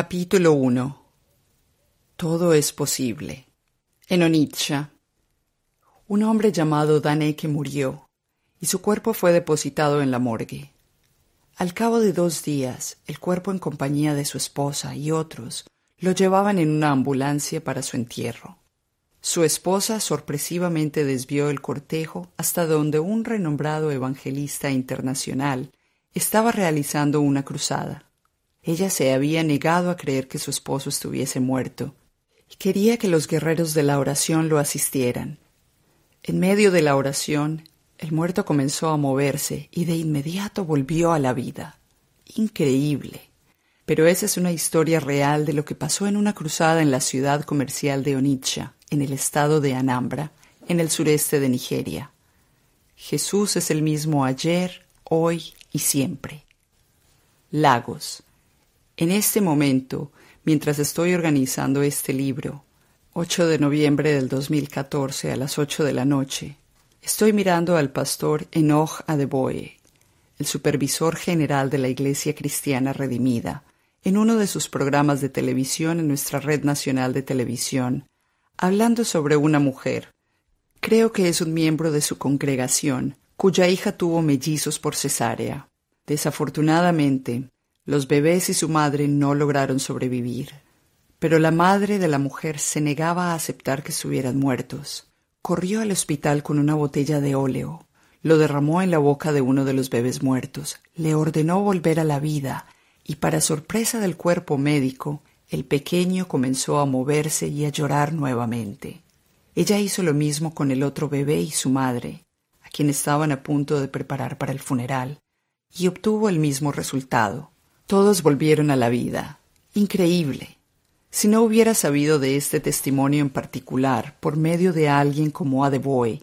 Capítulo 1 Todo es posible. En Onitsha. Un hombre llamado Daneke murió, y su cuerpo fue depositado en la morgue. Al cabo de dos días, el cuerpo en compañía de su esposa y otros lo llevaban en una ambulancia para su entierro. Su esposa sorpresivamente desvió el cortejo hasta donde un renombrado evangelista internacional estaba realizando una cruzada. Ella se había negado a creer que su esposo estuviese muerto, y quería que los guerreros de la oración lo asistieran. En medio de la oración, el muerto comenzó a moverse y de inmediato volvió a la vida. Increíble. Pero esa es una historia real de lo que pasó en una cruzada en la ciudad comercial de Onitsha, en el estado de Anambra, en el sureste de Nigeria. Jesús es el mismo ayer, hoy y siempre. Lagos, en este momento, mientras estoy organizando este libro, 8 de noviembre del 2014 a las 8 de la noche, estoy mirando al pastor Enoch Adeboye, el supervisor general de la Iglesia Cristiana Redimida, en uno de sus programas de televisión en nuestra red nacional de televisión, hablando sobre una mujer. Creo que es un miembro de su congregación, cuya hija tuvo mellizos por cesárea. Desafortunadamente, los bebés y su madre no lograron sobrevivir, pero la madre de la mujer se negaba a aceptar que estuvieran muertos. Corrió al hospital con una botella de óleo, lo derramó en la boca de uno de los bebés muertos, le ordenó volver a la vida, y para sorpresa del cuerpo médico, el pequeño comenzó a moverse y a llorar nuevamente. Ella hizo lo mismo con el otro bebé y su madre, a quien estaban a punto de preparar para el funeral, y obtuvo el mismo resultado. Todos volvieron a la vida. Increíble. Si no hubiera sabido de este testimonio en particular por medio de alguien como Adeboy,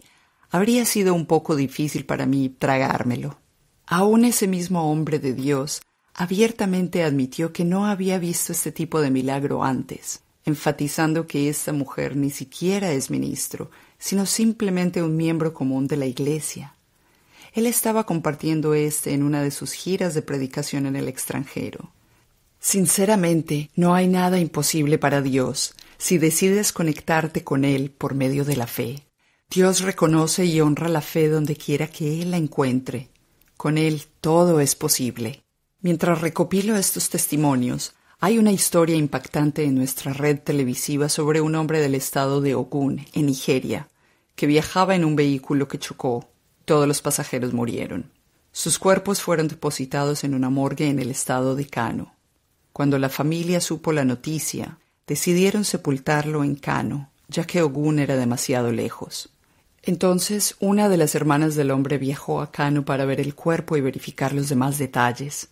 habría sido un poco difícil para mí tragármelo. Aún ese mismo hombre de Dios abiertamente admitió que no había visto este tipo de milagro antes, enfatizando que esta mujer ni siquiera es ministro, sino simplemente un miembro común de la Iglesia. Él estaba compartiendo este en una de sus giras de predicación en el extranjero. Sinceramente, no hay nada imposible para Dios si decides conectarte con Él por medio de la fe. Dios reconoce y honra la fe donde quiera que Él la encuentre. Con Él todo es posible. Mientras recopilo estos testimonios, hay una historia impactante en nuestra red televisiva sobre un hombre del estado de Ogun, en Nigeria, que viajaba en un vehículo que chocó. Todos los pasajeros murieron. Sus cuerpos fueron depositados en una morgue en el estado de Cano. Cuando la familia supo la noticia, decidieron sepultarlo en Cano, ya que Ogún era demasiado lejos. Entonces, una de las hermanas del hombre viajó a Cano para ver el cuerpo y verificar los demás detalles.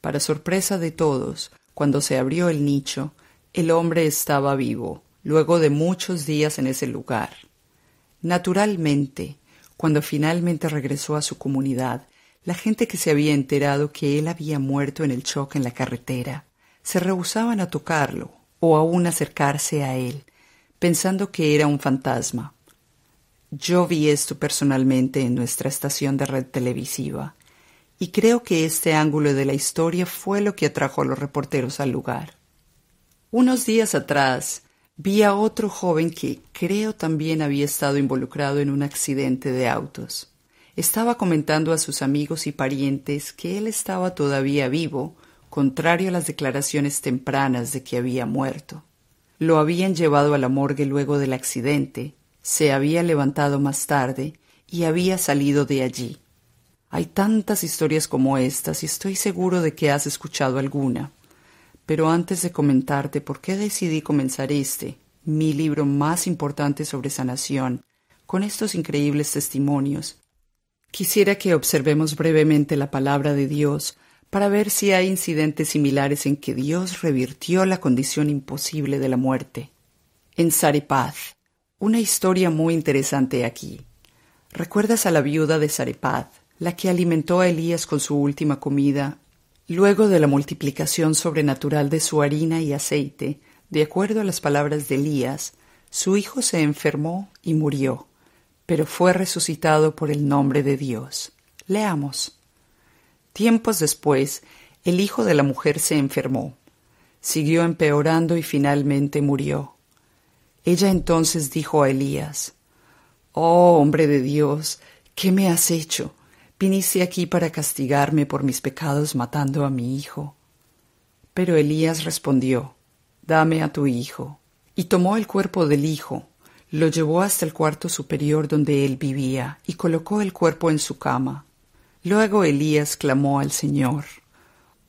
Para sorpresa de todos, cuando se abrió el nicho, el hombre estaba vivo, luego de muchos días en ese lugar. Naturalmente, cuando finalmente regresó a su comunidad, la gente que se había enterado que él había muerto en el choque en la carretera se rehusaban a tocarlo o aún acercarse a él, pensando que era un fantasma. Yo vi esto personalmente en nuestra estación de red televisiva, y creo que este ángulo de la historia fue lo que atrajo a los reporteros al lugar. Unos días atrás, vi a otro joven que creo también había estado involucrado en un accidente de autos. Estaba comentando a sus amigos y parientes que él estaba todavía vivo, contrario a las declaraciones tempranas de que había muerto. Lo habían llevado a la morgue luego del accidente, se había levantado más tarde y había salido de allí. Hay tantas historias como estas y estoy seguro de que has escuchado alguna. Pero antes de comentarte por qué decidí comenzar este, mi libro más importante sobre sanación, con estos increíbles testimonios, quisiera que observemos brevemente la palabra de Dios para ver si hay incidentes similares en que Dios revirtió la condición imposible de la muerte. En Sarepaz, una historia muy interesante aquí. ¿Recuerdas a la viuda de Sarepaz, la que alimentó a Elías con su última comida Luego de la multiplicación sobrenatural de su harina y aceite, de acuerdo a las palabras de Elías, su hijo se enfermó y murió, pero fue resucitado por el nombre de Dios. Leamos. Tiempos después, el hijo de la mujer se enfermó, siguió empeorando y finalmente murió. Ella entonces dijo a Elías, Oh hombre de Dios, ¿qué me has hecho? viniste aquí para castigarme por mis pecados matando a mi hijo. Pero Elías respondió, Dame a tu hijo. Y tomó el cuerpo del hijo, lo llevó hasta el cuarto superior donde él vivía, y colocó el cuerpo en su cama. Luego Elías clamó al Señor.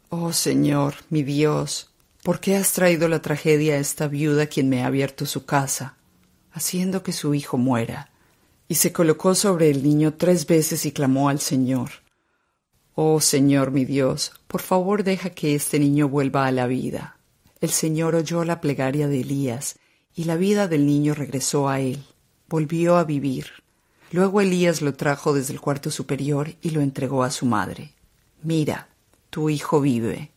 Oh Señor, mi Dios, ¿por qué has traído la tragedia a esta viuda quien me ha abierto su casa, haciendo que su hijo muera? y se colocó sobre el niño tres veces y clamó al Señor. Oh Señor mi Dios, por favor deja que este niño vuelva a la vida. El Señor oyó la plegaria de Elías, y la vida del niño regresó a él. Volvió a vivir. Luego Elías lo trajo desde el cuarto superior y lo entregó a su madre. Mira, tu hijo vive.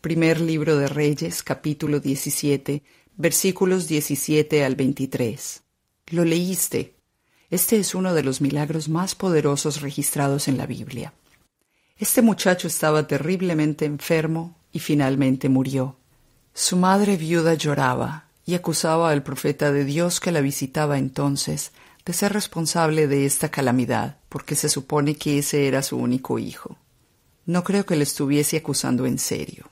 Primer libro de Reyes, capítulo 17, versículos 17 al 23. Lo leíste, este es uno de los milagros más poderosos registrados en la Biblia. Este muchacho estaba terriblemente enfermo y finalmente murió. Su madre viuda lloraba y acusaba al profeta de Dios que la visitaba entonces de ser responsable de esta calamidad, porque se supone que ese era su único hijo. No creo que le estuviese acusando en serio.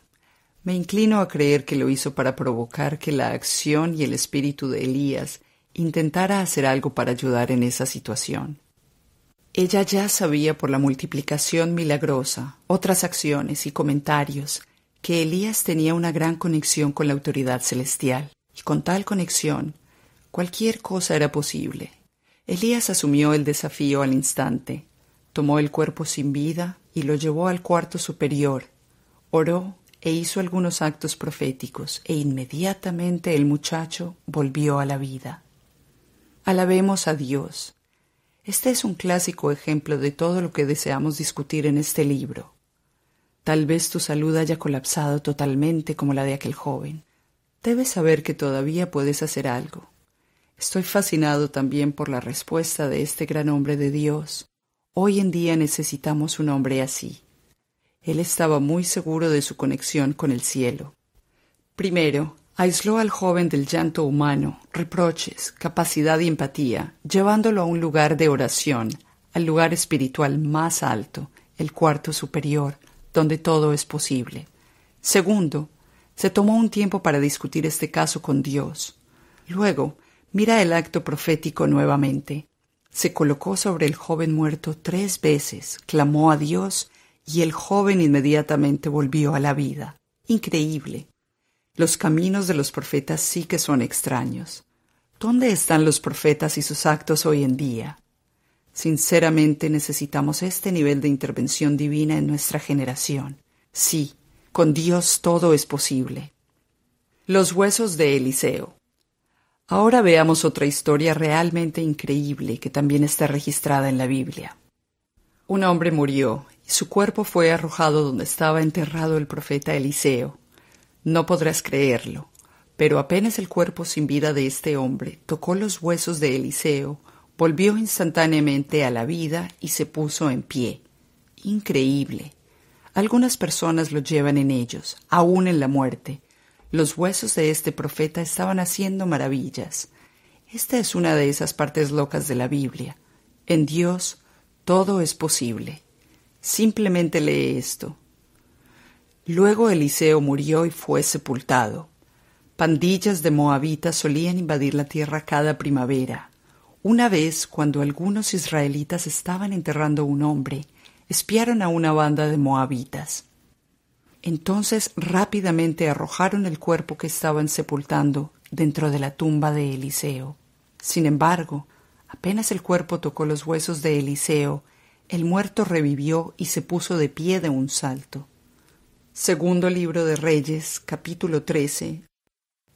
Me inclino a creer que lo hizo para provocar que la acción y el espíritu de Elías intentara hacer algo para ayudar en esa situación. Ella ya sabía por la multiplicación milagrosa, otras acciones y comentarios, que Elías tenía una gran conexión con la autoridad celestial, y con tal conexión, cualquier cosa era posible. Elías asumió el desafío al instante, tomó el cuerpo sin vida y lo llevó al cuarto superior, oró e hizo algunos actos proféticos, e inmediatamente el muchacho volvió a la vida. Alabemos a Dios. Este es un clásico ejemplo de todo lo que deseamos discutir en este libro. Tal vez tu salud haya colapsado totalmente como la de aquel joven. Debes saber que todavía puedes hacer algo. Estoy fascinado también por la respuesta de este gran hombre de Dios. Hoy en día necesitamos un hombre así. Él estaba muy seguro de su conexión con el cielo. Primero, aisló al joven del llanto humano, reproches, capacidad y empatía, llevándolo a un lugar de oración, al lugar espiritual más alto, el cuarto superior, donde todo es posible. Segundo, se tomó un tiempo para discutir este caso con Dios. Luego, mira el acto profético nuevamente. Se colocó sobre el joven muerto tres veces, clamó a Dios, y el joven inmediatamente volvió a la vida. Increíble. Los caminos de los profetas sí que son extraños. ¿Dónde están los profetas y sus actos hoy en día? Sinceramente necesitamos este nivel de intervención divina en nuestra generación. Sí, con Dios todo es posible. Los huesos de Eliseo. Ahora veamos otra historia realmente increíble que también está registrada en la Biblia. Un hombre murió y su cuerpo fue arrojado donde estaba enterrado el profeta Eliseo. No podrás creerlo, pero apenas el cuerpo sin vida de este hombre tocó los huesos de Eliseo, volvió instantáneamente a la vida y se puso en pie. Increíble. Algunas personas lo llevan en ellos, aún en la muerte. Los huesos de este profeta estaban haciendo maravillas. Esta es una de esas partes locas de la Biblia. En Dios todo es posible. Simplemente lee esto Luego Eliseo murió y fue sepultado. Pandillas de moabitas solían invadir la tierra cada primavera. Una vez, cuando algunos israelitas estaban enterrando un hombre, espiaron a una banda de moabitas. Entonces rápidamente arrojaron el cuerpo que estaban sepultando dentro de la tumba de Eliseo. Sin embargo, apenas el cuerpo tocó los huesos de Eliseo, el muerto revivió y se puso de pie de un salto. Segundo libro de Reyes, capítulo 13.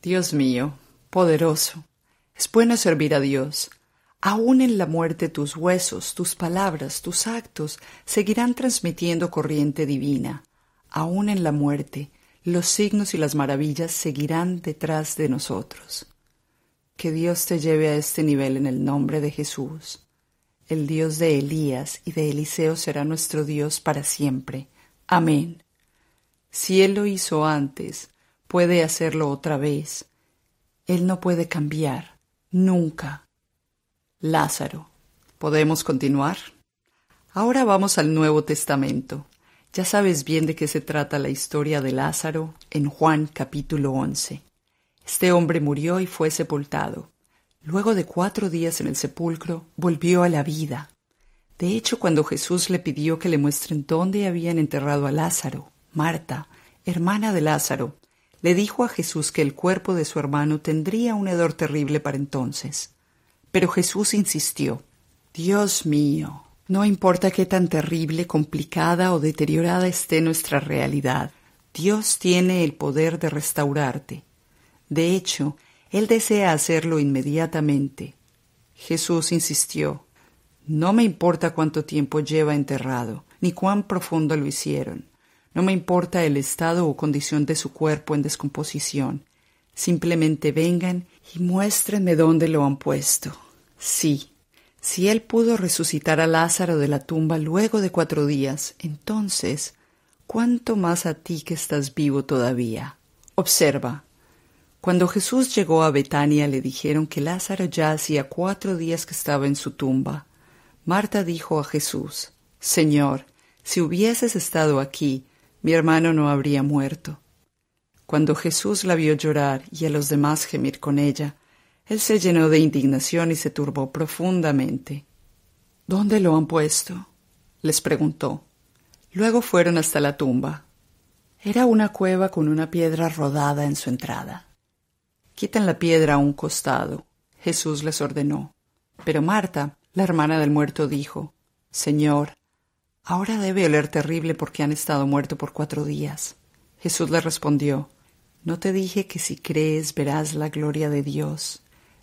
Dios mío, poderoso, es bueno servir a Dios. Aún en la muerte tus huesos, tus palabras, tus actos seguirán transmitiendo corriente divina. Aún en la muerte, los signos y las maravillas seguirán detrás de nosotros. Que Dios te lleve a este nivel en el nombre de Jesús. El Dios de Elías y de Eliseo será nuestro Dios para siempre. Amén. Si Él lo hizo antes, puede hacerlo otra vez. Él no puede cambiar, nunca. Lázaro. ¿Podemos continuar? Ahora vamos al Nuevo Testamento. Ya sabes bien de qué se trata la historia de Lázaro en Juan capítulo 11. Este hombre murió y fue sepultado. Luego de cuatro días en el sepulcro, volvió a la vida. De hecho, cuando Jesús le pidió que le muestren dónde habían enterrado a Lázaro, Marta, hermana de Lázaro, le dijo a Jesús que el cuerpo de su hermano tendría un hedor terrible para entonces. Pero Jesús insistió Dios mío, no importa qué tan terrible, complicada o deteriorada esté nuestra realidad, Dios tiene el poder de restaurarte. De hecho, Él desea hacerlo inmediatamente. Jesús insistió No me importa cuánto tiempo lleva enterrado, ni cuán profundo lo hicieron. No me importa el estado o condición de su cuerpo en descomposición. Simplemente vengan y muéstrenme dónde lo han puesto. Sí, si él pudo resucitar a Lázaro de la tumba luego de cuatro días, entonces, ¿cuánto más a ti que estás vivo todavía? Observa. Cuando Jesús llegó a Betania le dijeron que Lázaro ya hacía cuatro días que estaba en su tumba. Marta dijo a Jesús, Señor, si hubieses estado aquí, mi hermano no habría muerto. Cuando Jesús la vio llorar y a los demás gemir con ella, él se llenó de indignación y se turbó profundamente. ¿Dónde lo han puesto? les preguntó. Luego fueron hasta la tumba. Era una cueva con una piedra rodada en su entrada. Quitan la piedra a un costado, Jesús les ordenó. Pero Marta, la hermana del muerto, dijo, Señor, Ahora debe oler terrible porque han estado muerto por cuatro días. Jesús le respondió, ¿no te dije que si crees verás la gloria de Dios?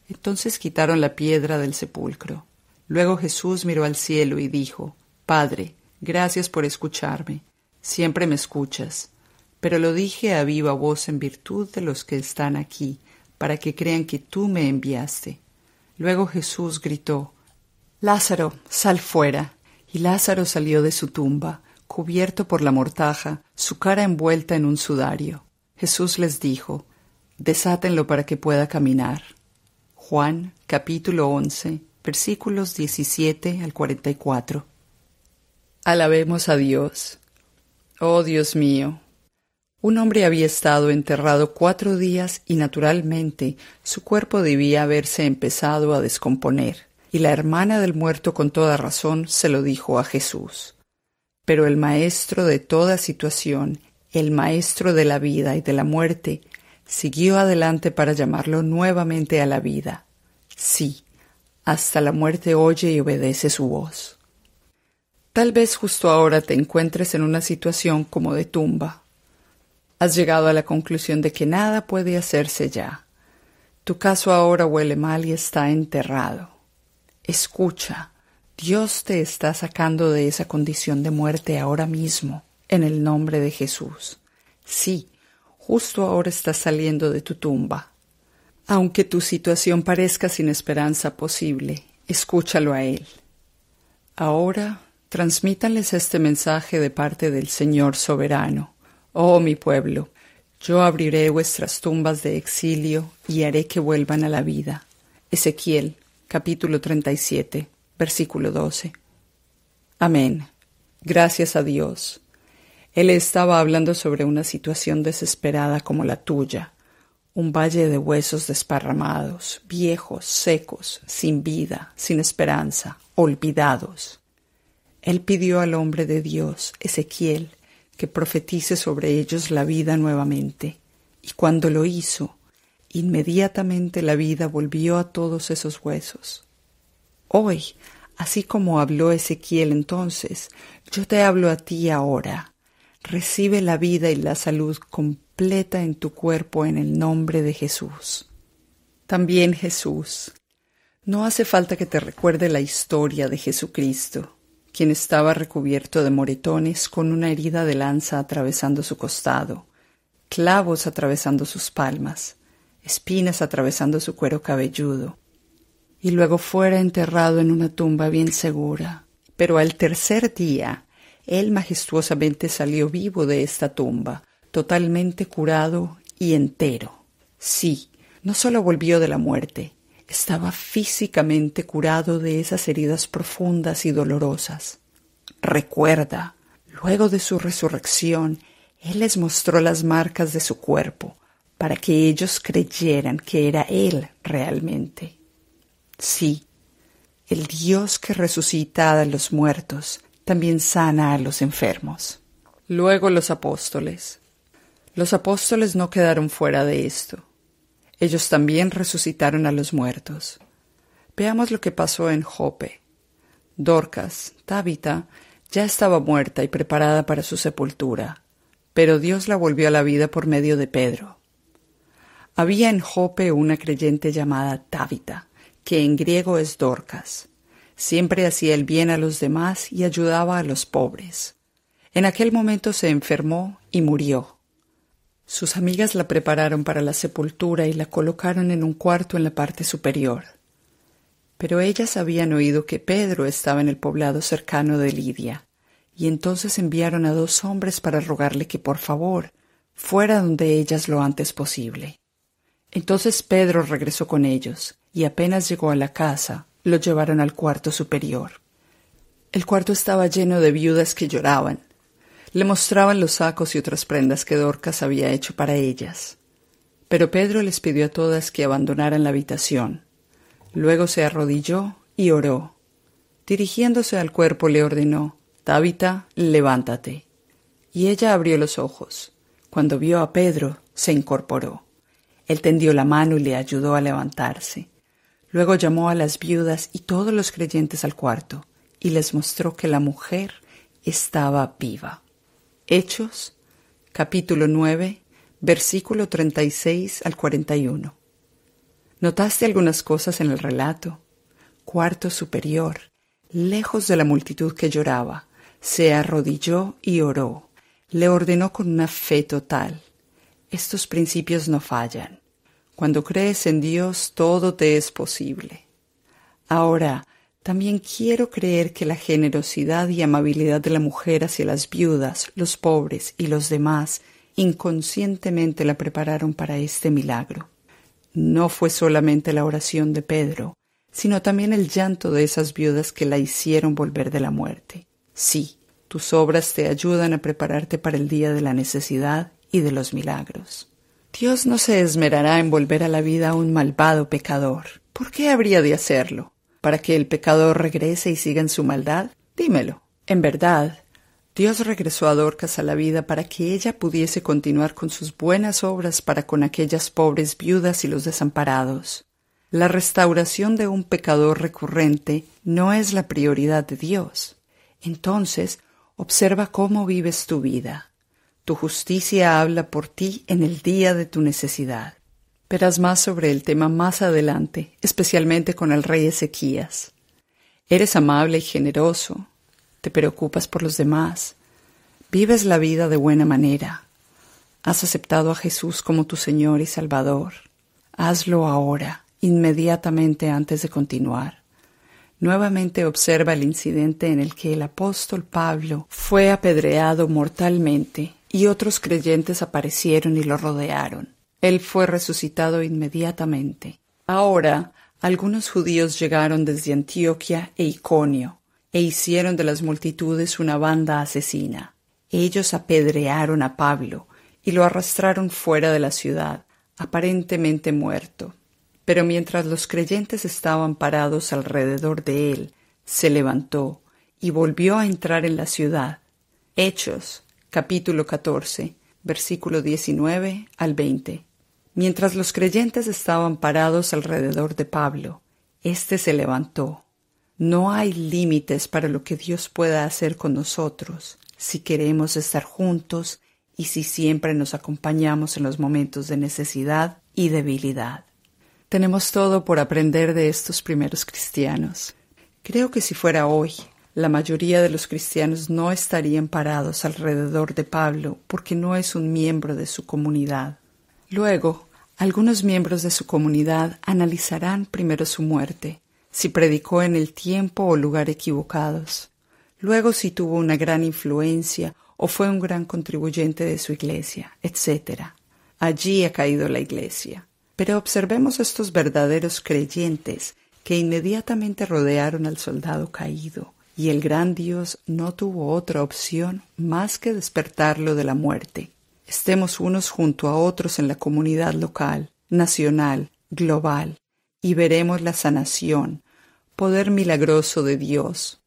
Entonces quitaron la piedra del sepulcro. Luego Jesús miró al cielo y dijo, Padre, gracias por escucharme, siempre me escuchas, pero lo dije a viva voz en virtud de los que están aquí, para que crean que tú me enviaste. Luego Jesús gritó, Lázaro, sal fuera. Y Lázaro salió de su tumba, cubierto por la mortaja, su cara envuelta en un sudario. Jesús les dijo, Desátenlo para que pueda caminar. Juan capítulo 11 versículos 17 al 44. Alabemos a Dios. Oh Dios mío. Un hombre había estado enterrado cuatro días y naturalmente su cuerpo debía haberse empezado a descomponer. Y la hermana del muerto con toda razón se lo dijo a Jesús. Pero el Maestro de toda situación, el Maestro de la vida y de la muerte, siguió adelante para llamarlo nuevamente a la vida. Sí, hasta la muerte oye y obedece su voz. Tal vez justo ahora te encuentres en una situación como de tumba. Has llegado a la conclusión de que nada puede hacerse ya. Tu caso ahora huele mal y está enterrado escucha, Dios te está sacando de esa condición de muerte ahora mismo, en el nombre de Jesús. Sí, justo ahora estás saliendo de tu tumba. Aunque tu situación parezca sin esperanza posible, escúchalo a Él. Ahora, transmítanles este mensaje de parte del Señor soberano. Oh mi pueblo, yo abriré vuestras tumbas de exilio y haré que vuelvan a la vida. Ezequiel capítulo 37, versículo 12. Amén. Gracias a Dios. Él estaba hablando sobre una situación desesperada como la tuya, un valle de huesos desparramados, viejos, secos, sin vida, sin esperanza, olvidados. Él pidió al hombre de Dios, Ezequiel, que profetice sobre ellos la vida nuevamente, y cuando lo hizo, Inmediatamente la vida volvió a todos esos huesos. Hoy, así como habló Ezequiel entonces, yo te hablo a ti ahora. Recibe la vida y la salud completa en tu cuerpo en el nombre de Jesús. También Jesús. No hace falta que te recuerde la historia de Jesucristo, quien estaba recubierto de moretones con una herida de lanza atravesando su costado, clavos atravesando sus palmas, espinas atravesando su cuero cabelludo, y luego fuera enterrado en una tumba bien segura. Pero al tercer día, él majestuosamente salió vivo de esta tumba, totalmente curado y entero. Sí, no solo volvió de la muerte, estaba físicamente curado de esas heridas profundas y dolorosas. Recuerda, luego de su resurrección, él les mostró las marcas de su cuerpo, para que ellos creyeran que era Él realmente. Sí, el Dios que resucita a los muertos también sana a los enfermos. Luego los apóstoles. Los apóstoles no quedaron fuera de esto. Ellos también resucitaron a los muertos. Veamos lo que pasó en Jope. Dorcas, Tábita, ya estaba muerta y preparada para su sepultura, pero Dios la volvió a la vida por medio de Pedro. Había en Jope una creyente llamada Távita, que en griego es Dorcas. Siempre hacía el bien a los demás y ayudaba a los pobres. En aquel momento se enfermó y murió. Sus amigas la prepararon para la sepultura y la colocaron en un cuarto en la parte superior. Pero ellas habían oído que Pedro estaba en el poblado cercano de Lidia, y entonces enviaron a dos hombres para rogarle que por favor fuera donde ellas lo antes posible. Entonces Pedro regresó con ellos, y apenas llegó a la casa, lo llevaron al cuarto superior. El cuarto estaba lleno de viudas que lloraban. Le mostraban los sacos y otras prendas que Dorcas había hecho para ellas. Pero Pedro les pidió a todas que abandonaran la habitación. Luego se arrodilló y oró. Dirigiéndose al cuerpo le ordenó, Tabita, levántate. Y ella abrió los ojos. Cuando vio a Pedro, se incorporó. Él tendió la mano y le ayudó a levantarse. Luego llamó a las viudas y todos los creyentes al cuarto y les mostró que la mujer estaba viva. Hechos, capítulo 9, versículo 36 al 41. ¿Notaste algunas cosas en el relato? Cuarto superior, lejos de la multitud que lloraba, se arrodilló y oró. Le ordenó con una fe total. Estos principios no fallan. Cuando crees en Dios, todo te es posible. Ahora, también quiero creer que la generosidad y amabilidad de la mujer hacia las viudas, los pobres y los demás inconscientemente la prepararon para este milagro. No fue solamente la oración de Pedro, sino también el llanto de esas viudas que la hicieron volver de la muerte. Sí, tus obras te ayudan a prepararte para el día de la necesidad y de los milagros. Dios no se esmerará en volver a la vida a un malvado pecador. ¿Por qué habría de hacerlo? ¿Para que el pecador regrese y siga en su maldad? Dímelo. En verdad, Dios regresó a Dorcas a la vida para que ella pudiese continuar con sus buenas obras para con aquellas pobres viudas y los desamparados. La restauración de un pecador recurrente no es la prioridad de Dios. Entonces, observa cómo vives tu vida. Tu justicia habla por ti en el día de tu necesidad. Verás más sobre el tema más adelante, especialmente con el rey Ezequías. Eres amable y generoso, te preocupas por los demás, vives la vida de buena manera, has aceptado a Jesús como tu Señor y Salvador. Hazlo ahora, inmediatamente antes de continuar. Nuevamente observa el incidente en el que el apóstol Pablo fue apedreado mortalmente y otros creyentes aparecieron y lo rodearon. Él fue resucitado inmediatamente. Ahora, algunos judíos llegaron desde Antioquia e Iconio, e hicieron de las multitudes una banda asesina. Ellos apedrearon a Pablo y lo arrastraron fuera de la ciudad, aparentemente muerto. Pero mientras los creyentes estaban parados alrededor de él, se levantó y volvió a entrar en la ciudad. Hechos capítulo 14, versículo 19 al 20. Mientras los creyentes estaban parados alrededor de Pablo, éste se levantó. No hay límites para lo que Dios pueda hacer con nosotros si queremos estar juntos y si siempre nos acompañamos en los momentos de necesidad y debilidad. Tenemos todo por aprender de estos primeros cristianos. Creo que si fuera hoy, la mayoría de los cristianos no estarían parados alrededor de Pablo porque no es un miembro de su comunidad. Luego, algunos miembros de su comunidad analizarán primero su muerte, si predicó en el tiempo o lugar equivocados, luego si tuvo una gran influencia o fue un gran contribuyente de su iglesia, etc. Allí ha caído la iglesia. Pero observemos estos verdaderos creyentes que inmediatamente rodearon al soldado caído y el gran Dios no tuvo otra opción más que despertarlo de la muerte. Estemos unos junto a otros en la comunidad local, nacional, global, y veremos la sanación, poder milagroso de Dios.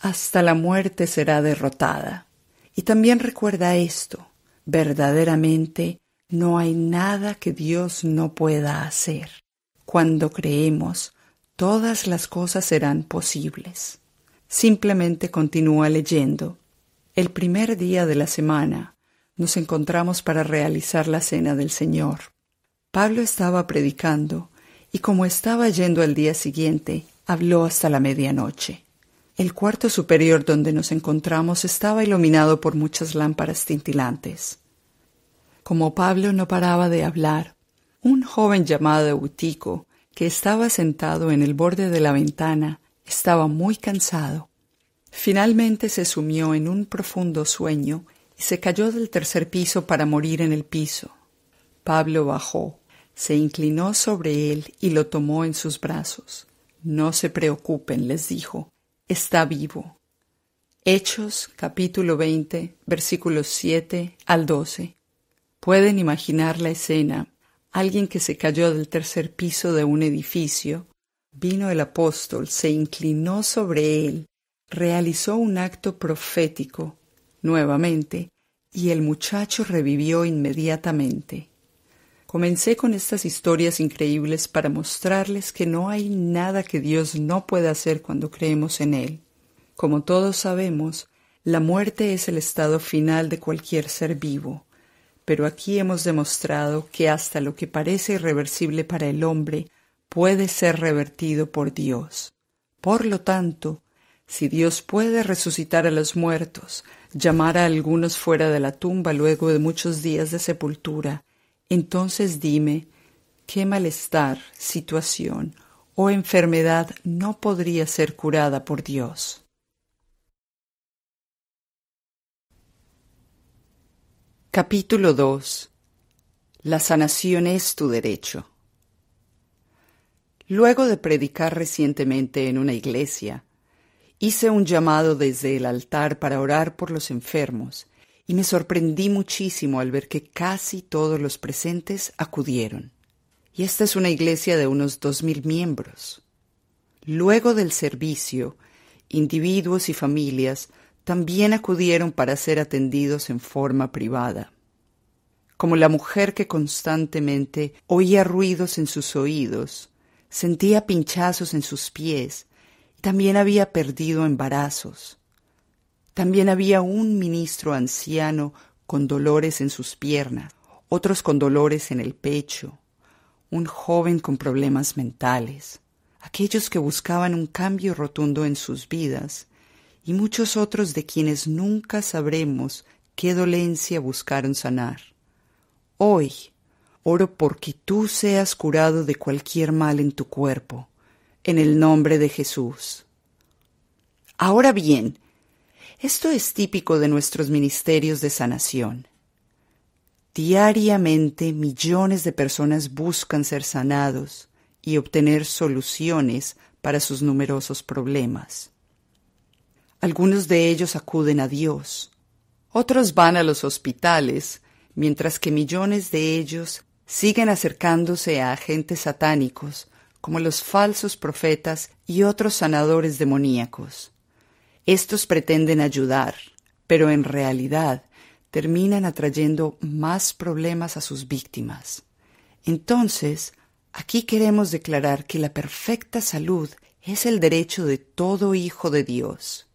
Hasta la muerte será derrotada. Y también recuerda esto, verdaderamente no hay nada que Dios no pueda hacer. Cuando creemos, todas las cosas serán posibles. Simplemente continúa leyendo. El primer día de la semana nos encontramos para realizar la cena del Señor. Pablo estaba predicando y como estaba yendo al día siguiente, habló hasta la medianoche. El cuarto superior donde nos encontramos estaba iluminado por muchas lámparas tintilantes. Como Pablo no paraba de hablar, un joven llamado Eutico, que estaba sentado en el borde de la ventana, estaba muy cansado. Finalmente se sumió en un profundo sueño y se cayó del tercer piso para morir en el piso. Pablo bajó, se inclinó sobre él y lo tomó en sus brazos. No se preocupen, les dijo, está vivo. Hechos capítulo 20 versículos 7 al 12. Pueden imaginar la escena, alguien que se cayó del tercer piso de un edificio, Vino el apóstol, se inclinó sobre él, realizó un acto profético, nuevamente, y el muchacho revivió inmediatamente. Comencé con estas historias increíbles para mostrarles que no hay nada que Dios no pueda hacer cuando creemos en Él. Como todos sabemos, la muerte es el estado final de cualquier ser vivo, pero aquí hemos demostrado que hasta lo que parece irreversible para el hombre puede ser revertido por Dios. Por lo tanto, si Dios puede resucitar a los muertos, llamar a algunos fuera de la tumba luego de muchos días de sepultura, entonces dime, ¿qué malestar, situación o enfermedad no podría ser curada por Dios? Capítulo 2 La sanación es tu derecho. Luego de predicar recientemente en una iglesia, hice un llamado desde el altar para orar por los enfermos y me sorprendí muchísimo al ver que casi todos los presentes acudieron. Y esta es una iglesia de unos dos mil miembros. Luego del servicio, individuos y familias también acudieron para ser atendidos en forma privada. Como la mujer que constantemente oía ruidos en sus oídos, sentía pinchazos en sus pies y también había perdido embarazos. También había un ministro anciano con dolores en sus piernas, otros con dolores en el pecho, un joven con problemas mentales, aquellos que buscaban un cambio rotundo en sus vidas y muchos otros de quienes nunca sabremos qué dolencia buscaron sanar. Hoy, Oro porque tú seas curado de cualquier mal en tu cuerpo, en el nombre de Jesús. Ahora bien, esto es típico de nuestros ministerios de sanación. Diariamente millones de personas buscan ser sanados y obtener soluciones para sus numerosos problemas. Algunos de ellos acuden a Dios, otros van a los hospitales, mientras que millones de ellos siguen acercándose a agentes satánicos, como los falsos profetas y otros sanadores demoníacos. Estos pretenden ayudar, pero en realidad terminan atrayendo más problemas a sus víctimas. Entonces, aquí queremos declarar que la perfecta salud es el derecho de todo hijo de Dios.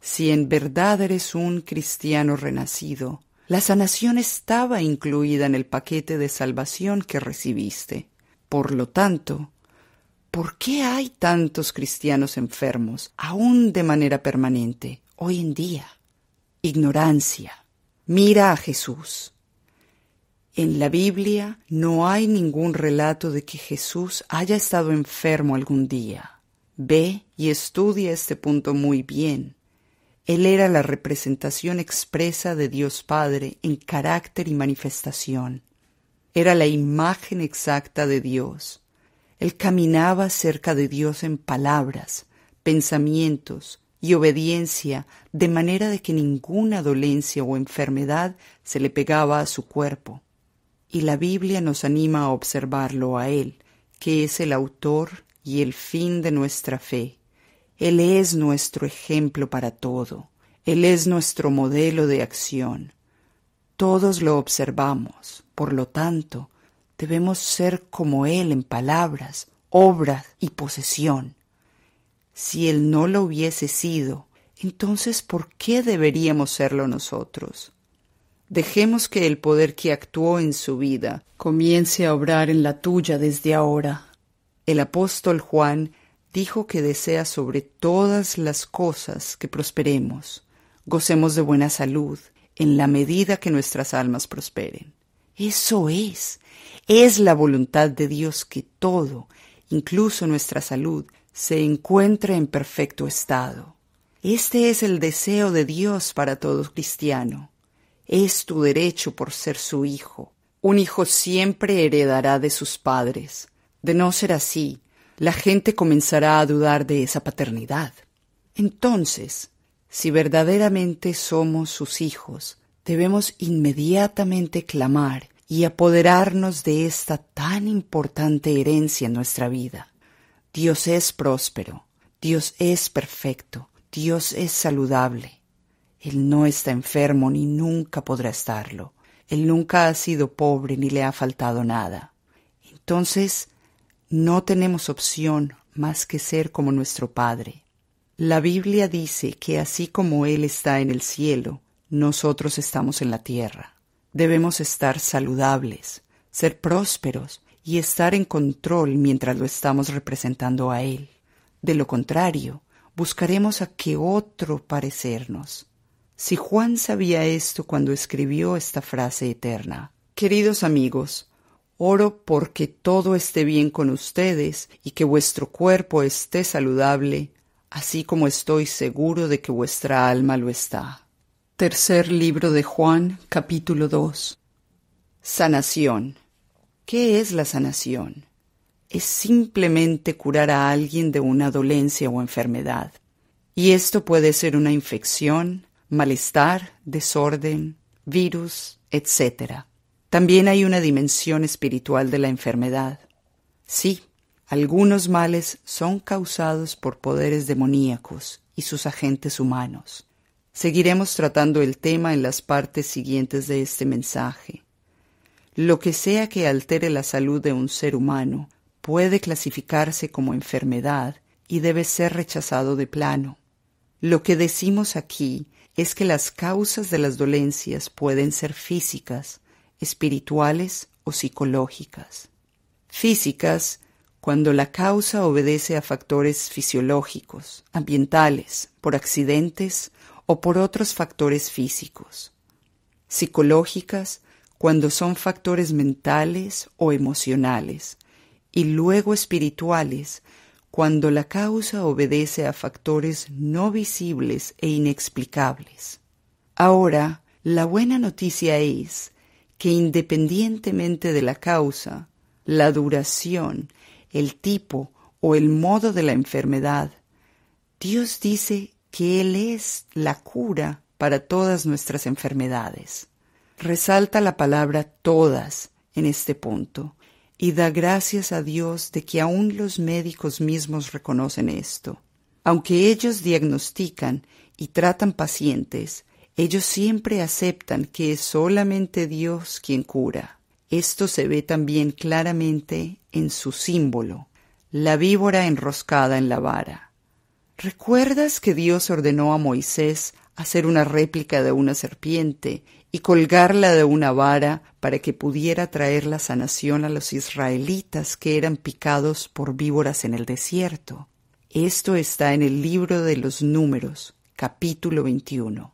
Si en verdad eres un cristiano renacido, la sanación estaba incluida en el paquete de salvación que recibiste. Por lo tanto, ¿por qué hay tantos cristianos enfermos, aún de manera permanente, hoy en día? Ignorancia. Mira a Jesús. En la Biblia no hay ningún relato de que Jesús haya estado enfermo algún día. Ve y estudia este punto muy bien. Él era la representación expresa de Dios Padre en carácter y manifestación. Era la imagen exacta de Dios. Él caminaba cerca de Dios en palabras, pensamientos y obediencia, de manera de que ninguna dolencia o enfermedad se le pegaba a su cuerpo. Y la Biblia nos anima a observarlo a Él, que es el autor y el fin de nuestra fe él es nuestro ejemplo para todo. Él es nuestro modelo de acción. Todos lo observamos. Por lo tanto, debemos ser como Él en palabras, obras y posesión. Si Él no lo hubiese sido, entonces ¿por qué deberíamos serlo nosotros? Dejemos que el poder que actuó en su vida comience a obrar en la tuya desde ahora. El apóstol Juan dijo que desea sobre todas las cosas que prosperemos, gocemos de buena salud, en la medida que nuestras almas prosperen. Eso es, es la voluntad de Dios que todo, incluso nuestra salud, se encuentre en perfecto estado. Este es el deseo de Dios para todo cristiano. Es tu derecho por ser su hijo. Un hijo siempre heredará de sus padres. De no ser así, la gente comenzará a dudar de esa paternidad. Entonces, si verdaderamente somos sus hijos, debemos inmediatamente clamar y apoderarnos de esta tan importante herencia en nuestra vida. Dios es próspero, Dios es perfecto, Dios es saludable. Él no está enfermo ni nunca podrá estarlo. Él nunca ha sido pobre ni le ha faltado nada. Entonces, no tenemos opción más que ser como nuestro Padre. La Biblia dice que así como Él está en el cielo, nosotros estamos en la tierra. Debemos estar saludables, ser prósperos y estar en control mientras lo estamos representando a Él. De lo contrario, buscaremos a que otro parecernos. Si Juan sabía esto cuando escribió esta frase eterna, Queridos amigos, Oro porque todo esté bien con ustedes y que vuestro cuerpo esté saludable, así como estoy seguro de que vuestra alma lo está. Tercer libro de Juan, capítulo 2. Sanación. ¿Qué es la sanación? Es simplemente curar a alguien de una dolencia o enfermedad. Y esto puede ser una infección, malestar, desorden, virus, etcétera. También hay una dimensión espiritual de la enfermedad. Sí, algunos males son causados por poderes demoníacos y sus agentes humanos. Seguiremos tratando el tema en las partes siguientes de este mensaje. Lo que sea que altere la salud de un ser humano puede clasificarse como enfermedad y debe ser rechazado de plano. Lo que decimos aquí es que las causas de las dolencias pueden ser físicas, espirituales o psicológicas. Físicas, cuando la causa obedece a factores fisiológicos, ambientales, por accidentes o por otros factores físicos. Psicológicas, cuando son factores mentales o emocionales. Y luego espirituales, cuando la causa obedece a factores no visibles e inexplicables. Ahora, la buena noticia es que independientemente de la causa, la duración, el tipo o el modo de la enfermedad, Dios dice que Él es la cura para todas nuestras enfermedades. Resalta la palabra todas en este punto y da gracias a Dios de que aún los médicos mismos reconocen esto. Aunque ellos diagnostican y tratan pacientes, ellos siempre aceptan que es solamente Dios quien cura. Esto se ve también claramente en su símbolo, la víbora enroscada en la vara. ¿Recuerdas que Dios ordenó a Moisés hacer una réplica de una serpiente y colgarla de una vara para que pudiera traer la sanación a los israelitas que eran picados por víboras en el desierto. Esto está en el libro de los números, capítulo 21.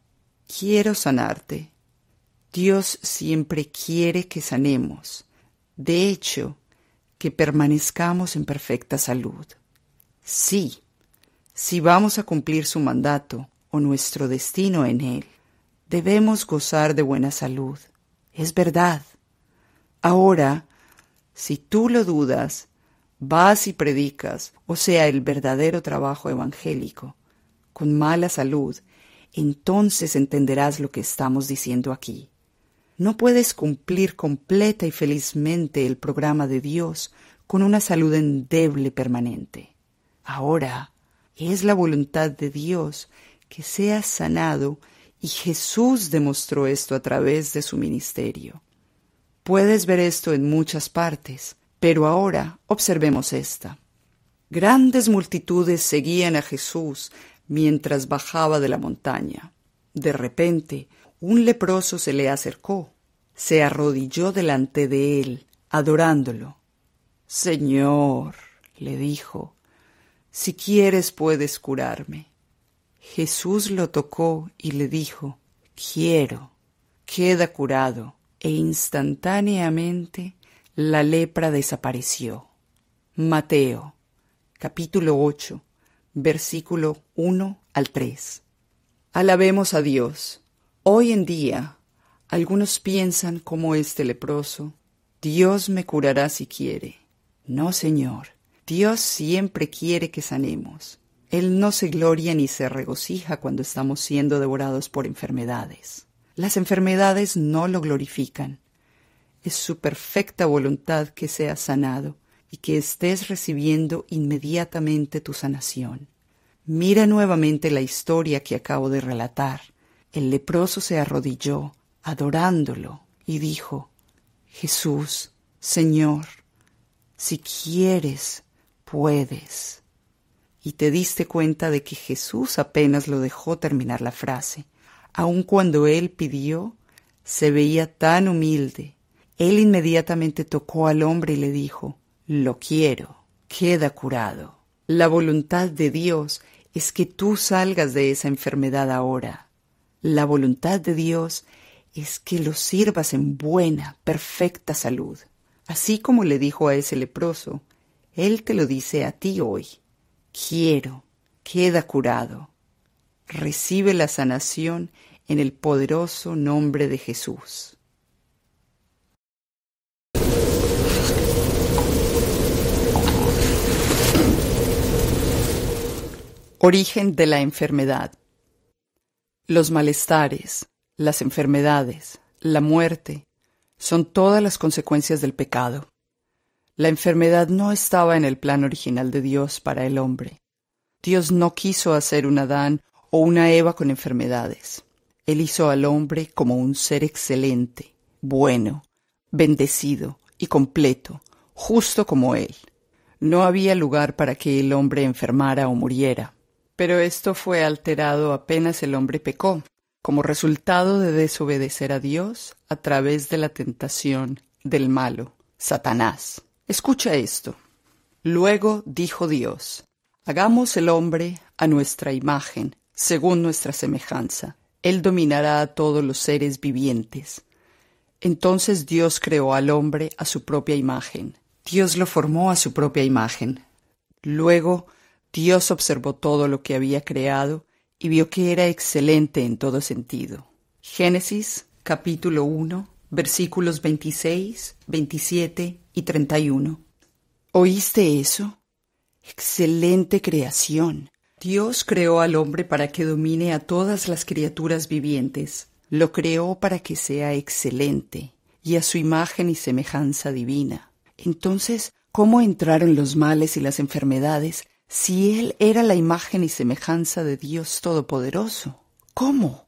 Quiero sanarte. Dios siempre quiere que sanemos, de hecho, que permanezcamos en perfecta salud. Sí, si vamos a cumplir su mandato o nuestro destino en él, debemos gozar de buena salud. Es verdad. Ahora, si tú lo dudas, vas y predicas, o sea, el verdadero trabajo evangélico, con mala salud, entonces entenderás lo que estamos diciendo aquí. No puedes cumplir completa y felizmente el programa de Dios con una salud endeble permanente. Ahora es la voluntad de Dios que seas sanado y Jesús demostró esto a través de su ministerio. Puedes ver esto en muchas partes, pero ahora observemos esta. Grandes multitudes seguían a Jesús mientras bajaba de la montaña. De repente, un leproso se le acercó, se arrodilló delante de él, adorándolo. Señor, le dijo, si quieres puedes curarme. Jesús lo tocó y le dijo, quiero, queda curado, e instantáneamente la lepra desapareció. Mateo, capítulo 8, versículo 1 al 3. Alabemos a Dios. Hoy en día, algunos piensan como este leproso, Dios me curará si quiere. No, Señor, Dios siempre quiere que sanemos. Él no se gloria ni se regocija cuando estamos siendo devorados por enfermedades. Las enfermedades no lo glorifican. Es su perfecta voluntad que sea sanado y que estés recibiendo inmediatamente tu sanación. Mira nuevamente la historia que acabo de relatar. El leproso se arrodilló, adorándolo, y dijo, Jesús, Señor, si quieres, puedes. Y te diste cuenta de que Jesús apenas lo dejó terminar la frase. Aun cuando él pidió, se veía tan humilde. Él inmediatamente tocó al hombre y le dijo, lo quiero, queda curado. La voluntad de Dios es que tú salgas de esa enfermedad ahora. La voluntad de Dios es que lo sirvas en buena, perfecta salud. Así como le dijo a ese leproso, Él te lo dice a ti hoy. Quiero, queda curado. Recibe la sanación en el poderoso nombre de Jesús. Origen de la enfermedad. Los malestares, las enfermedades, la muerte, son todas las consecuencias del pecado. La enfermedad no estaba en el plan original de Dios para el hombre. Dios no quiso hacer un Adán o una Eva con enfermedades. Él hizo al hombre como un ser excelente, bueno, bendecido y completo, justo como Él. No había lugar para que el hombre enfermara o muriera. Pero esto fue alterado apenas el hombre pecó, como resultado de desobedecer a Dios a través de la tentación del malo, Satanás. Escucha esto. Luego dijo Dios, hagamos el hombre a nuestra imagen, según nuestra semejanza. Él dominará a todos los seres vivientes. Entonces Dios creó al hombre a su propia imagen. Dios lo formó a su propia imagen. Luego Dios observó todo lo que había creado y vio que era excelente en todo sentido. Génesis capítulo 1 versículos 26, 27 y 31. ¿Oíste eso? Excelente creación. Dios creó al hombre para que domine a todas las criaturas vivientes. Lo creó para que sea excelente y a su imagen y semejanza divina. Entonces, ¿cómo entraron los males y las enfermedades si Él era la imagen y semejanza de Dios Todopoderoso, ¿cómo?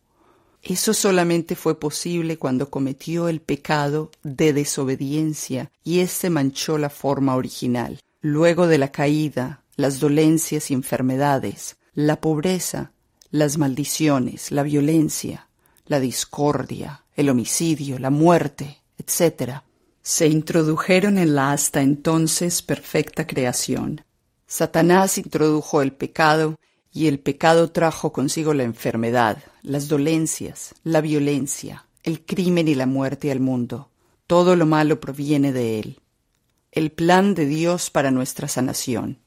Eso solamente fue posible cuando cometió el pecado de desobediencia y éste manchó la forma original. Luego de la caída, las dolencias y enfermedades, la pobreza, las maldiciones, la violencia, la discordia, el homicidio, la muerte, etc., se introdujeron en la hasta entonces perfecta creación. Satanás introdujo el pecado y el pecado trajo consigo la enfermedad, las dolencias, la violencia, el crimen y la muerte al mundo. Todo lo malo proviene de él. El plan de Dios para nuestra sanación.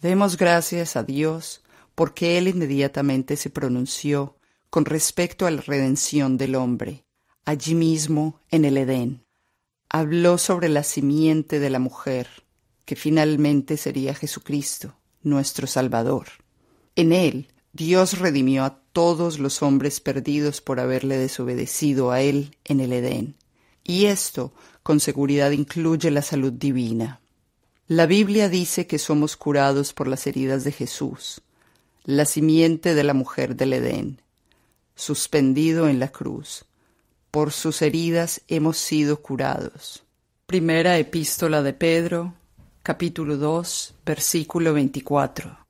Demos gracias a Dios porque Él inmediatamente se pronunció con respecto a la redención del hombre, allí mismo en el Edén. Habló sobre la simiente de la mujer, que finalmente sería Jesucristo, nuestro Salvador. En él, Dios redimió a todos los hombres perdidos por haberle desobedecido a él en el Edén. Y esto, con seguridad, incluye la salud divina. La Biblia dice que somos curados por las heridas de Jesús, la simiente de la mujer del Edén, suspendido en la cruz. Por sus heridas hemos sido curados. Primera epístola de Pedro, capítulo 2, versículo 24.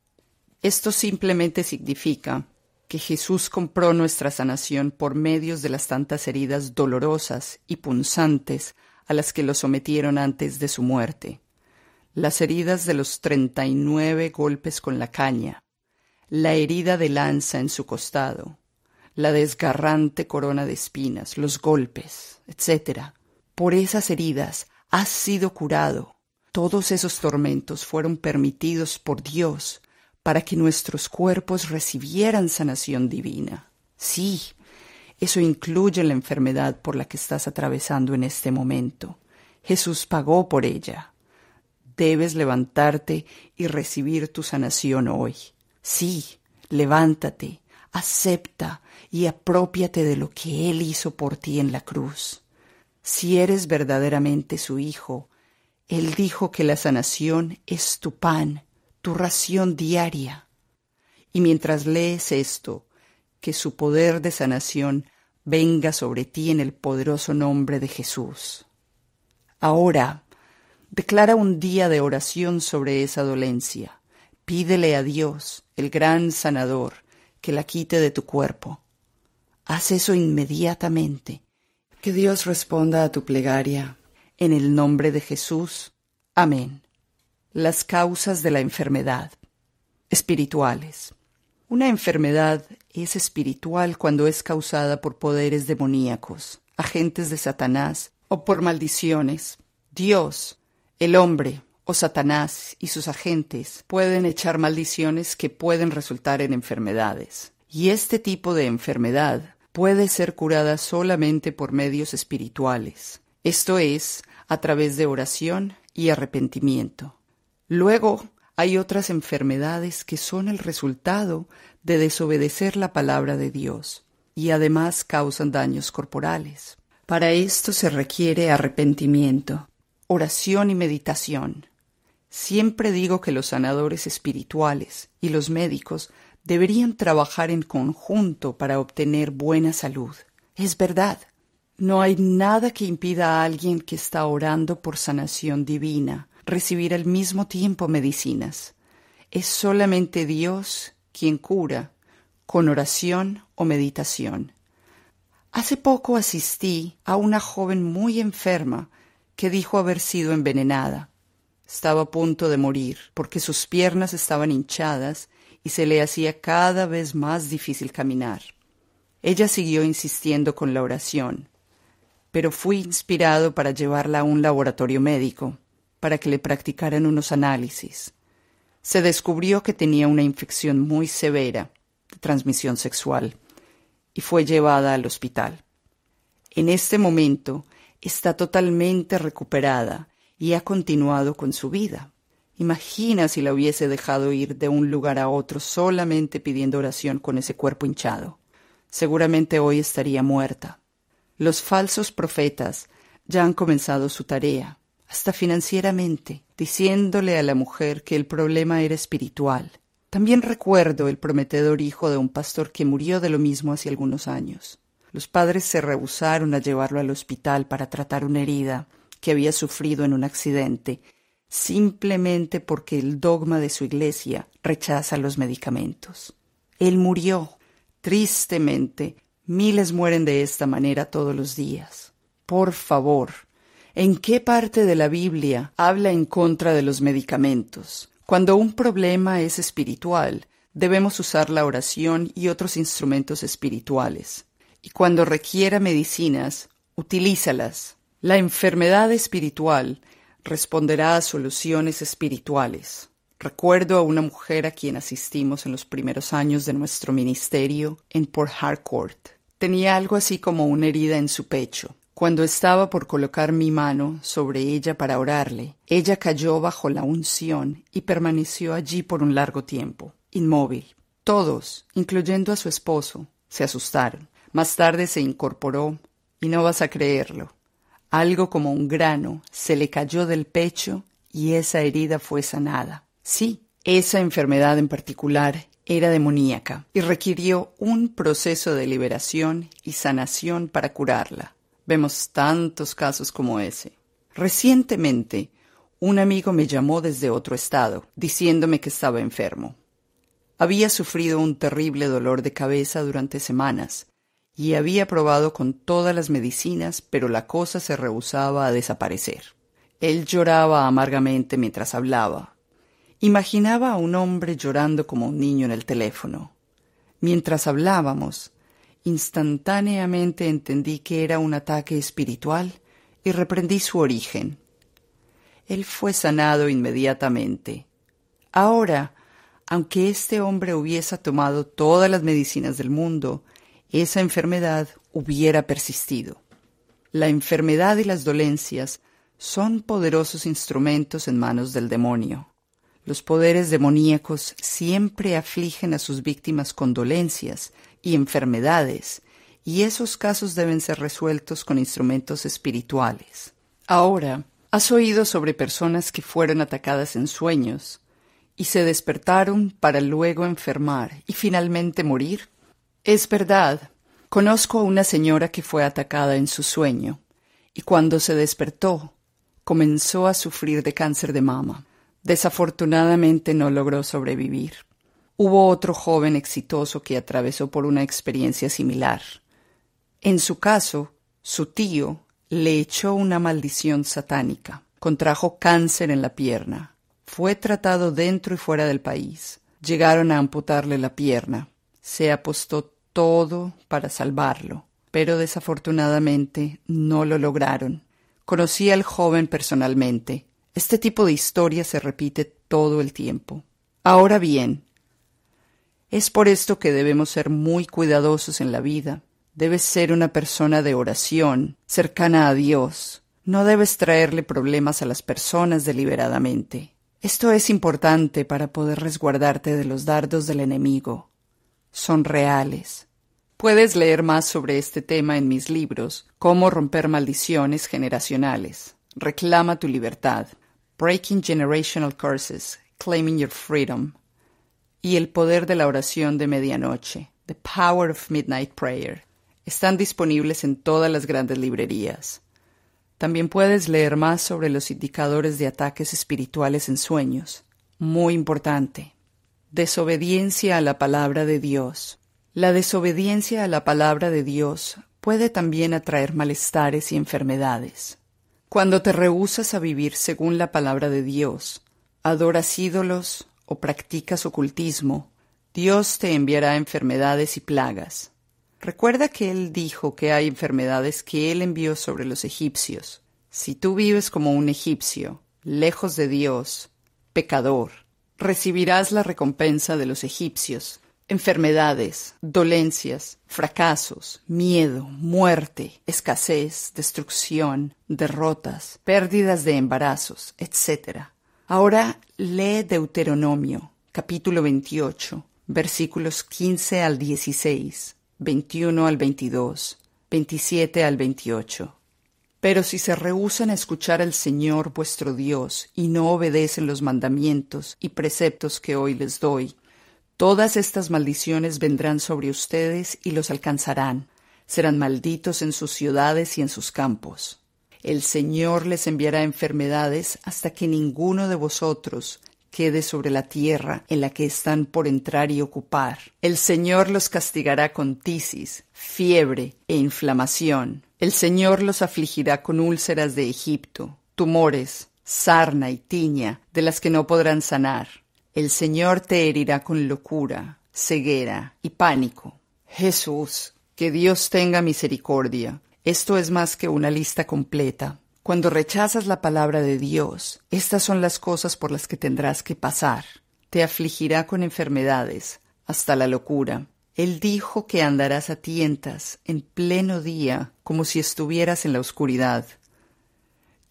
Esto simplemente significa que Jesús compró nuestra sanación por medios de las tantas heridas dolorosas y punzantes a las que lo sometieron antes de su muerte, las heridas de los treinta y nueve golpes con la caña, la herida de lanza en su costado, la desgarrante corona de espinas, los golpes, etc. Por esas heridas has sido curado todos esos tormentos fueron permitidos por Dios para que nuestros cuerpos recibieran sanación divina. Sí, eso incluye la enfermedad por la que estás atravesando en este momento. Jesús pagó por ella. Debes levantarte y recibir tu sanación hoy. Sí, levántate, acepta y apropiate de lo que Él hizo por ti en la cruz. Si eres verdaderamente su hijo, él dijo que la sanación es tu pan, tu ración diaria. Y mientras lees esto, que su poder de sanación venga sobre ti en el poderoso nombre de Jesús. Ahora, declara un día de oración sobre esa dolencia. Pídele a Dios, el gran sanador, que la quite de tu cuerpo. Haz eso inmediatamente. Que Dios responda a tu plegaria en el nombre de Jesús. Amén. Las causas de la enfermedad. Espirituales. Una enfermedad es espiritual cuando es causada por poderes demoníacos, agentes de Satanás o por maldiciones. Dios, el hombre o Satanás y sus agentes pueden echar maldiciones que pueden resultar en enfermedades. Y este tipo de enfermedad puede ser curada solamente por medios espirituales. Esto es, a través de oración y arrepentimiento. Luego, hay otras enfermedades que son el resultado de desobedecer la palabra de Dios y además causan daños corporales. Para esto se requiere arrepentimiento, oración y meditación. Siempre digo que los sanadores espirituales y los médicos deberían trabajar en conjunto para obtener buena salud. Es verdad, no hay nada que impida a alguien que está orando por sanación divina recibir al mismo tiempo medicinas. Es solamente Dios quien cura, con oración o meditación. Hace poco asistí a una joven muy enferma que dijo haber sido envenenada. Estaba a punto de morir porque sus piernas estaban hinchadas y se le hacía cada vez más difícil caminar. Ella siguió insistiendo con la oración pero fui inspirado para llevarla a un laboratorio médico, para que le practicaran unos análisis. Se descubrió que tenía una infección muy severa de transmisión sexual y fue llevada al hospital. En este momento está totalmente recuperada y ha continuado con su vida. Imagina si la hubiese dejado ir de un lugar a otro solamente pidiendo oración con ese cuerpo hinchado. Seguramente hoy estaría muerta. Los falsos profetas ya han comenzado su tarea, hasta financieramente, diciéndole a la mujer que el problema era espiritual. También recuerdo el prometedor hijo de un pastor que murió de lo mismo hace algunos años. Los padres se rehusaron a llevarlo al hospital para tratar una herida que había sufrido en un accidente, simplemente porque el dogma de su iglesia rechaza los medicamentos. Él murió. Tristemente, Miles mueren de esta manera todos los días. Por favor, ¿en qué parte de la Biblia habla en contra de los medicamentos? Cuando un problema es espiritual, debemos usar la oración y otros instrumentos espirituales. Y cuando requiera medicinas, utilízalas. La enfermedad espiritual responderá a soluciones espirituales. Recuerdo a una mujer a quien asistimos en los primeros años de nuestro ministerio en Port Harcourt. Tenía algo así como una herida en su pecho. Cuando estaba por colocar mi mano sobre ella para orarle, ella cayó bajo la unción y permaneció allí por un largo tiempo, inmóvil. Todos, incluyendo a su esposo, se asustaron. Más tarde se incorporó, y no vas a creerlo. Algo como un grano se le cayó del pecho y esa herida fue sanada. Sí, esa enfermedad en particular era demoníaca y requirió un proceso de liberación y sanación para curarla. Vemos tantos casos como ese. Recientemente, un amigo me llamó desde otro estado, diciéndome que estaba enfermo. Había sufrido un terrible dolor de cabeza durante semanas y había probado con todas las medicinas, pero la cosa se rehusaba a desaparecer. Él lloraba amargamente mientras hablaba Imaginaba a un hombre llorando como un niño en el teléfono. Mientras hablábamos, instantáneamente entendí que era un ataque espiritual y reprendí su origen. Él fue sanado inmediatamente. Ahora, aunque este hombre hubiese tomado todas las medicinas del mundo, esa enfermedad hubiera persistido. La enfermedad y las dolencias son poderosos instrumentos en manos del demonio. Los poderes demoníacos siempre afligen a sus víctimas con dolencias y enfermedades, y esos casos deben ser resueltos con instrumentos espirituales. Ahora, has oído sobre personas que fueron atacadas en sueños y se despertaron para luego enfermar y finalmente morir. Es verdad, conozco a una señora que fue atacada en su sueño y cuando se despertó comenzó a sufrir de cáncer de mama. Desafortunadamente no logró sobrevivir. Hubo otro joven exitoso que atravesó por una experiencia similar. En su caso, su tío le echó una maldición satánica. Contrajo cáncer en la pierna. Fue tratado dentro y fuera del país. Llegaron a amputarle la pierna. Se apostó todo para salvarlo, pero desafortunadamente no lo lograron. Conocí al joven personalmente este tipo de historia se repite todo el tiempo. Ahora bien, es por esto que debemos ser muy cuidadosos en la vida. Debes ser una persona de oración, cercana a Dios. No debes traerle problemas a las personas deliberadamente. Esto es importante para poder resguardarte de los dardos del enemigo. Son reales. Puedes leer más sobre este tema en mis libros, Cómo romper maldiciones generacionales. Reclama tu libertad. Breaking Generational Curses, Claiming Your Freedom y El Poder de la Oración de Medianoche, The Power of Midnight Prayer, están disponibles en todas las grandes librerías. También puedes leer más sobre los indicadores de ataques espirituales en sueños. Muy importante. Desobediencia a la palabra de Dios. La desobediencia a la palabra de Dios puede también atraer malestares y enfermedades. Cuando te rehusas a vivir según la palabra de Dios, adoras ídolos o practicas ocultismo, Dios te enviará enfermedades y plagas. Recuerda que Él dijo que hay enfermedades que Él envió sobre los egipcios. Si tú vives como un egipcio, lejos de Dios, pecador, recibirás la recompensa de los egipcios, Enfermedades, dolencias, fracasos, miedo, muerte, escasez, destrucción, derrotas, pérdidas de embarazos, etc. Ahora lee Deuteronomio, capítulo 28, versículos 15 al 16, 21 al 22, 27 al 28. Pero si se rehúsan a escuchar al Señor vuestro Dios y no obedecen los mandamientos y preceptos que hoy les doy, Todas estas maldiciones vendrán sobre ustedes y los alcanzarán. Serán malditos en sus ciudades y en sus campos. El Señor les enviará enfermedades hasta que ninguno de vosotros quede sobre la tierra en la que están por entrar y ocupar. El Señor los castigará con tisis, fiebre e inflamación. El Señor los afligirá con úlceras de Egipto, tumores, sarna y tiña, de las que no podrán sanar. El Señor te herirá con locura, ceguera y pánico. Jesús, que Dios tenga misericordia. Esto es más que una lista completa. Cuando rechazas la palabra de Dios, estas son las cosas por las que tendrás que pasar. Te afligirá con enfermedades, hasta la locura. Él dijo que andarás a tientas, en pleno día, como si estuvieras en la oscuridad.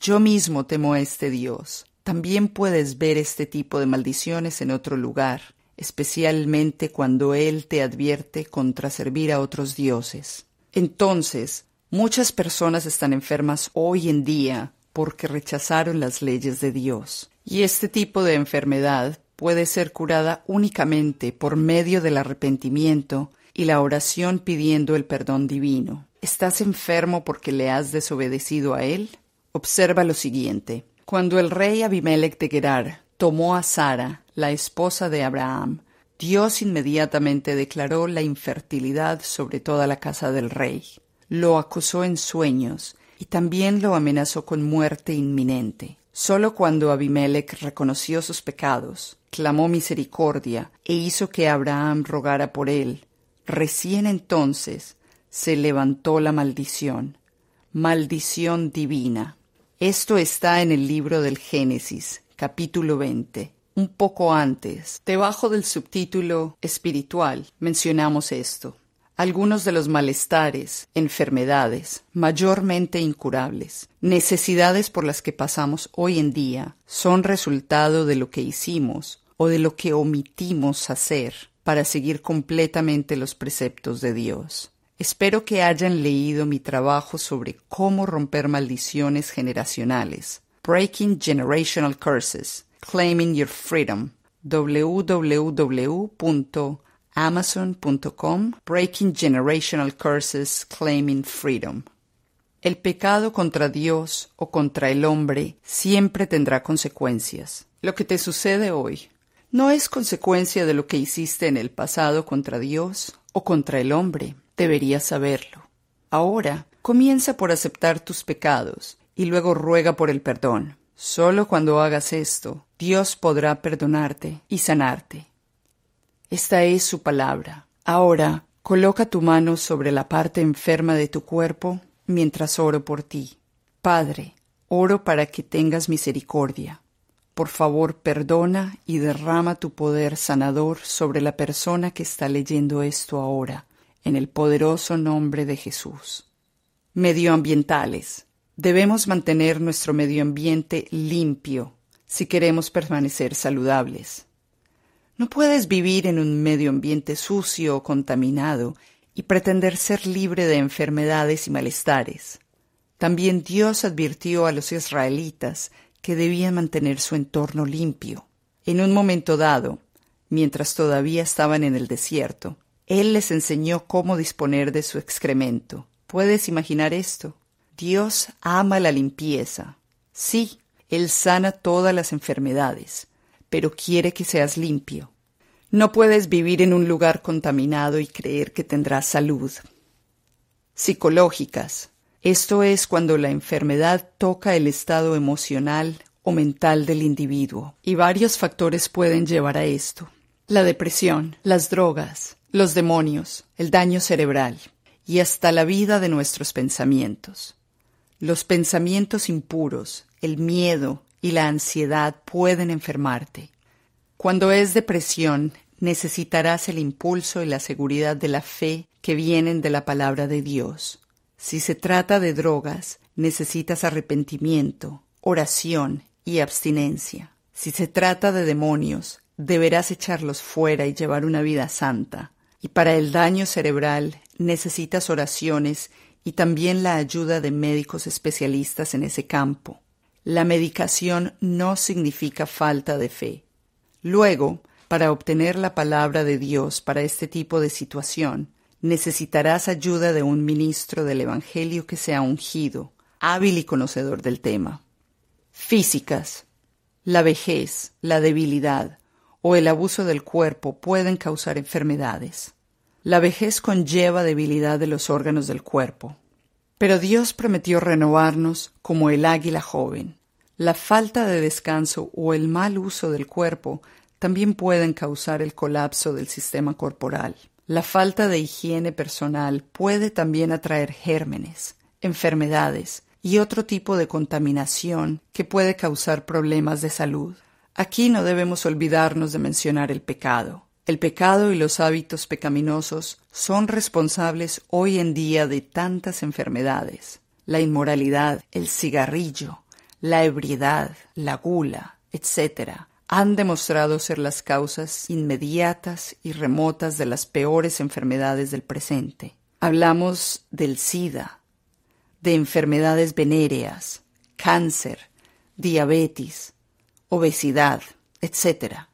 Yo mismo temo a este Dios, también puedes ver este tipo de maldiciones en otro lugar, especialmente cuando Él te advierte contra servir a otros dioses. Entonces, muchas personas están enfermas hoy en día porque rechazaron las leyes de Dios. Y este tipo de enfermedad puede ser curada únicamente por medio del arrepentimiento y la oración pidiendo el perdón divino. ¿Estás enfermo porque le has desobedecido a Él? Observa lo siguiente. Cuando el rey Abimelech de Gerar tomó a Sara, la esposa de Abraham, Dios inmediatamente declaró la infertilidad sobre toda la casa del rey. Lo acusó en sueños y también lo amenazó con muerte inminente. Sólo cuando Abimelech reconoció sus pecados, clamó misericordia e hizo que Abraham rogara por él, recién entonces se levantó la maldición, maldición divina. Esto está en el libro del Génesis, capítulo 20. Un poco antes, debajo del subtítulo espiritual, mencionamos esto. Algunos de los malestares, enfermedades, mayormente incurables, necesidades por las que pasamos hoy en día, son resultado de lo que hicimos o de lo que omitimos hacer para seguir completamente los preceptos de Dios. Espero que hayan leído mi trabajo sobre cómo romper maldiciones generacionales, Breaking Generational Curses, Claiming Your Freedom, www.amazon.com, Breaking Generational Curses, Claiming Freedom. El pecado contra Dios o contra el hombre siempre tendrá consecuencias. Lo que te sucede hoy no es consecuencia de lo que hiciste en el pasado contra Dios o contra el hombre deberías saberlo. Ahora, comienza por aceptar tus pecados y luego ruega por el perdón. Solo cuando hagas esto, Dios podrá perdonarte y sanarte. Esta es su palabra. Ahora, coloca tu mano sobre la parte enferma de tu cuerpo mientras oro por ti. Padre, oro para que tengas misericordia. Por favor, perdona y derrama tu poder sanador sobre la persona que está leyendo esto ahora en el poderoso nombre de Jesús. Medioambientales. Debemos mantener nuestro medio ambiente limpio si queremos permanecer saludables. No puedes vivir en un medio ambiente sucio o contaminado y pretender ser libre de enfermedades y malestares. También Dios advirtió a los israelitas que debían mantener su entorno limpio. En un momento dado, mientras todavía estaban en el desierto, él les enseñó cómo disponer de su excremento. ¿Puedes imaginar esto? Dios ama la limpieza. Sí, Él sana todas las enfermedades, pero quiere que seas limpio. No puedes vivir en un lugar contaminado y creer que tendrás salud. Psicológicas. Esto es cuando la enfermedad toca el estado emocional o mental del individuo, y varios factores pueden llevar a esto. La depresión, las drogas, los demonios, el daño cerebral y hasta la vida de nuestros pensamientos. Los pensamientos impuros, el miedo y la ansiedad pueden enfermarte. Cuando es depresión, necesitarás el impulso y la seguridad de la fe que vienen de la palabra de Dios. Si se trata de drogas, necesitas arrepentimiento, oración y abstinencia. Si se trata de demonios, deberás echarlos fuera y llevar una vida santa y para el daño cerebral necesitas oraciones y también la ayuda de médicos especialistas en ese campo. La medicación no significa falta de fe. Luego, para obtener la palabra de Dios para este tipo de situación, necesitarás ayuda de un ministro del Evangelio que sea ungido, hábil y conocedor del tema. Físicas. La vejez, la debilidad, o el abuso del cuerpo pueden causar enfermedades. La vejez conlleva debilidad de los órganos del cuerpo. Pero Dios prometió renovarnos como el águila joven. La falta de descanso o el mal uso del cuerpo también pueden causar el colapso del sistema corporal. La falta de higiene personal puede también atraer gérmenes, enfermedades y otro tipo de contaminación que puede causar problemas de salud. Aquí no debemos olvidarnos de mencionar el pecado. El pecado y los hábitos pecaminosos son responsables hoy en día de tantas enfermedades. La inmoralidad, el cigarrillo, la ebriedad, la gula, etc., han demostrado ser las causas inmediatas y remotas de las peores enfermedades del presente. Hablamos del SIDA, de enfermedades venéreas, cáncer, diabetes, obesidad, etc.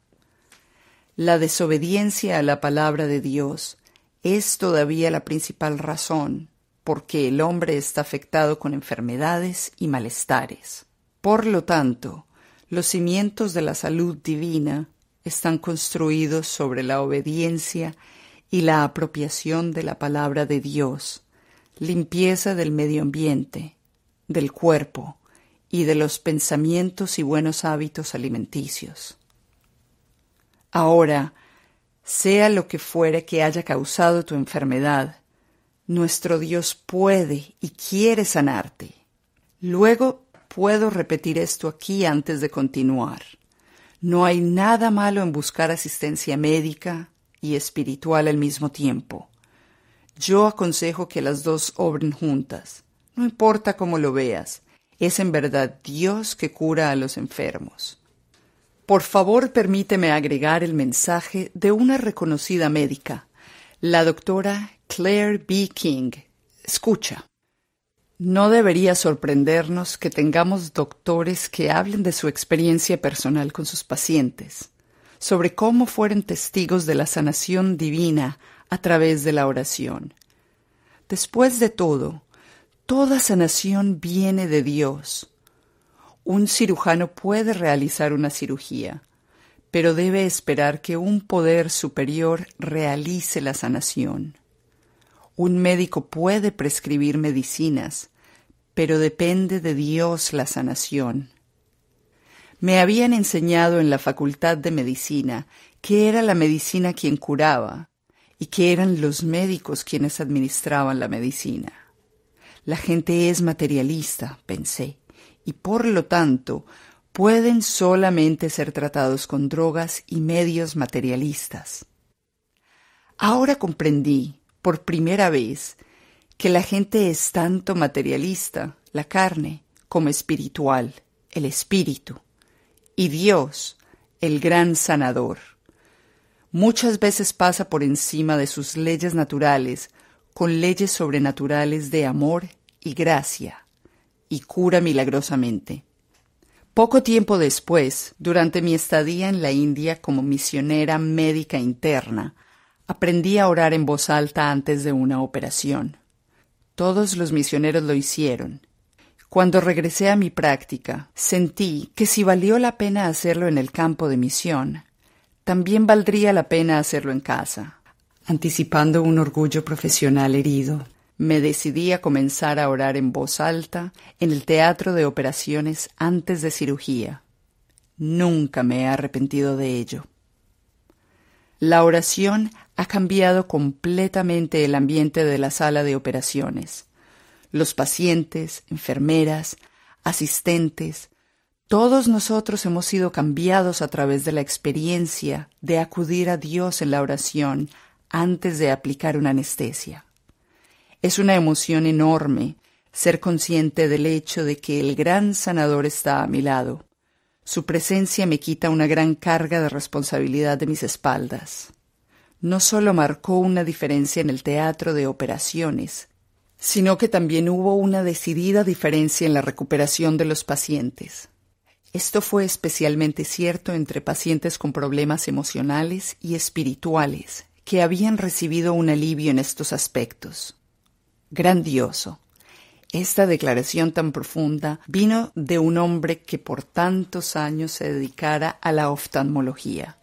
La desobediencia a la palabra de Dios es todavía la principal razón por que el hombre está afectado con enfermedades y malestares. Por lo tanto, los cimientos de la salud divina están construidos sobre la obediencia y la apropiación de la palabra de Dios, limpieza del medio ambiente, del cuerpo, y de los pensamientos y buenos hábitos alimenticios. Ahora, sea lo que fuere que haya causado tu enfermedad, nuestro Dios puede y quiere sanarte. Luego puedo repetir esto aquí antes de continuar. No hay nada malo en buscar asistencia médica y espiritual al mismo tiempo. Yo aconsejo que las dos obren juntas, no importa cómo lo veas, es en verdad Dios que cura a los enfermos. Por favor, permíteme agregar el mensaje de una reconocida médica, la doctora Claire B. King. Escucha. No debería sorprendernos que tengamos doctores que hablen de su experiencia personal con sus pacientes, sobre cómo fueron testigos de la sanación divina a través de la oración. Después de todo, Toda sanación viene de Dios. Un cirujano puede realizar una cirugía, pero debe esperar que un poder superior realice la sanación. Un médico puede prescribir medicinas, pero depende de Dios la sanación. Me habían enseñado en la Facultad de Medicina que era la medicina quien curaba y que eran los médicos quienes administraban la medicina. La gente es materialista, pensé, y por lo tanto pueden solamente ser tratados con drogas y medios materialistas. Ahora comprendí, por primera vez, que la gente es tanto materialista, la carne, como espiritual, el espíritu, y Dios, el gran sanador. Muchas veces pasa por encima de sus leyes naturales con leyes sobrenaturales de amor y gracia, y cura milagrosamente. Poco tiempo después, durante mi estadía en la India como misionera médica interna, aprendí a orar en voz alta antes de una operación. Todos los misioneros lo hicieron. Cuando regresé a mi práctica, sentí que si valió la pena hacerlo en el campo de misión, también valdría la pena hacerlo en casa anticipando un orgullo profesional herido. Me decidí a comenzar a orar en voz alta en el teatro de operaciones antes de cirugía. Nunca me he arrepentido de ello. La oración ha cambiado completamente el ambiente de la sala de operaciones. Los pacientes, enfermeras, asistentes, todos nosotros hemos sido cambiados a través de la experiencia de acudir a Dios en la oración antes de aplicar una anestesia. Es una emoción enorme ser consciente del hecho de que el gran sanador está a mi lado. Su presencia me quita una gran carga de responsabilidad de mis espaldas. No solo marcó una diferencia en el teatro de operaciones, sino que también hubo una decidida diferencia en la recuperación de los pacientes. Esto fue especialmente cierto entre pacientes con problemas emocionales y espirituales, que habían recibido un alivio en estos aspectos. Grandioso. Esta declaración tan profunda vino de un hombre que por tantos años se dedicara a la oftalmología.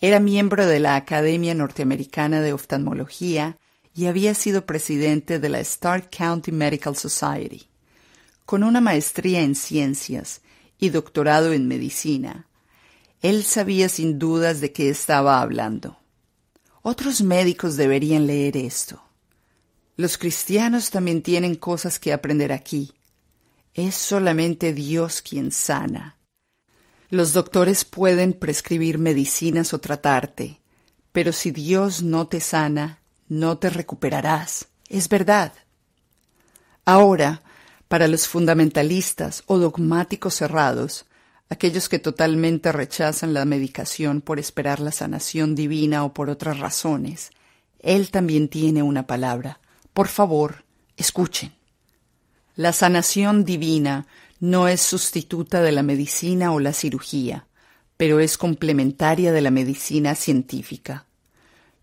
Era miembro de la Academia Norteamericana de Oftalmología y había sido presidente de la Stark County Medical Society. Con una maestría en ciencias y doctorado en medicina, él sabía sin dudas de qué estaba hablando. Otros médicos deberían leer esto. Los cristianos también tienen cosas que aprender aquí. Es solamente Dios quien sana. Los doctores pueden prescribir medicinas o tratarte, pero si Dios no te sana, no te recuperarás. Es verdad. Ahora, para los fundamentalistas o dogmáticos cerrados, aquellos que totalmente rechazan la medicación por esperar la sanación divina o por otras razones. Él también tiene una palabra. Por favor, escuchen. La sanación divina no es sustituta de la medicina o la cirugía, pero es complementaria de la medicina científica.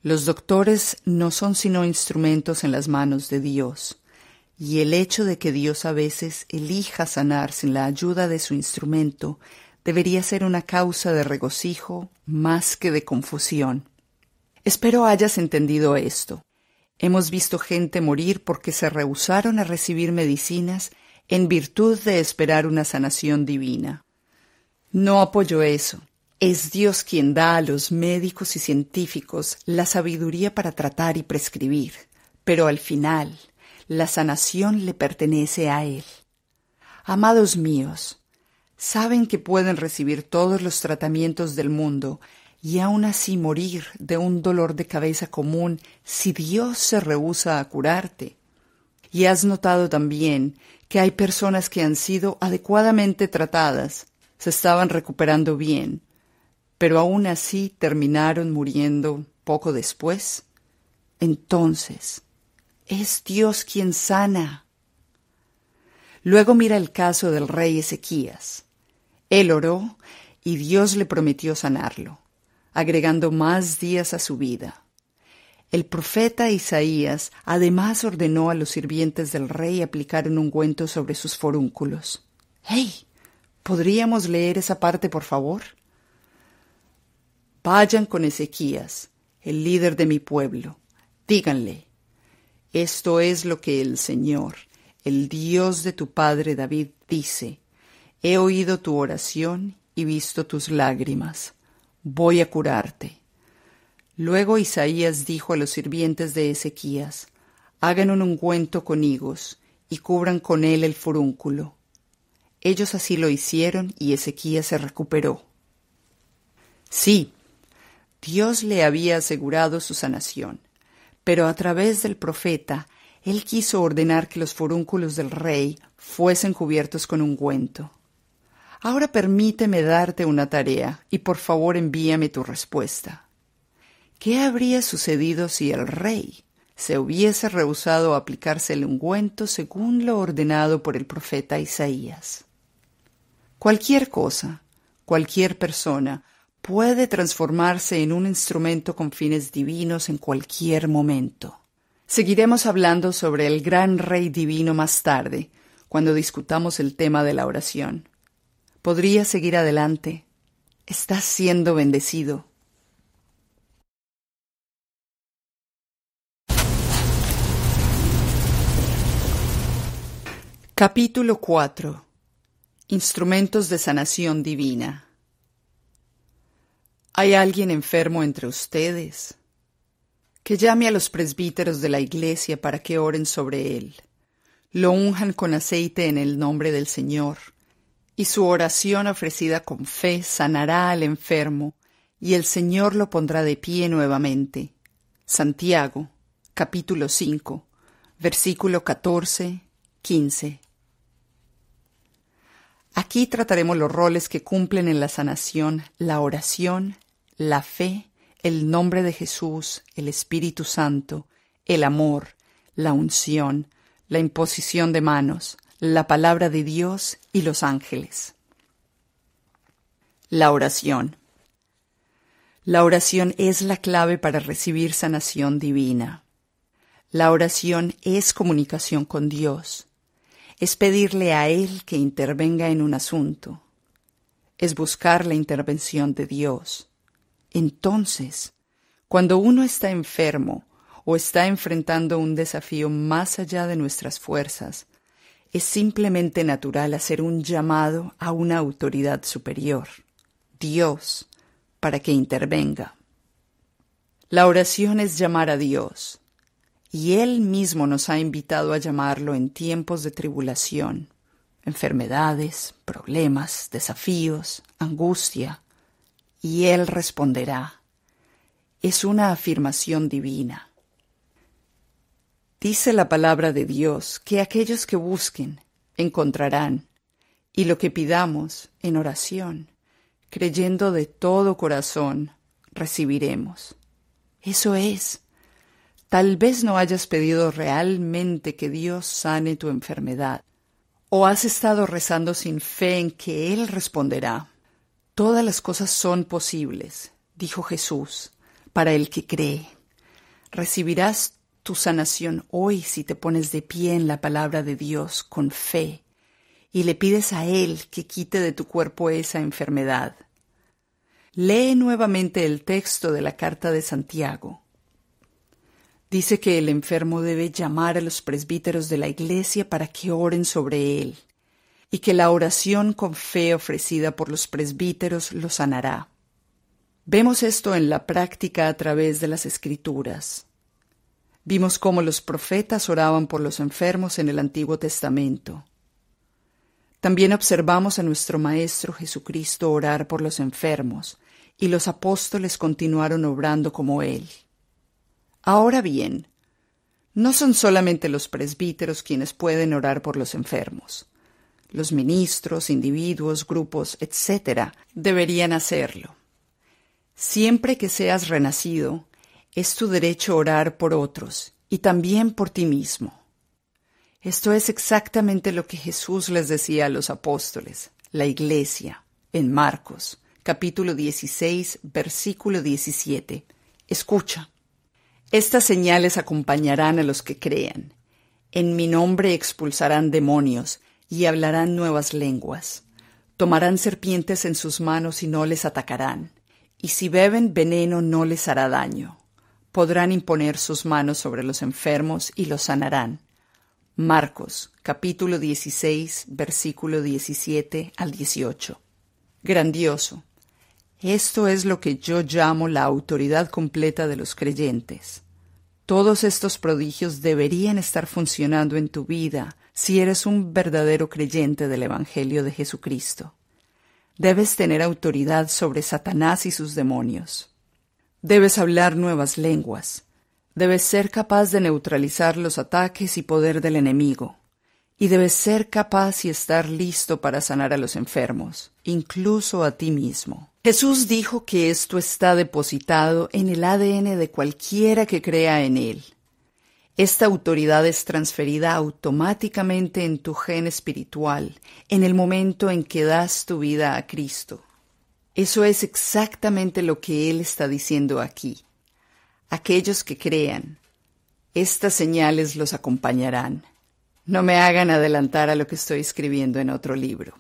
Los doctores no son sino instrumentos en las manos de Dios. Y el hecho de que Dios a veces elija sanar sin la ayuda de su instrumento debería ser una causa de regocijo más que de confusión. Espero hayas entendido esto. Hemos visto gente morir porque se rehusaron a recibir medicinas en virtud de esperar una sanación divina. No apoyo eso. Es Dios quien da a los médicos y científicos la sabiduría para tratar y prescribir, pero al final la sanación le pertenece a Él. Amados míos, saben que pueden recibir todos los tratamientos del mundo y aún así morir de un dolor de cabeza común si Dios se rehúsa a curarte. Y has notado también que hay personas que han sido adecuadamente tratadas, se estaban recuperando bien, pero aún así terminaron muriendo poco después. Entonces, es Dios quien sana. Luego mira el caso del rey Ezequías. Él oró y Dios le prometió sanarlo, agregando más días a su vida. El profeta Isaías además ordenó a los sirvientes del rey aplicar un ungüento sobre sus forúnculos. ¡Hey! ¿Podríamos leer esa parte, por favor? Vayan con Ezequías, el líder de mi pueblo. Díganle, esto es lo que el Señor, el Dios de tu padre David, dice, He oído tu oración y visto tus lágrimas, voy a curarte. Luego Isaías dijo a los sirvientes de Ezequías, Hagan un ungüento con higos, y cubran con él el furúnculo. Ellos así lo hicieron y Ezequías se recuperó. Sí, Dios le había asegurado su sanación pero a través del profeta, él quiso ordenar que los forúnculos del rey fuesen cubiertos con ungüento. Ahora permíteme darte una tarea y por favor envíame tu respuesta. ¿Qué habría sucedido si el rey se hubiese rehusado a aplicarse el ungüento según lo ordenado por el profeta Isaías? Cualquier cosa, cualquier persona, puede transformarse en un instrumento con fines divinos en cualquier momento. Seguiremos hablando sobre el gran Rey Divino más tarde, cuando discutamos el tema de la oración. Podría seguir adelante. Estás siendo bendecido. Capítulo 4 Instrumentos de sanación divina ¿Hay alguien enfermo entre ustedes? Que llame a los presbíteros de la iglesia para que oren sobre él. Lo unjan con aceite en el nombre del Señor, y su oración ofrecida con fe sanará al enfermo, y el Señor lo pondrá de pie nuevamente. Santiago, capítulo 5, versículo 14, 15. Aquí trataremos los roles que cumplen en la sanación la oración la fe, el nombre de Jesús, el Espíritu Santo, el amor, la unción, la imposición de manos, la palabra de Dios y los ángeles. La oración. La oración es la clave para recibir sanación divina. La oración es comunicación con Dios. Es pedirle a Él que intervenga en un asunto. Es buscar la intervención de Dios. Entonces, cuando uno está enfermo o está enfrentando un desafío más allá de nuestras fuerzas, es simplemente natural hacer un llamado a una autoridad superior, Dios, para que intervenga. La oración es llamar a Dios, y Él mismo nos ha invitado a llamarlo en tiempos de tribulación, enfermedades, problemas, desafíos, angustia, y Él responderá. Es una afirmación divina. Dice la palabra de Dios que aquellos que busquen encontrarán, y lo que pidamos en oración, creyendo de todo corazón, recibiremos. Eso es. Tal vez no hayas pedido realmente que Dios sane tu enfermedad, o has estado rezando sin fe en que Él responderá. Todas las cosas son posibles, dijo Jesús, para el que cree. Recibirás tu sanación hoy si te pones de pie en la palabra de Dios con fe y le pides a Él que quite de tu cuerpo esa enfermedad. Lee nuevamente el texto de la carta de Santiago. Dice que el enfermo debe llamar a los presbíteros de la iglesia para que oren sobre él y que la oración con fe ofrecida por los presbíteros lo sanará. Vemos esto en la práctica a través de las escrituras. Vimos cómo los profetas oraban por los enfermos en el Antiguo Testamento. También observamos a nuestro Maestro Jesucristo orar por los enfermos, y los apóstoles continuaron obrando como él. Ahora bien, no son solamente los presbíteros quienes pueden orar por los enfermos. Los ministros, individuos, grupos, etc., deberían hacerlo. Siempre que seas renacido, es tu derecho orar por otros y también por ti mismo. Esto es exactamente lo que Jesús les decía a los apóstoles, la iglesia, en Marcos, capítulo 16, versículo 17. Escucha. Estas señales acompañarán a los que crean. En mi nombre expulsarán demonios, y hablarán nuevas lenguas. Tomarán serpientes en sus manos y no les atacarán, y si beben veneno no les hará daño. Podrán imponer sus manos sobre los enfermos y los sanarán. Marcos capítulo 16 versículo 17 al 18. Grandioso. Esto es lo que yo llamo la autoridad completa de los creyentes. Todos estos prodigios deberían estar funcionando en tu vida si eres un verdadero creyente del Evangelio de Jesucristo. Debes tener autoridad sobre Satanás y sus demonios. Debes hablar nuevas lenguas. Debes ser capaz de neutralizar los ataques y poder del enemigo. Y debes ser capaz y estar listo para sanar a los enfermos, incluso a ti mismo. Jesús dijo que esto está depositado en el ADN de cualquiera que crea en Él. Esta autoridad es transferida automáticamente en tu gen espiritual, en el momento en que das tu vida a Cristo. Eso es exactamente lo que Él está diciendo aquí. Aquellos que crean, estas señales los acompañarán. No me hagan adelantar a lo que estoy escribiendo en otro libro.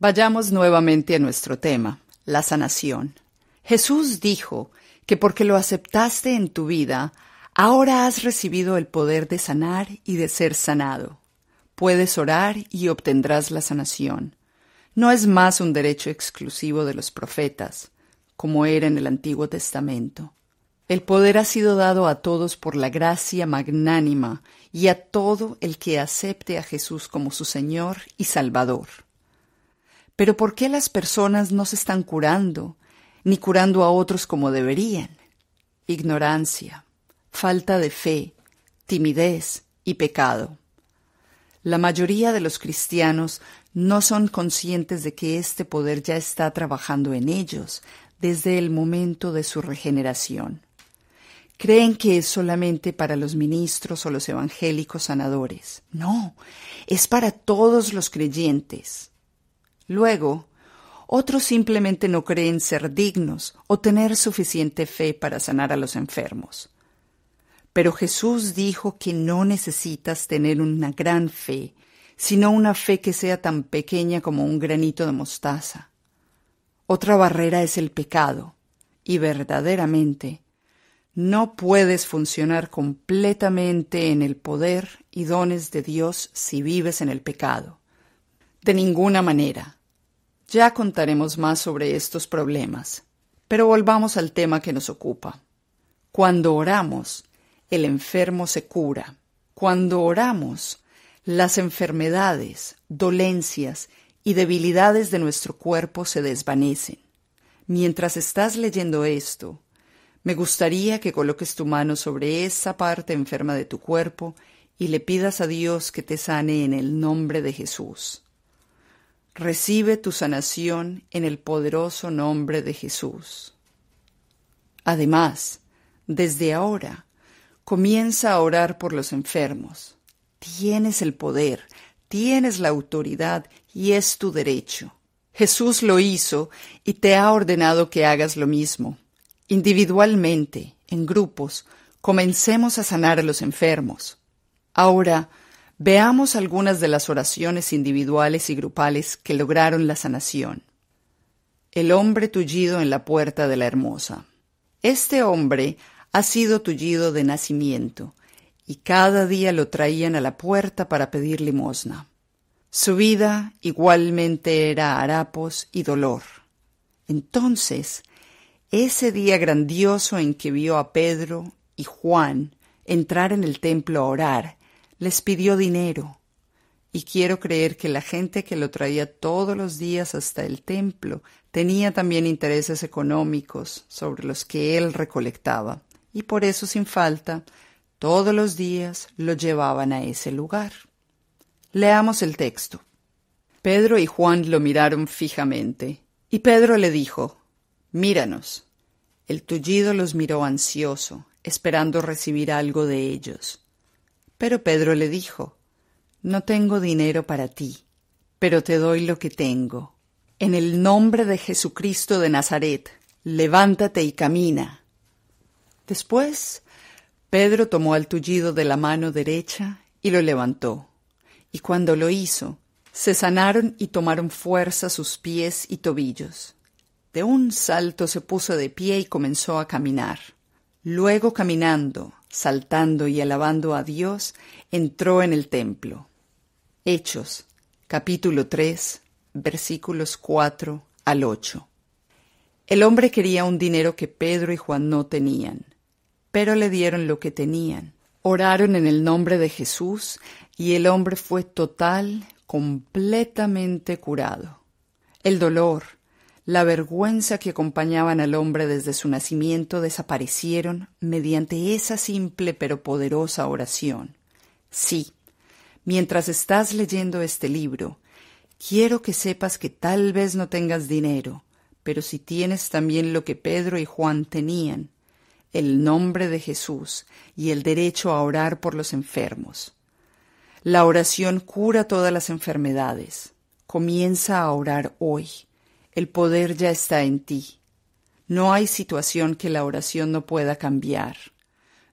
Vayamos nuevamente a nuestro tema, la sanación. Jesús dijo que porque lo aceptaste en tu vida, Ahora has recibido el poder de sanar y de ser sanado. Puedes orar y obtendrás la sanación. No es más un derecho exclusivo de los profetas, como era en el Antiguo Testamento. El poder ha sido dado a todos por la gracia magnánima y a todo el que acepte a Jesús como su Señor y Salvador. Pero ¿por qué las personas no se están curando, ni curando a otros como deberían? Ignorancia falta de fe, timidez y pecado. La mayoría de los cristianos no son conscientes de que este poder ya está trabajando en ellos desde el momento de su regeneración. Creen que es solamente para los ministros o los evangélicos sanadores. No, es para todos los creyentes. Luego, otros simplemente no creen ser dignos o tener suficiente fe para sanar a los enfermos. Pero Jesús dijo que no necesitas tener una gran fe, sino una fe que sea tan pequeña como un granito de mostaza. Otra barrera es el pecado, y verdaderamente, no puedes funcionar completamente en el poder y dones de Dios si vives en el pecado. De ninguna manera. Ya contaremos más sobre estos problemas, pero volvamos al tema que nos ocupa. Cuando oramos, el enfermo se cura. Cuando oramos, las enfermedades, dolencias y debilidades de nuestro cuerpo se desvanecen. Mientras estás leyendo esto, me gustaría que coloques tu mano sobre esa parte enferma de tu cuerpo y le pidas a Dios que te sane en el nombre de Jesús. Recibe tu sanación en el poderoso nombre de Jesús. Además, desde ahora, Comienza a orar por los enfermos. Tienes el poder, tienes la autoridad y es tu derecho. Jesús lo hizo y te ha ordenado que hagas lo mismo. Individualmente, en grupos, comencemos a sanar a los enfermos. Ahora, veamos algunas de las oraciones individuales y grupales que lograron la sanación. El hombre tullido en la puerta de la hermosa. Este hombre ha sido tullido de nacimiento, y cada día lo traían a la puerta para pedir limosna. Su vida igualmente era harapos y dolor. Entonces, ese día grandioso en que vio a Pedro y Juan entrar en el templo a orar, les pidió dinero. Y quiero creer que la gente que lo traía todos los días hasta el templo tenía también intereses económicos sobre los que él recolectaba y por eso sin falta todos los días lo llevaban a ese lugar. Leamos el texto. Pedro y Juan lo miraron fijamente, y Pedro le dijo, Míranos. El tullido los miró ansioso, esperando recibir algo de ellos. Pero Pedro le dijo, No tengo dinero para ti, pero te doy lo que tengo. En el nombre de Jesucristo de Nazaret, levántate y camina. Después, Pedro tomó al tullido de la mano derecha y lo levantó. Y cuando lo hizo, se sanaron y tomaron fuerza sus pies y tobillos. De un salto se puso de pie y comenzó a caminar. Luego caminando, saltando y alabando a Dios, entró en el templo. Hechos, capítulo 3, versículos 4 al 8. El hombre quería un dinero que Pedro y Juan no tenían pero le dieron lo que tenían. Oraron en el nombre de Jesús y el hombre fue total, completamente curado. El dolor, la vergüenza que acompañaban al hombre desde su nacimiento desaparecieron mediante esa simple pero poderosa oración. Sí, mientras estás leyendo este libro, quiero que sepas que tal vez no tengas dinero, pero si tienes también lo que Pedro y Juan tenían, el nombre de Jesús y el derecho a orar por los enfermos. La oración cura todas las enfermedades. Comienza a orar hoy. El poder ya está en ti. No hay situación que la oración no pueda cambiar.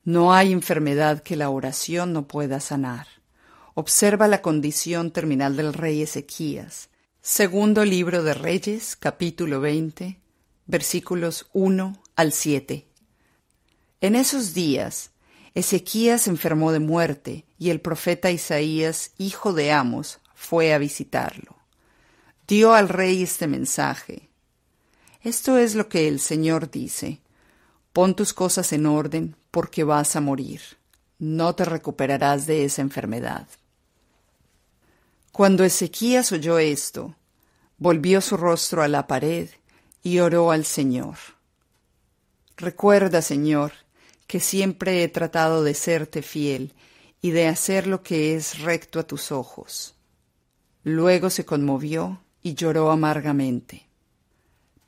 No hay enfermedad que la oración no pueda sanar. Observa la condición terminal del rey Ezequías. Segundo libro de Reyes, capítulo 20, versículos 1 al 7. En esos días, Ezequías enfermó de muerte, y el profeta Isaías, hijo de Amos, fue a visitarlo. Dio al rey este mensaje. Esto es lo que el Señor dice. Pon tus cosas en orden, porque vas a morir. No te recuperarás de esa enfermedad. Cuando Ezequías oyó esto, volvió su rostro a la pared y oró al Señor. Recuerda, Señor, que siempre he tratado de serte fiel y de hacer lo que es recto a tus ojos. Luego se conmovió y lloró amargamente.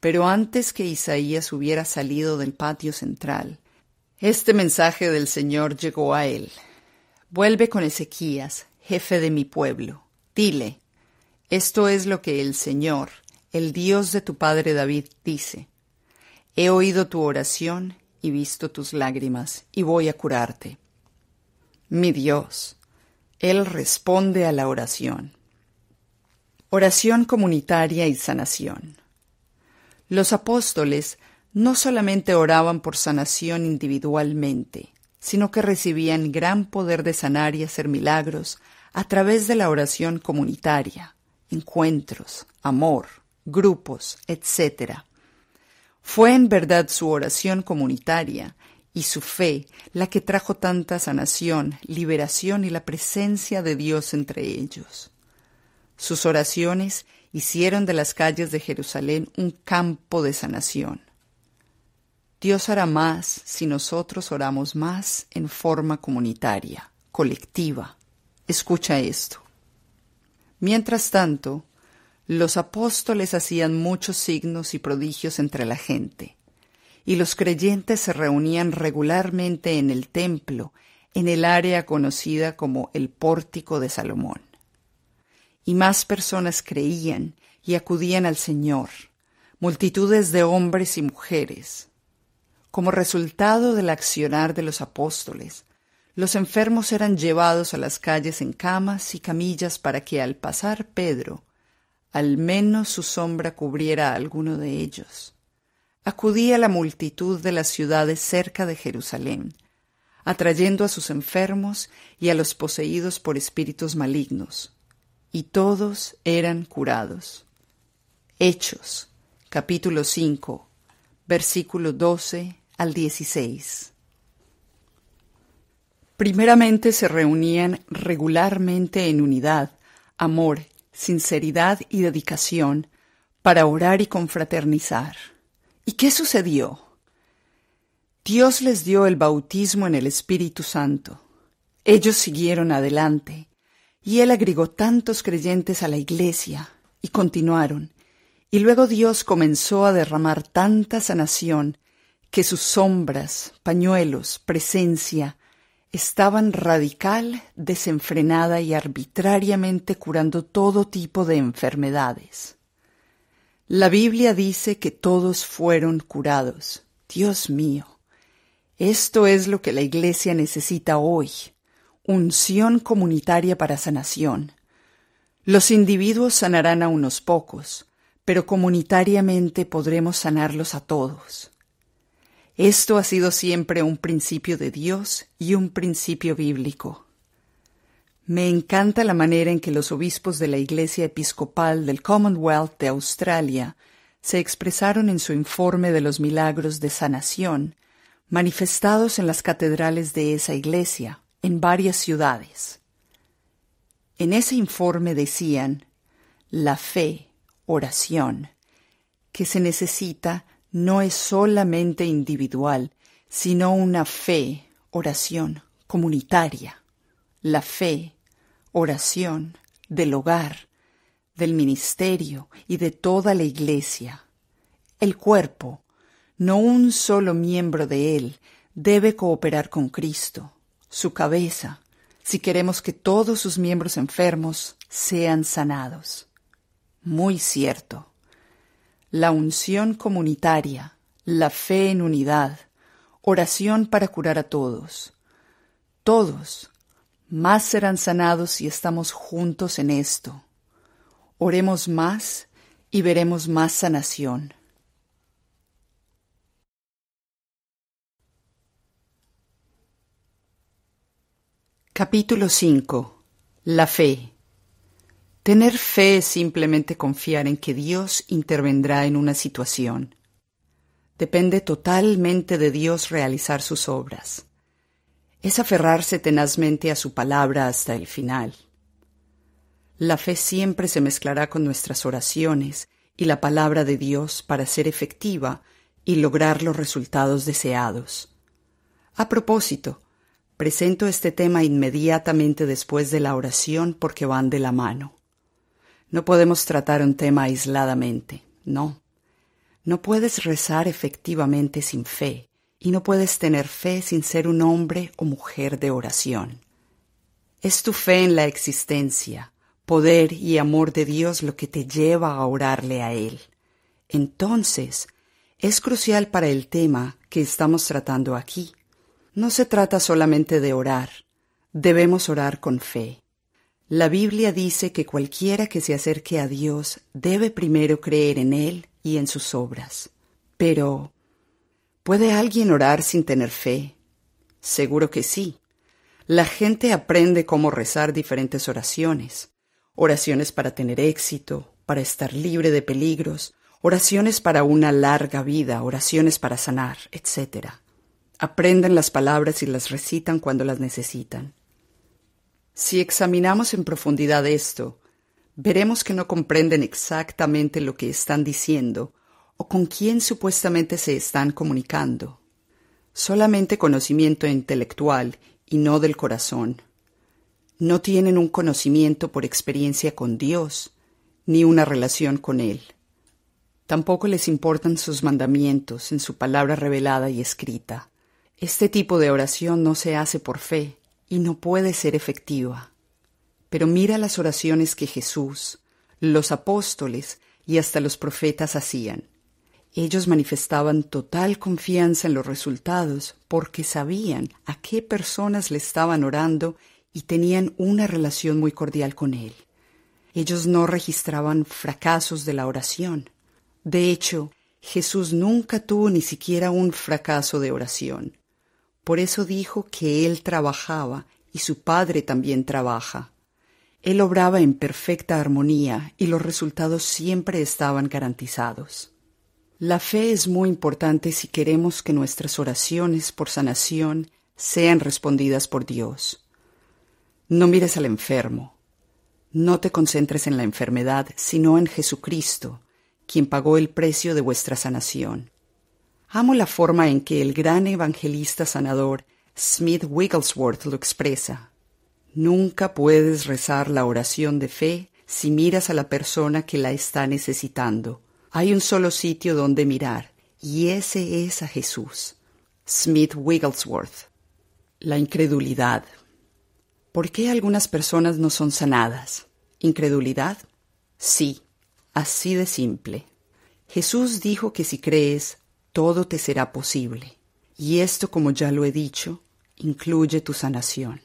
Pero antes que Isaías hubiera salido del patio central, este mensaje del Señor llegó a él. Vuelve con Ezequías, jefe de mi pueblo. Dile, esto es lo que el Señor, el Dios de tu padre David, dice. He oído tu oración y visto tus lágrimas, y voy a curarte. Mi Dios, Él responde a la oración. Oración comunitaria y sanación. Los apóstoles no solamente oraban por sanación individualmente, sino que recibían gran poder de sanar y hacer milagros a través de la oración comunitaria, encuentros, amor, grupos, etc. Fue en verdad su oración comunitaria y su fe la que trajo tanta sanación, liberación y la presencia de Dios entre ellos. Sus oraciones hicieron de las calles de Jerusalén un campo de sanación. Dios hará más si nosotros oramos más en forma comunitaria, colectiva. Escucha esto. Mientras tanto, los apóstoles hacían muchos signos y prodigios entre la gente, y los creyentes se reunían regularmente en el templo, en el área conocida como el pórtico de Salomón. Y más personas creían y acudían al Señor, multitudes de hombres y mujeres. Como resultado del accionar de los apóstoles, los enfermos eran llevados a las calles en camas y camillas para que al pasar Pedro al menos su sombra cubriera a alguno de ellos. Acudía la multitud de las ciudades cerca de Jerusalén, atrayendo a sus enfermos y a los poseídos por espíritus malignos, y todos eran curados. Hechos, capítulo 5, versículo 12 al 16. Primeramente se reunían regularmente en unidad, amor sinceridad y dedicación para orar y confraternizar. ¿Y qué sucedió? Dios les dio el bautismo en el Espíritu Santo. Ellos siguieron adelante, y Él agregó tantos creyentes a la iglesia, y continuaron, y luego Dios comenzó a derramar tanta sanación que sus sombras, pañuelos, presencia estaban radical, desenfrenada y arbitrariamente curando todo tipo de enfermedades. La Biblia dice que todos fueron curados. Dios mío, esto es lo que la Iglesia necesita hoy, unción comunitaria para sanación. Los individuos sanarán a unos pocos, pero comunitariamente podremos sanarlos a todos. Esto ha sido siempre un principio de Dios y un principio bíblico. Me encanta la manera en que los obispos de la Iglesia Episcopal del Commonwealth de Australia se expresaron en su informe de los milagros de sanación manifestados en las catedrales de esa iglesia, en varias ciudades. En ese informe decían, la fe, oración, que se necesita no es solamente individual, sino una fe, oración, comunitaria. La fe, oración, del hogar, del ministerio y de toda la iglesia. El cuerpo, no un solo miembro de él, debe cooperar con Cristo, su cabeza, si queremos que todos sus miembros enfermos sean sanados. Muy cierto la unción comunitaria, la fe en unidad, oración para curar a todos. Todos, más serán sanados si estamos juntos en esto. Oremos más y veremos más sanación. Capítulo 5. La fe. Tener fe es simplemente confiar en que Dios intervendrá en una situación. Depende totalmente de Dios realizar sus obras. Es aferrarse tenazmente a su palabra hasta el final. La fe siempre se mezclará con nuestras oraciones y la palabra de Dios para ser efectiva y lograr los resultados deseados. A propósito, presento este tema inmediatamente después de la oración porque van de la mano. No podemos tratar un tema aisladamente, no. No puedes rezar efectivamente sin fe, y no puedes tener fe sin ser un hombre o mujer de oración. Es tu fe en la existencia, poder y amor de Dios lo que te lleva a orarle a Él. Entonces, es crucial para el tema que estamos tratando aquí. No se trata solamente de orar, debemos orar con fe. La Biblia dice que cualquiera que se acerque a Dios debe primero creer en Él y en sus obras. Pero, ¿puede alguien orar sin tener fe? Seguro que sí. La gente aprende cómo rezar diferentes oraciones. Oraciones para tener éxito, para estar libre de peligros, oraciones para una larga vida, oraciones para sanar, etc. Aprenden las palabras y las recitan cuando las necesitan. Si examinamos en profundidad esto, veremos que no comprenden exactamente lo que están diciendo o con quién supuestamente se están comunicando. Solamente conocimiento intelectual y no del corazón. No tienen un conocimiento por experiencia con Dios, ni una relación con Él. Tampoco les importan sus mandamientos en su palabra revelada y escrita. Este tipo de oración no se hace por fe, y no puede ser efectiva. Pero mira las oraciones que Jesús, los apóstoles y hasta los profetas hacían. Ellos manifestaban total confianza en los resultados porque sabían a qué personas le estaban orando y tenían una relación muy cordial con él. Ellos no registraban fracasos de la oración. De hecho, Jesús nunca tuvo ni siquiera un fracaso de oración. Por eso dijo que él trabajaba y su padre también trabaja. Él obraba en perfecta armonía y los resultados siempre estaban garantizados. La fe es muy importante si queremos que nuestras oraciones por sanación sean respondidas por Dios. No mires al enfermo. No te concentres en la enfermedad, sino en Jesucristo, quien pagó el precio de vuestra sanación. Amo la forma en que el gran evangelista sanador Smith Wigglesworth lo expresa. Nunca puedes rezar la oración de fe si miras a la persona que la está necesitando. Hay un solo sitio donde mirar, y ese es a Jesús. Smith Wigglesworth. La incredulidad. ¿Por qué algunas personas no son sanadas? ¿Incredulidad? Sí, así de simple. Jesús dijo que si crees, todo te será posible. Y esto, como ya lo he dicho, incluye tu sanación.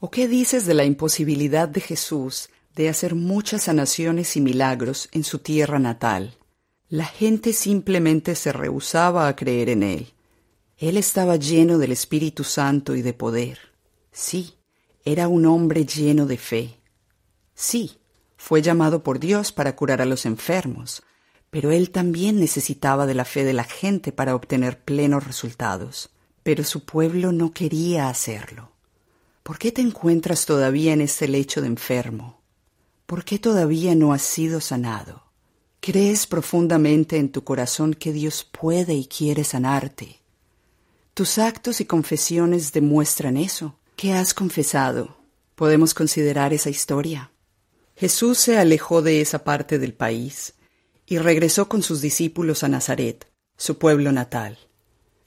¿O qué dices de la imposibilidad de Jesús de hacer muchas sanaciones y milagros en su tierra natal? La gente simplemente se rehusaba a creer en él. Él estaba lleno del Espíritu Santo y de poder. Sí, era un hombre lleno de fe. Sí, fue llamado por Dios para curar a los enfermos, pero él también necesitaba de la fe de la gente para obtener plenos resultados. Pero su pueblo no quería hacerlo. ¿Por qué te encuentras todavía en este lecho de enfermo? ¿Por qué todavía no has sido sanado? Crees profundamente en tu corazón que Dios puede y quiere sanarte. Tus actos y confesiones demuestran eso. ¿Qué has confesado? Podemos considerar esa historia. Jesús se alejó de esa parte del país y regresó con sus discípulos a Nazaret, su pueblo natal.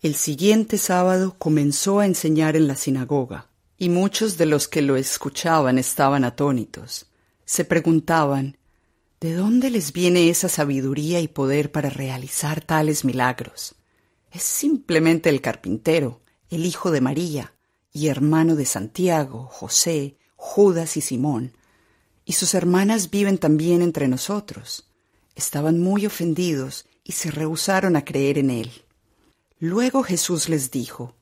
El siguiente sábado comenzó a enseñar en la sinagoga, y muchos de los que lo escuchaban estaban atónitos. Se preguntaban, ¿de dónde les viene esa sabiduría y poder para realizar tales milagros? Es simplemente el carpintero, el hijo de María, y hermano de Santiago, José, Judas y Simón, y sus hermanas viven también entre nosotros. Estaban muy ofendidos y se rehusaron a creer en él. Luego Jesús les dijo,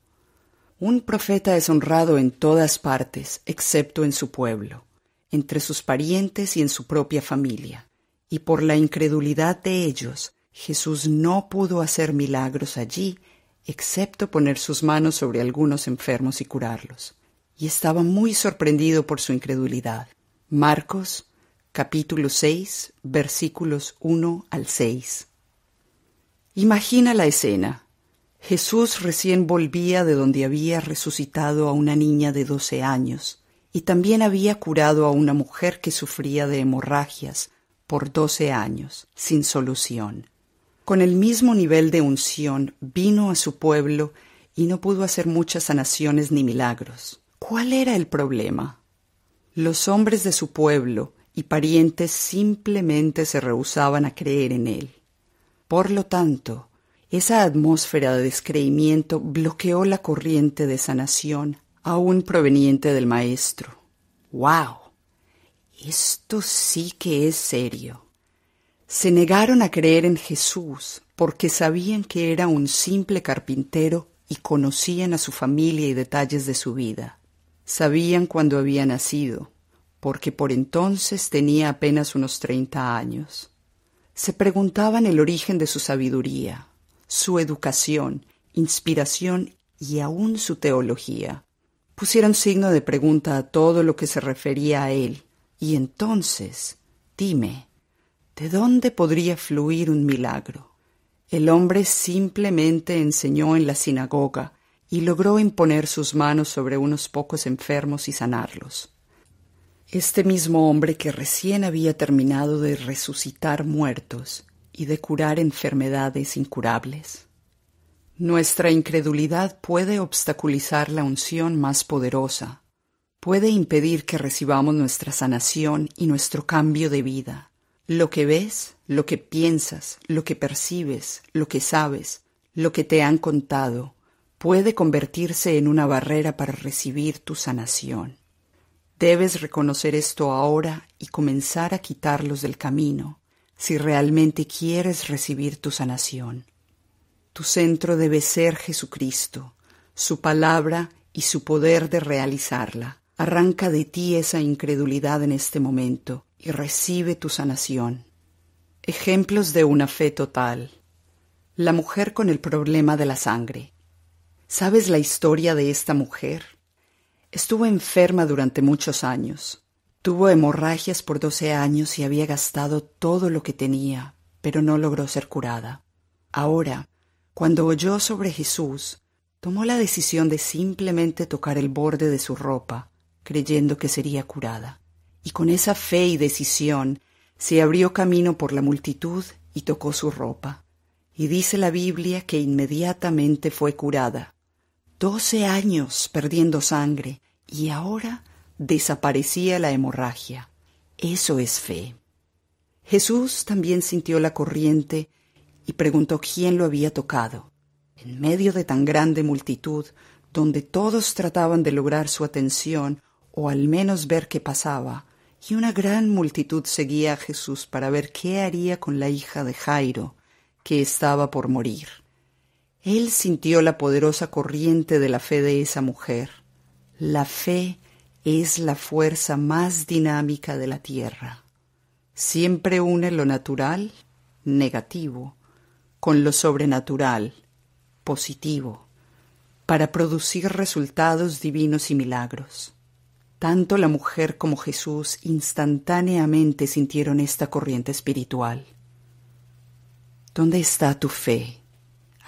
Un profeta es honrado en todas partes, excepto en su pueblo, entre sus parientes y en su propia familia. Y por la incredulidad de ellos, Jesús no pudo hacer milagros allí, excepto poner sus manos sobre algunos enfermos y curarlos. Y estaba muy sorprendido por su incredulidad. Marcos capítulo 6, versículos 1 al 6. Imagina la escena. Jesús recién volvía de donde había resucitado a una niña de doce años y también había curado a una mujer que sufría de hemorragias por doce años, sin solución. Con el mismo nivel de unción vino a su pueblo y no pudo hacer muchas sanaciones ni milagros. ¿Cuál era el problema? Los hombres de su pueblo, parientes simplemente se rehusaban a creer en él. Por lo tanto, esa atmósfera de descreimiento bloqueó la corriente de sanación aún proveniente del maestro. ¡Wow! Esto sí que es serio. Se negaron a creer en Jesús porque sabían que era un simple carpintero y conocían a su familia y detalles de su vida. Sabían cuándo había nacido, porque por entonces tenía apenas unos treinta años. Se preguntaban el origen de su sabiduría, su educación, inspiración y aún su teología. Pusieron signo de pregunta a todo lo que se refería a él. Y entonces, dime, ¿de dónde podría fluir un milagro? El hombre simplemente enseñó en la sinagoga y logró imponer sus manos sobre unos pocos enfermos y sanarlos. Este mismo hombre que recién había terminado de resucitar muertos y de curar enfermedades incurables. Nuestra incredulidad puede obstaculizar la unción más poderosa, puede impedir que recibamos nuestra sanación y nuestro cambio de vida. Lo que ves, lo que piensas, lo que percibes, lo que sabes, lo que te han contado, puede convertirse en una barrera para recibir tu sanación. Debes reconocer esto ahora y comenzar a quitarlos del camino si realmente quieres recibir tu sanación. Tu centro debe ser Jesucristo, su palabra y su poder de realizarla. Arranca de ti esa incredulidad en este momento y recibe tu sanación. Ejemplos de una fe total. La mujer con el problema de la sangre. ¿Sabes la historia de esta mujer? Estuvo enferma durante muchos años. Tuvo hemorragias por doce años y había gastado todo lo que tenía, pero no logró ser curada. Ahora, cuando oyó sobre Jesús, tomó la decisión de simplemente tocar el borde de su ropa, creyendo que sería curada. Y con esa fe y decisión se abrió camino por la multitud y tocó su ropa. Y dice la Biblia que inmediatamente fue curada, Doce años perdiendo sangre y ahora desaparecía la hemorragia. Eso es fe. Jesús también sintió la corriente y preguntó quién lo había tocado. En medio de tan grande multitud, donde todos trataban de lograr su atención o al menos ver qué pasaba, y una gran multitud seguía a Jesús para ver qué haría con la hija de Jairo, que estaba por morir. Él sintió la poderosa corriente de la fe de esa mujer. La fe es la fuerza más dinámica de la Tierra. Siempre une lo natural, negativo, con lo sobrenatural, positivo, para producir resultados divinos y milagros. Tanto la mujer como Jesús instantáneamente sintieron esta corriente espiritual. ¿Dónde está tu fe?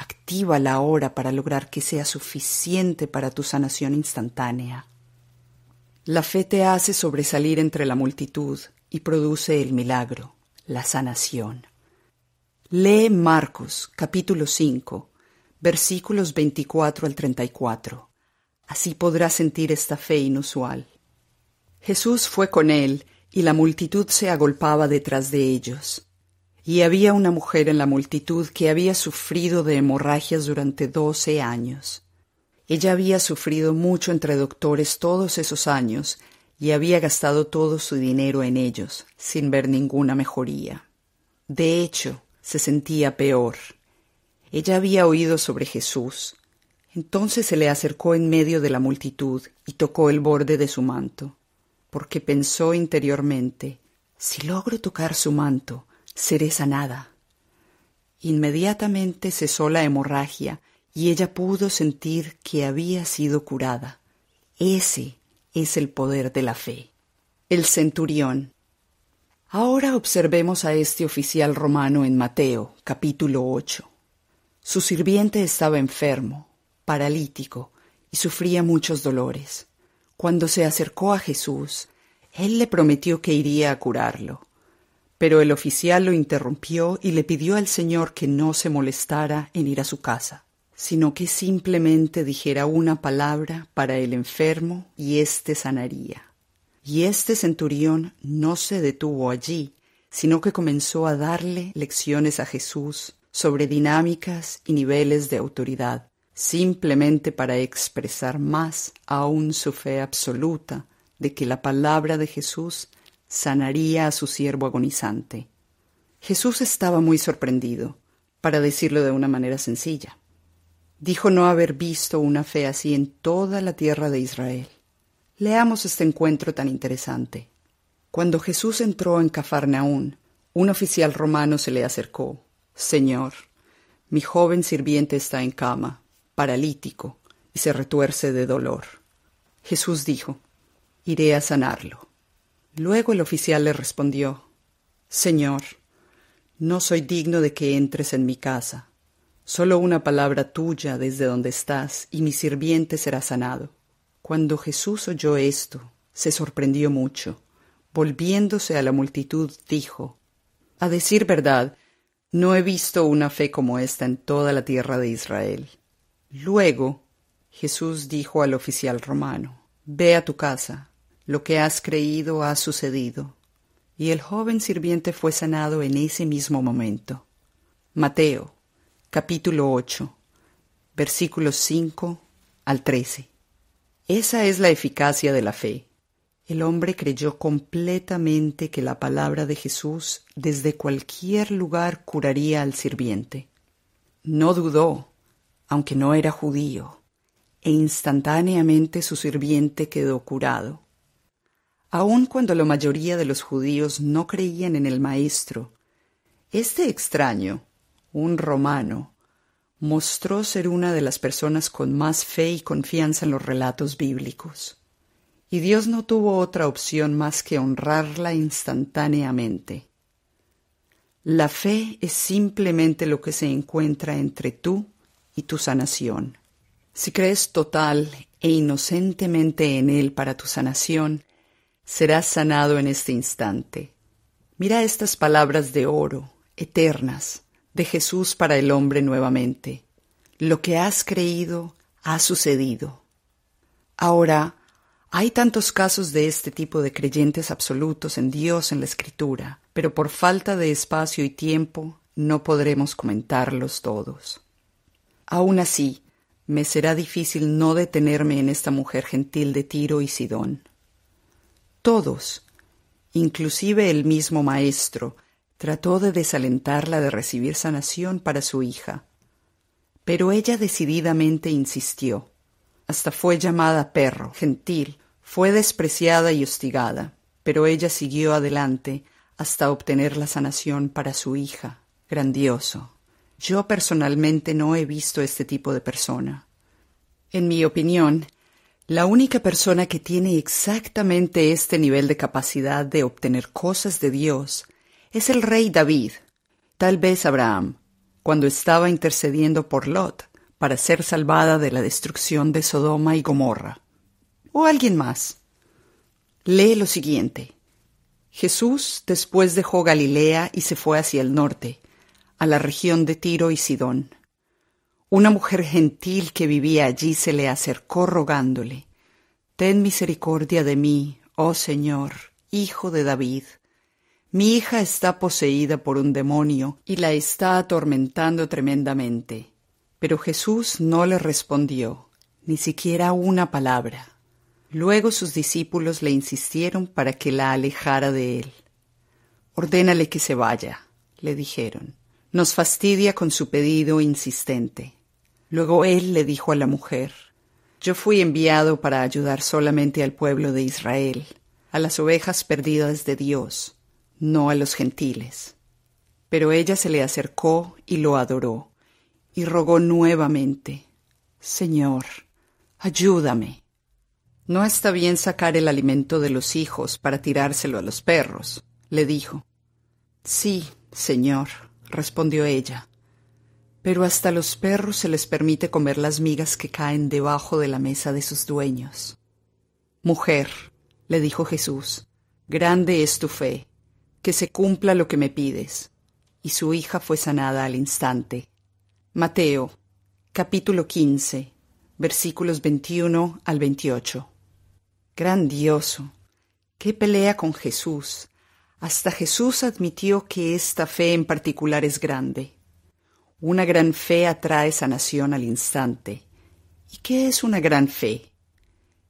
Activa la hora para lograr que sea suficiente para tu sanación instantánea. La fe te hace sobresalir entre la multitud y produce el milagro, la sanación. Lee Marcos capítulo 5, versículos 24 al 34. Así podrás sentir esta fe inusual. Jesús fue con él, y la multitud se agolpaba detrás de ellos y había una mujer en la multitud que había sufrido de hemorragias durante doce años. Ella había sufrido mucho entre doctores todos esos años y había gastado todo su dinero en ellos, sin ver ninguna mejoría. De hecho, se sentía peor. Ella había oído sobre Jesús. Entonces se le acercó en medio de la multitud y tocó el borde de su manto, porque pensó interiormente, si logro tocar su manto, seré sanada. Inmediatamente cesó la hemorragia y ella pudo sentir que había sido curada. Ese es el poder de la fe. El centurión. Ahora observemos a este oficial romano en Mateo, capítulo 8. Su sirviente estaba enfermo, paralítico, y sufría muchos dolores. Cuando se acercó a Jesús, él le prometió que iría a curarlo. Pero el oficial lo interrumpió y le pidió al señor que no se molestara en ir a su casa, sino que simplemente dijera una palabra para el enfermo y éste sanaría. Y este centurión no se detuvo allí, sino que comenzó a darle lecciones a Jesús sobre dinámicas y niveles de autoridad, simplemente para expresar más aún su fe absoluta de que la palabra de Jesús sanaría a su siervo agonizante. Jesús estaba muy sorprendido, para decirlo de una manera sencilla. Dijo no haber visto una fe así en toda la tierra de Israel. Leamos este encuentro tan interesante. Cuando Jesús entró en Cafarnaún, un oficial romano se le acercó. Señor, mi joven sirviente está en cama, paralítico, y se retuerce de dolor. Jesús dijo, Iré a sanarlo. Luego el oficial le respondió Señor, no soy digno de que entres en mi casa. Solo una palabra tuya desde donde estás, y mi sirviente será sanado. Cuando Jesús oyó esto, se sorprendió mucho. Volviéndose a la multitud, dijo, A decir verdad, no he visto una fe como esta en toda la tierra de Israel. Luego Jesús dijo al oficial romano, Ve a tu casa, lo que has creído ha sucedido. Y el joven sirviente fue sanado en ese mismo momento. Mateo, capítulo 8, versículos 5 al 13. Esa es la eficacia de la fe. El hombre creyó completamente que la palabra de Jesús desde cualquier lugar curaría al sirviente. No dudó, aunque no era judío, e instantáneamente su sirviente quedó curado aun cuando la mayoría de los judíos no creían en el Maestro. Este extraño, un romano, mostró ser una de las personas con más fe y confianza en los relatos bíblicos. Y Dios no tuvo otra opción más que honrarla instantáneamente. La fe es simplemente lo que se encuentra entre tú y tu sanación. Si crees total e inocentemente en Él para tu sanación, serás sanado en este instante. Mira estas palabras de oro, eternas, de Jesús para el hombre nuevamente. Lo que has creído ha sucedido. Ahora, hay tantos casos de este tipo de creyentes absolutos en Dios en la Escritura, pero por falta de espacio y tiempo no podremos comentarlos todos. Aún así, me será difícil no detenerme en esta mujer gentil de Tiro y Sidón. Todos, inclusive el mismo maestro, trató de desalentarla de recibir sanación para su hija. Pero ella decididamente insistió. Hasta fue llamada perro, gentil, fue despreciada y hostigada, pero ella siguió adelante hasta obtener la sanación para su hija. Grandioso. Yo personalmente no he visto este tipo de persona. En mi opinión, la única persona que tiene exactamente este nivel de capacidad de obtener cosas de Dios es el rey David, tal vez Abraham, cuando estaba intercediendo por Lot para ser salvada de la destrucción de Sodoma y Gomorra, o alguien más. Lee lo siguiente. Jesús después dejó Galilea y se fue hacia el norte, a la región de Tiro y Sidón. Una mujer gentil que vivía allí se le acercó rogándole, Ten misericordia de mí, oh Señor, hijo de David. Mi hija está poseída por un demonio y la está atormentando tremendamente. Pero Jesús no le respondió, ni siquiera una palabra. Luego sus discípulos le insistieron para que la alejara de él. Ordénale que se vaya, le dijeron. Nos fastidia con su pedido insistente. Luego él le dijo a la mujer, Yo fui enviado para ayudar solamente al pueblo de Israel, a las ovejas perdidas de Dios, no a los gentiles. Pero ella se le acercó y lo adoró, y rogó nuevamente, Señor, ayúdame. No está bien sacar el alimento de los hijos para tirárselo a los perros, le dijo. Sí, Señor, respondió ella, pero hasta los perros se les permite comer las migas que caen debajo de la mesa de sus dueños. Mujer, le dijo Jesús, grande es tu fe, que se cumpla lo que me pides. Y su hija fue sanada al instante. Mateo, capítulo 15, versículos 21 al 28. Grandioso. Qué pelea con Jesús. Hasta Jesús admitió que esta fe en particular es grande. Una gran fe atrae esa nación al instante. ¿Y qué es una gran fe?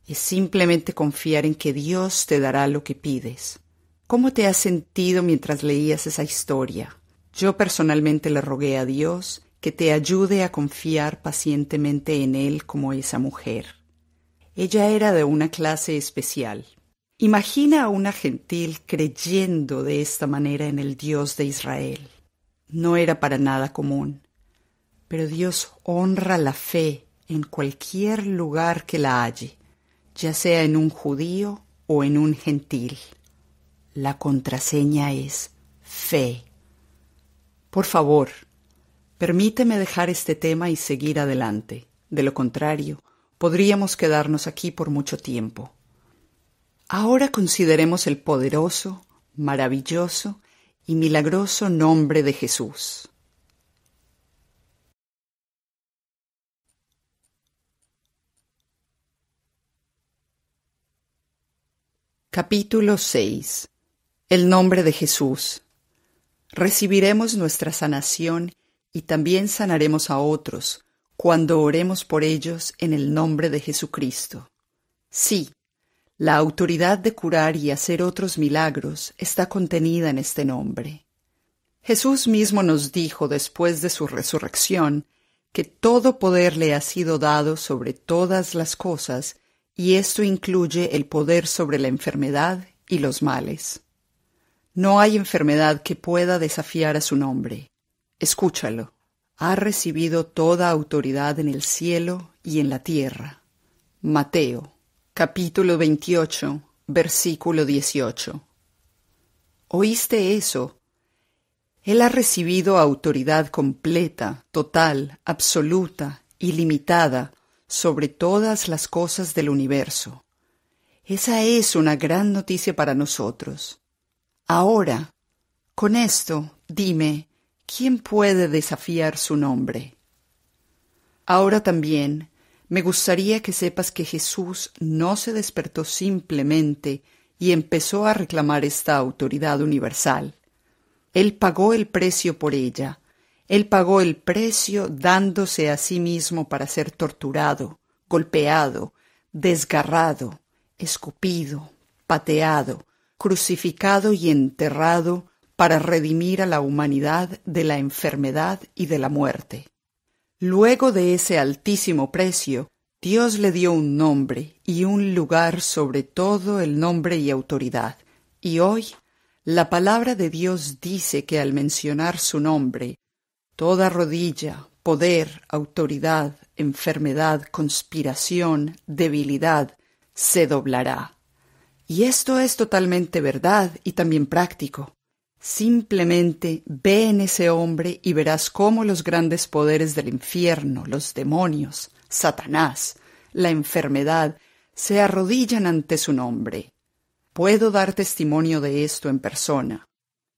Es simplemente confiar en que Dios te dará lo que pides. ¿Cómo te has sentido mientras leías esa historia? Yo personalmente le rogué a Dios que te ayude a confiar pacientemente en Él como esa mujer. Ella era de una clase especial. Imagina a una gentil creyendo de esta manera en el Dios de Israel no era para nada común. Pero Dios honra la fe en cualquier lugar que la halle, ya sea en un judío o en un gentil. La contraseña es fe. Por favor, permíteme dejar este tema y seguir adelante. De lo contrario, podríamos quedarnos aquí por mucho tiempo. Ahora consideremos el poderoso, maravilloso y milagroso nombre de Jesús. Capítulo 6 El nombre de Jesús. Recibiremos nuestra sanación y también sanaremos a otros cuando oremos por ellos en el nombre de Jesucristo. Sí, la autoridad de curar y hacer otros milagros está contenida en este nombre. Jesús mismo nos dijo después de su resurrección que todo poder le ha sido dado sobre todas las cosas, y esto incluye el poder sobre la enfermedad y los males. No hay enfermedad que pueda desafiar a su nombre. Escúchalo. Ha recibido toda autoridad en el cielo y en la tierra. Mateo Capítulo 28, versículo 18. ¿Oíste eso? Él ha recibido autoridad completa, total, absoluta, ilimitada, sobre todas las cosas del universo. Esa es una gran noticia para nosotros. Ahora, con esto, dime, ¿quién puede desafiar su nombre? Ahora también, me gustaría que sepas que Jesús no se despertó simplemente y empezó a reclamar esta autoridad universal. Él pagó el precio por ella. Él pagó el precio dándose a sí mismo para ser torturado, golpeado, desgarrado, escupido, pateado, crucificado y enterrado para redimir a la humanidad de la enfermedad y de la muerte. Luego de ese altísimo precio, Dios le dio un nombre y un lugar sobre todo el nombre y autoridad. Y hoy la palabra de Dios dice que al mencionar su nombre, toda rodilla, poder, autoridad, enfermedad, conspiración, debilidad, se doblará. Y esto es totalmente verdad y también práctico. Simplemente ve en ese hombre y verás cómo los grandes poderes del infierno, los demonios, Satanás, la enfermedad, se arrodillan ante su nombre. Puedo dar testimonio de esto en persona.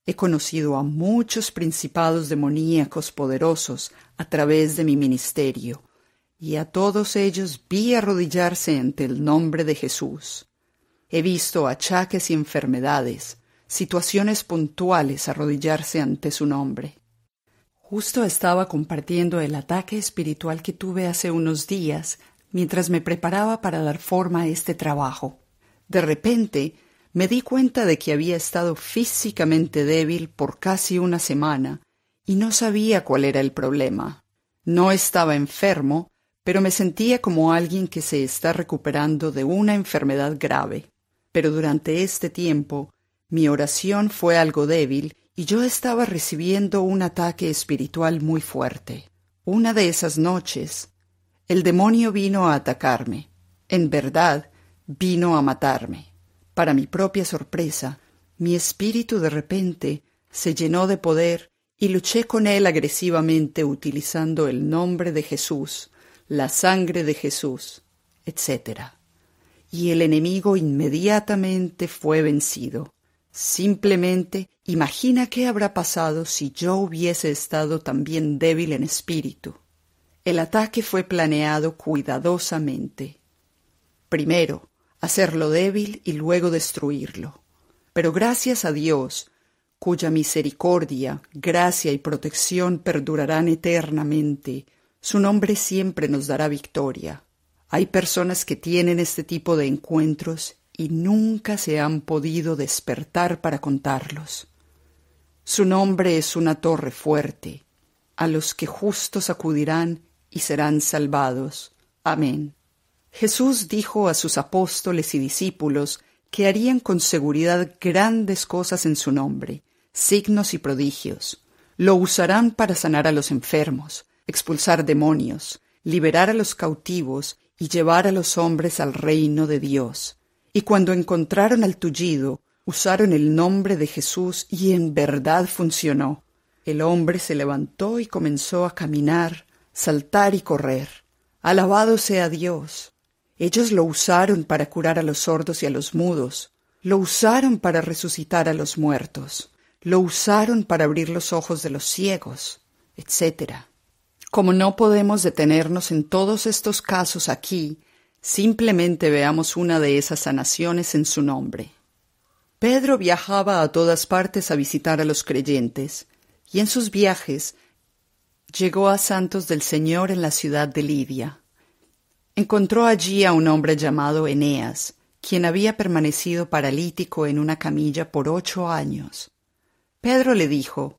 He conocido a muchos principados demoníacos poderosos a través de mi ministerio, y a todos ellos vi arrodillarse ante el nombre de Jesús. He visto achaques y enfermedades, situaciones puntuales arrodillarse ante su nombre. Justo estaba compartiendo el ataque espiritual que tuve hace unos días mientras me preparaba para dar forma a este trabajo. De repente me di cuenta de que había estado físicamente débil por casi una semana y no sabía cuál era el problema. No estaba enfermo, pero me sentía como alguien que se está recuperando de una enfermedad grave. Pero durante este tiempo mi oración fue algo débil y yo estaba recibiendo un ataque espiritual muy fuerte. Una de esas noches, el demonio vino a atacarme. En verdad, vino a matarme. Para mi propia sorpresa, mi espíritu de repente se llenó de poder y luché con él agresivamente utilizando el nombre de Jesús, la sangre de Jesús, etc. Y el enemigo inmediatamente fue vencido. Simplemente imagina qué habrá pasado si yo hubiese estado también débil en espíritu. El ataque fue planeado cuidadosamente. Primero, hacerlo débil y luego destruirlo. Pero gracias a Dios, cuya misericordia, gracia y protección perdurarán eternamente, su nombre siempre nos dará victoria. Hay personas que tienen este tipo de encuentros y nunca se han podido despertar para contarlos. Su nombre es una torre fuerte, a los que justos acudirán y serán salvados. Amén. Jesús dijo a sus apóstoles y discípulos que harían con seguridad grandes cosas en su nombre, signos y prodigios. Lo usarán para sanar a los enfermos, expulsar demonios, liberar a los cautivos y llevar a los hombres al reino de Dios y cuando encontraron al tullido, usaron el nombre de Jesús y en verdad funcionó. El hombre se levantó y comenzó a caminar, saltar y correr. Alabado sea Dios. Ellos lo usaron para curar a los sordos y a los mudos, lo usaron para resucitar a los muertos, lo usaron para abrir los ojos de los ciegos, etc. Como no podemos detenernos en todos estos casos aquí, Simplemente veamos una de esas sanaciones en su nombre. Pedro viajaba a todas partes a visitar a los creyentes, y en sus viajes llegó a Santos del Señor en la ciudad de Lidia. Encontró allí a un hombre llamado Eneas, quien había permanecido paralítico en una camilla por ocho años. Pedro le dijo,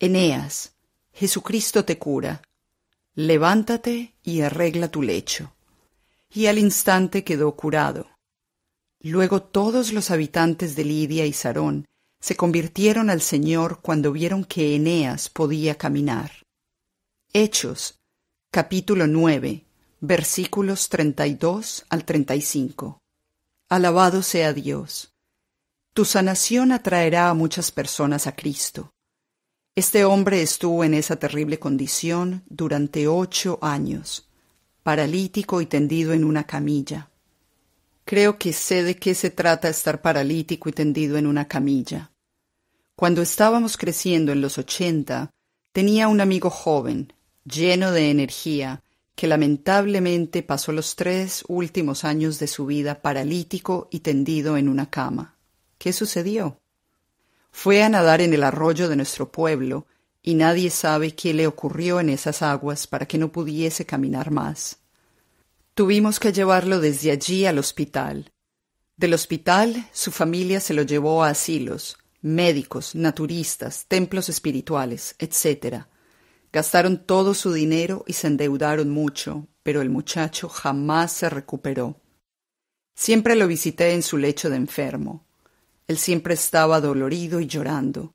Eneas, Jesucristo te cura. Levántate y arregla tu lecho y al instante quedó curado. Luego todos los habitantes de Lidia y Sarón se convirtieron al Señor cuando vieron que Eneas podía caminar. Hechos, capítulo 9, versículos 32 al 35. Alabado sea Dios. Tu sanación atraerá a muchas personas a Cristo. Este hombre estuvo en esa terrible condición durante ocho años paralítico y tendido en una camilla. Creo que sé de qué se trata estar paralítico y tendido en una camilla. Cuando estábamos creciendo en los ochenta, tenía un amigo joven, lleno de energía, que lamentablemente pasó los tres últimos años de su vida paralítico y tendido en una cama. ¿Qué sucedió? Fue a nadar en el arroyo de nuestro pueblo y nadie sabe qué le ocurrió en esas aguas para que no pudiese caminar más. Tuvimos que llevarlo desde allí al hospital. Del hospital su familia se lo llevó a asilos, médicos, naturistas, templos espirituales, etc. Gastaron todo su dinero y se endeudaron mucho, pero el muchacho jamás se recuperó. Siempre lo visité en su lecho de enfermo. Él siempre estaba dolorido y llorando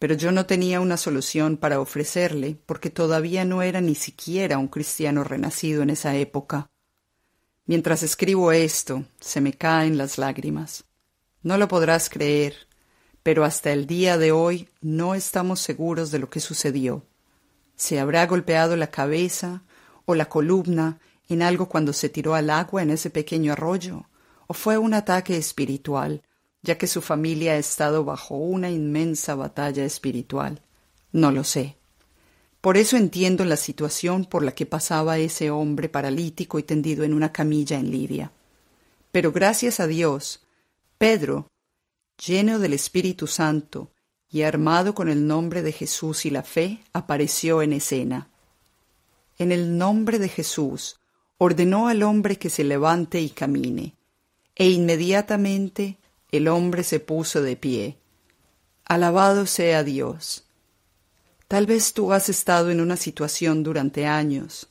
pero yo no tenía una solución para ofrecerle, porque todavía no era ni siquiera un cristiano renacido en esa época. Mientras escribo esto, se me caen las lágrimas. No lo podrás creer, pero hasta el día de hoy no estamos seguros de lo que sucedió. Se habrá golpeado la cabeza o la columna en algo cuando se tiró al agua en ese pequeño arroyo, o fue un ataque espiritual, ya que su familia ha estado bajo una inmensa batalla espiritual. No lo sé. Por eso entiendo la situación por la que pasaba ese hombre paralítico y tendido en una camilla en Lidia. Pero gracias a Dios, Pedro, lleno del Espíritu Santo y armado con el nombre de Jesús y la fe, apareció en escena. En el nombre de Jesús ordenó al hombre que se levante y camine, e inmediatamente el hombre se puso de pie. Alabado sea Dios. Tal vez tú has estado en una situación durante años.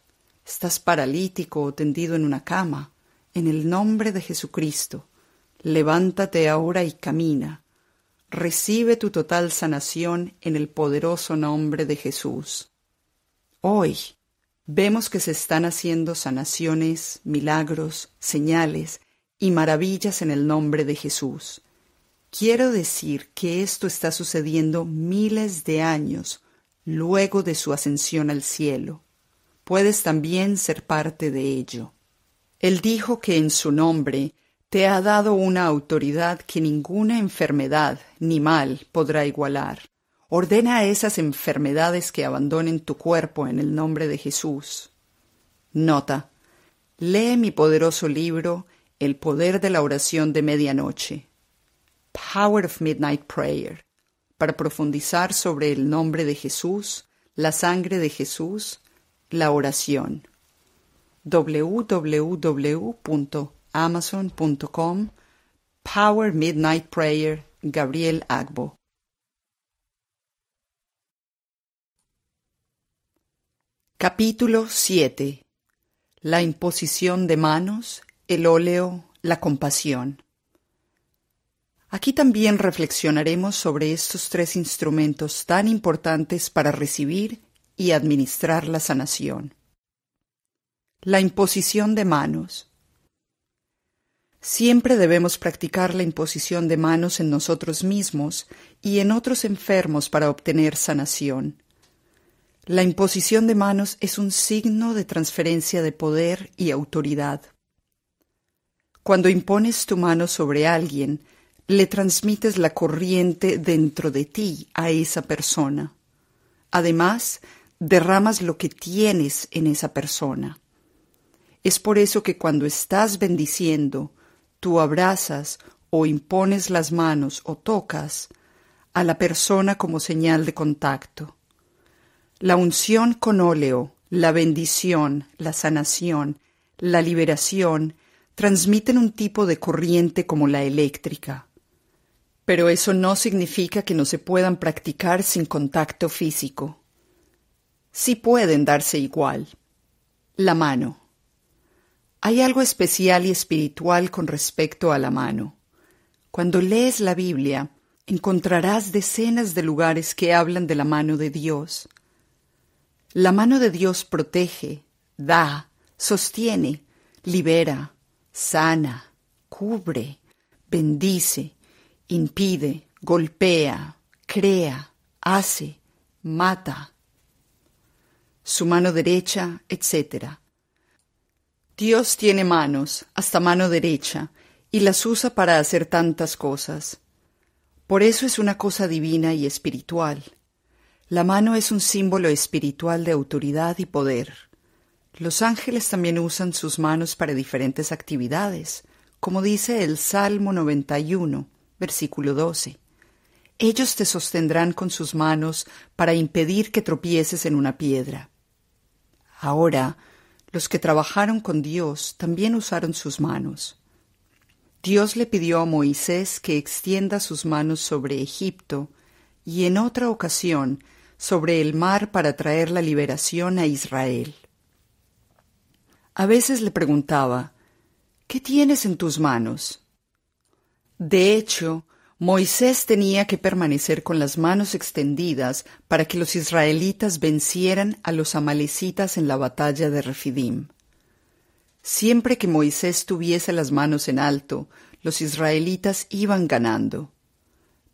Estás paralítico o tendido en una cama. En el nombre de Jesucristo, levántate ahora y camina. Recibe tu total sanación en el poderoso nombre de Jesús. Hoy vemos que se están haciendo sanaciones, milagros, señales, y maravillas en el nombre de Jesús. Quiero decir que esto está sucediendo miles de años luego de su ascensión al cielo. Puedes también ser parte de ello. Él dijo que en su nombre te ha dado una autoridad que ninguna enfermedad ni mal podrá igualar. Ordena a esas enfermedades que abandonen tu cuerpo en el nombre de Jesús. Nota. Lee mi poderoso libro el poder de la oración de medianoche. Power of Midnight Prayer. Para profundizar sobre el nombre de Jesús, la sangre de Jesús, la oración. www.amazon.com Power Midnight Prayer Gabriel Agbo. Capítulo 7 La imposición de manos el óleo, la compasión. Aquí también reflexionaremos sobre estos tres instrumentos tan importantes para recibir y administrar la sanación. La imposición de manos. Siempre debemos practicar la imposición de manos en nosotros mismos y en otros enfermos para obtener sanación. La imposición de manos es un signo de transferencia de poder y autoridad. Cuando impones tu mano sobre alguien, le transmites la corriente dentro de ti a esa persona. Además, derramas lo que tienes en esa persona. Es por eso que cuando estás bendiciendo, tú abrazas o impones las manos o tocas a la persona como señal de contacto. La unción con óleo, la bendición, la sanación, la liberación transmiten un tipo de corriente como la eléctrica. Pero eso no significa que no se puedan practicar sin contacto físico. Sí pueden darse igual. La mano. Hay algo especial y espiritual con respecto a la mano. Cuando lees la Biblia, encontrarás decenas de lugares que hablan de la mano de Dios. La mano de Dios protege, da, sostiene, libera, sana, cubre, bendice, impide, golpea, crea, hace, mata. Su mano derecha, etc. Dios tiene manos, hasta mano derecha, y las usa para hacer tantas cosas. Por eso es una cosa divina y espiritual. La mano es un símbolo espiritual de autoridad y poder. Los ángeles también usan sus manos para diferentes actividades, como dice el Salmo 91, versículo 12. Ellos te sostendrán con sus manos para impedir que tropieces en una piedra. Ahora, los que trabajaron con Dios también usaron sus manos. Dios le pidió a Moisés que extienda sus manos sobre Egipto y en otra ocasión sobre el mar para traer la liberación a Israel. A veces le preguntaba, ¿qué tienes en tus manos? De hecho, Moisés tenía que permanecer con las manos extendidas para que los israelitas vencieran a los amalecitas en la batalla de Refidim. Siempre que Moisés tuviese las manos en alto, los israelitas iban ganando.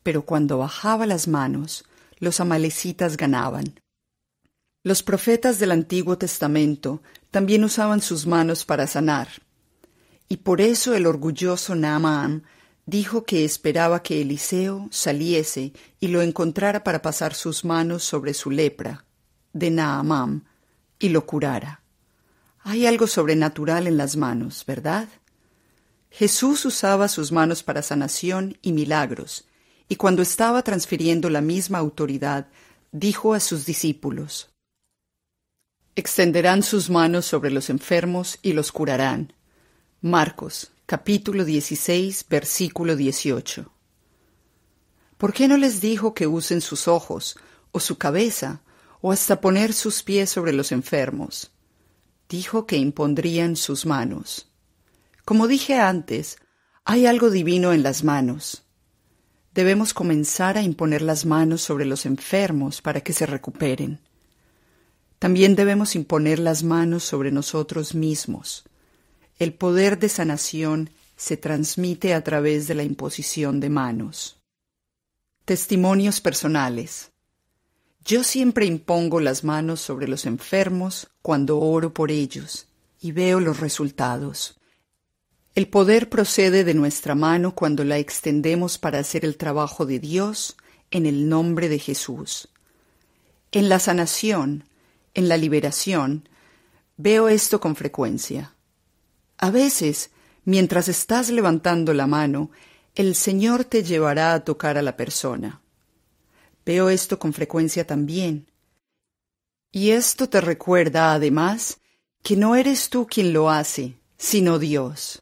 Pero cuando bajaba las manos, los amalecitas ganaban. Los profetas del Antiguo Testamento también usaban sus manos para sanar. Y por eso el orgulloso Naamán dijo que esperaba que Eliseo saliese y lo encontrara para pasar sus manos sobre su lepra, de Naamán, y lo curara. Hay algo sobrenatural en las manos, ¿verdad? Jesús usaba sus manos para sanación y milagros, y cuando estaba transfiriendo la misma autoridad, dijo a sus discípulos, Extenderán sus manos sobre los enfermos y los curarán. Marcos capítulo 16 versículo 18. ¿Por qué no les dijo que usen sus ojos, o su cabeza, o hasta poner sus pies sobre los enfermos? Dijo que impondrían sus manos. Como dije antes, hay algo divino en las manos. Debemos comenzar a imponer las manos sobre los enfermos para que se recuperen. También debemos imponer las manos sobre nosotros mismos. El poder de sanación se transmite a través de la imposición de manos. Testimonios personales. Yo siempre impongo las manos sobre los enfermos cuando oro por ellos y veo los resultados. El poder procede de nuestra mano cuando la extendemos para hacer el trabajo de Dios en el nombre de Jesús. En la sanación, en la liberación, veo esto con frecuencia. A veces, mientras estás levantando la mano, el Señor te llevará a tocar a la persona. Veo esto con frecuencia también. Y esto te recuerda, además, que no eres tú quien lo hace, sino Dios.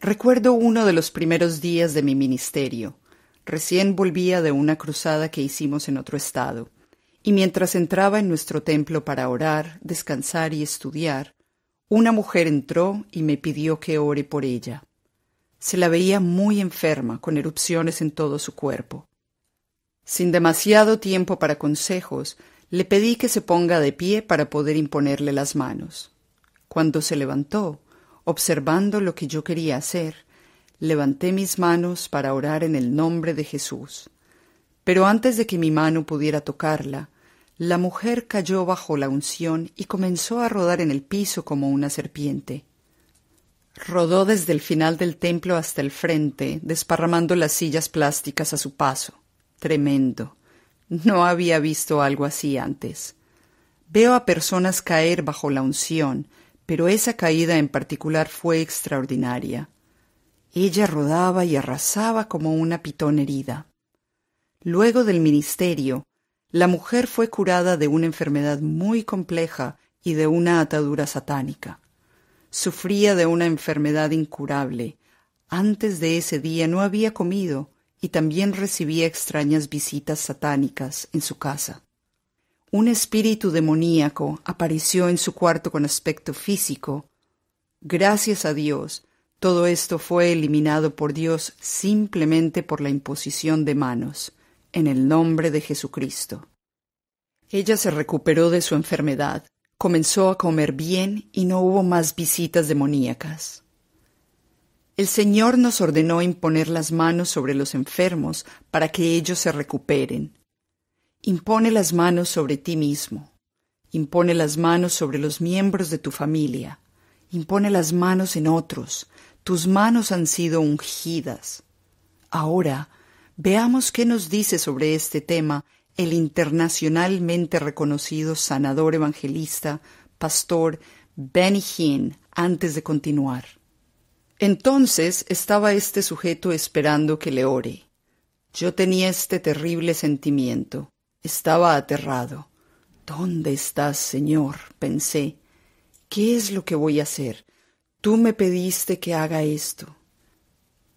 Recuerdo uno de los primeros días de mi ministerio. Recién volvía de una cruzada que hicimos en otro estado. Y mientras entraba en nuestro templo para orar, descansar y estudiar, una mujer entró y me pidió que ore por ella. Se la veía muy enferma, con erupciones en todo su cuerpo. Sin demasiado tiempo para consejos, le pedí que se ponga de pie para poder imponerle las manos. Cuando se levantó, observando lo que yo quería hacer, levanté mis manos para orar en el nombre de Jesús. Pero antes de que mi mano pudiera tocarla, la mujer cayó bajo la unción y comenzó a rodar en el piso como una serpiente. Rodó desde el final del templo hasta el frente, desparramando las sillas plásticas a su paso. Tremendo. No había visto algo así antes. Veo a personas caer bajo la unción, pero esa caída en particular fue extraordinaria. Ella rodaba y arrasaba como una pitón herida. Luego del ministerio, la mujer fue curada de una enfermedad muy compleja y de una atadura satánica. Sufría de una enfermedad incurable. Antes de ese día no había comido y también recibía extrañas visitas satánicas en su casa. Un espíritu demoníaco apareció en su cuarto con aspecto físico. Gracias a Dios, todo esto fue eliminado por Dios simplemente por la imposición de manos en el nombre de Jesucristo. Ella se recuperó de su enfermedad, comenzó a comer bien y no hubo más visitas demoníacas. El Señor nos ordenó imponer las manos sobre los enfermos para que ellos se recuperen. Impone las manos sobre ti mismo. Impone las manos sobre los miembros de tu familia. Impone las manos en otros. Tus manos han sido ungidas. Ahora Veamos qué nos dice sobre este tema el internacionalmente reconocido sanador evangelista, pastor Benny Hinn, antes de continuar. Entonces estaba este sujeto esperando que le ore. Yo tenía este terrible sentimiento. Estaba aterrado. ¿Dónde estás, Señor? pensé. ¿Qué es lo que voy a hacer? Tú me pediste que haga esto.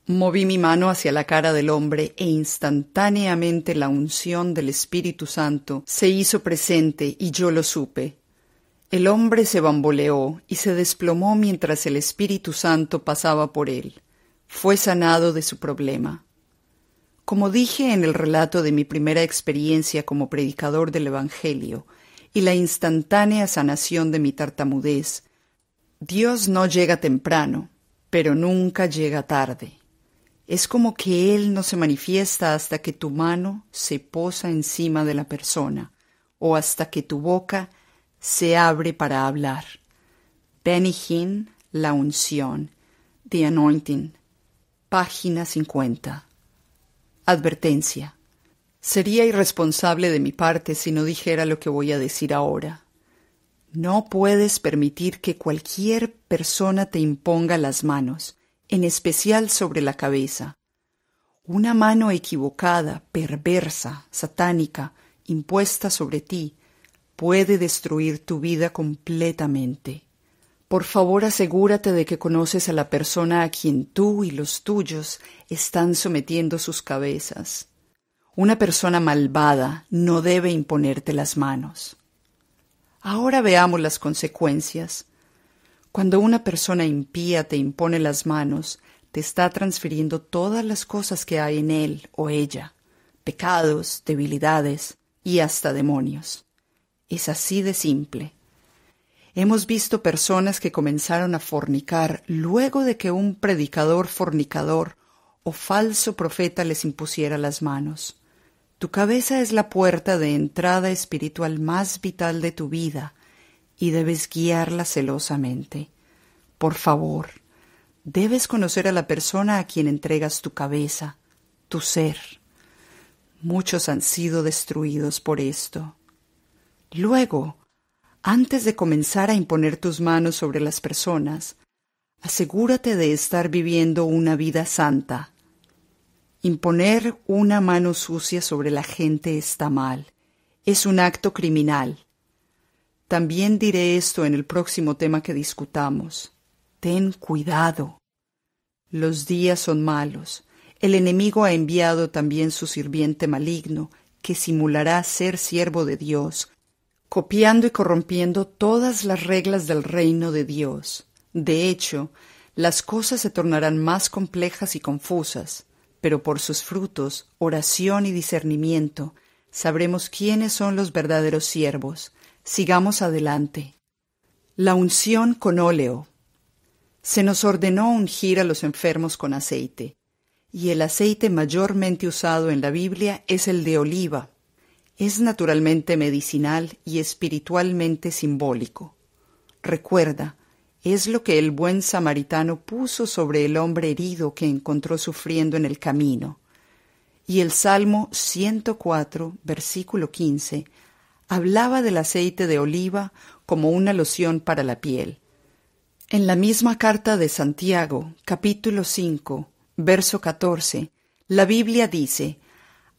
Moví mi mano hacia la cara del hombre e instantáneamente la unción del Espíritu Santo se hizo presente y yo lo supe. El hombre se bamboleó y se desplomó mientras el Espíritu Santo pasaba por él. Fue sanado de su problema. Como dije en el relato de mi primera experiencia como predicador del Evangelio y la instantánea sanación de mi tartamudez, Dios no llega temprano, pero nunca llega tarde. Es como que Él no se manifiesta hasta que tu mano se posa encima de la persona o hasta que tu boca se abre para hablar. Hinn, la unción, The Anointing, página 50. Advertencia. Sería irresponsable de mi parte si no dijera lo que voy a decir ahora. No puedes permitir que cualquier persona te imponga las manos en especial sobre la cabeza. Una mano equivocada, perversa, satánica, impuesta sobre ti, puede destruir tu vida completamente. Por favor, asegúrate de que conoces a la persona a quien tú y los tuyos están sometiendo sus cabezas. Una persona malvada no debe imponerte las manos. Ahora veamos las consecuencias. Cuando una persona impía te impone las manos, te está transfiriendo todas las cosas que hay en él o ella, pecados, debilidades y hasta demonios. Es así de simple. Hemos visto personas que comenzaron a fornicar luego de que un predicador fornicador o falso profeta les impusiera las manos. Tu cabeza es la puerta de entrada espiritual más vital de tu vida, y debes guiarla celosamente. Por favor, debes conocer a la persona a quien entregas tu cabeza, tu ser. Muchos han sido destruidos por esto. Luego, antes de comenzar a imponer tus manos sobre las personas, asegúrate de estar viviendo una vida santa. Imponer una mano sucia sobre la gente está mal. Es un acto criminal. También diré esto en el próximo tema que discutamos. Ten cuidado. Los días son malos. El enemigo ha enviado también su sirviente maligno, que simulará ser siervo de Dios, copiando y corrompiendo todas las reglas del reino de Dios. De hecho, las cosas se tornarán más complejas y confusas, pero por sus frutos, oración y discernimiento, sabremos quiénes son los verdaderos siervos, Sigamos adelante. La unción con óleo. Se nos ordenó ungir a los enfermos con aceite, y el aceite mayormente usado en la Biblia es el de oliva. Es naturalmente medicinal y espiritualmente simbólico. Recuerda, es lo que el buen samaritano puso sobre el hombre herido que encontró sufriendo en el camino. Y el Salmo 104, versículo 15, hablaba del aceite de oliva como una loción para la piel. En la misma carta de Santiago, capítulo 5, verso 14, la Biblia dice,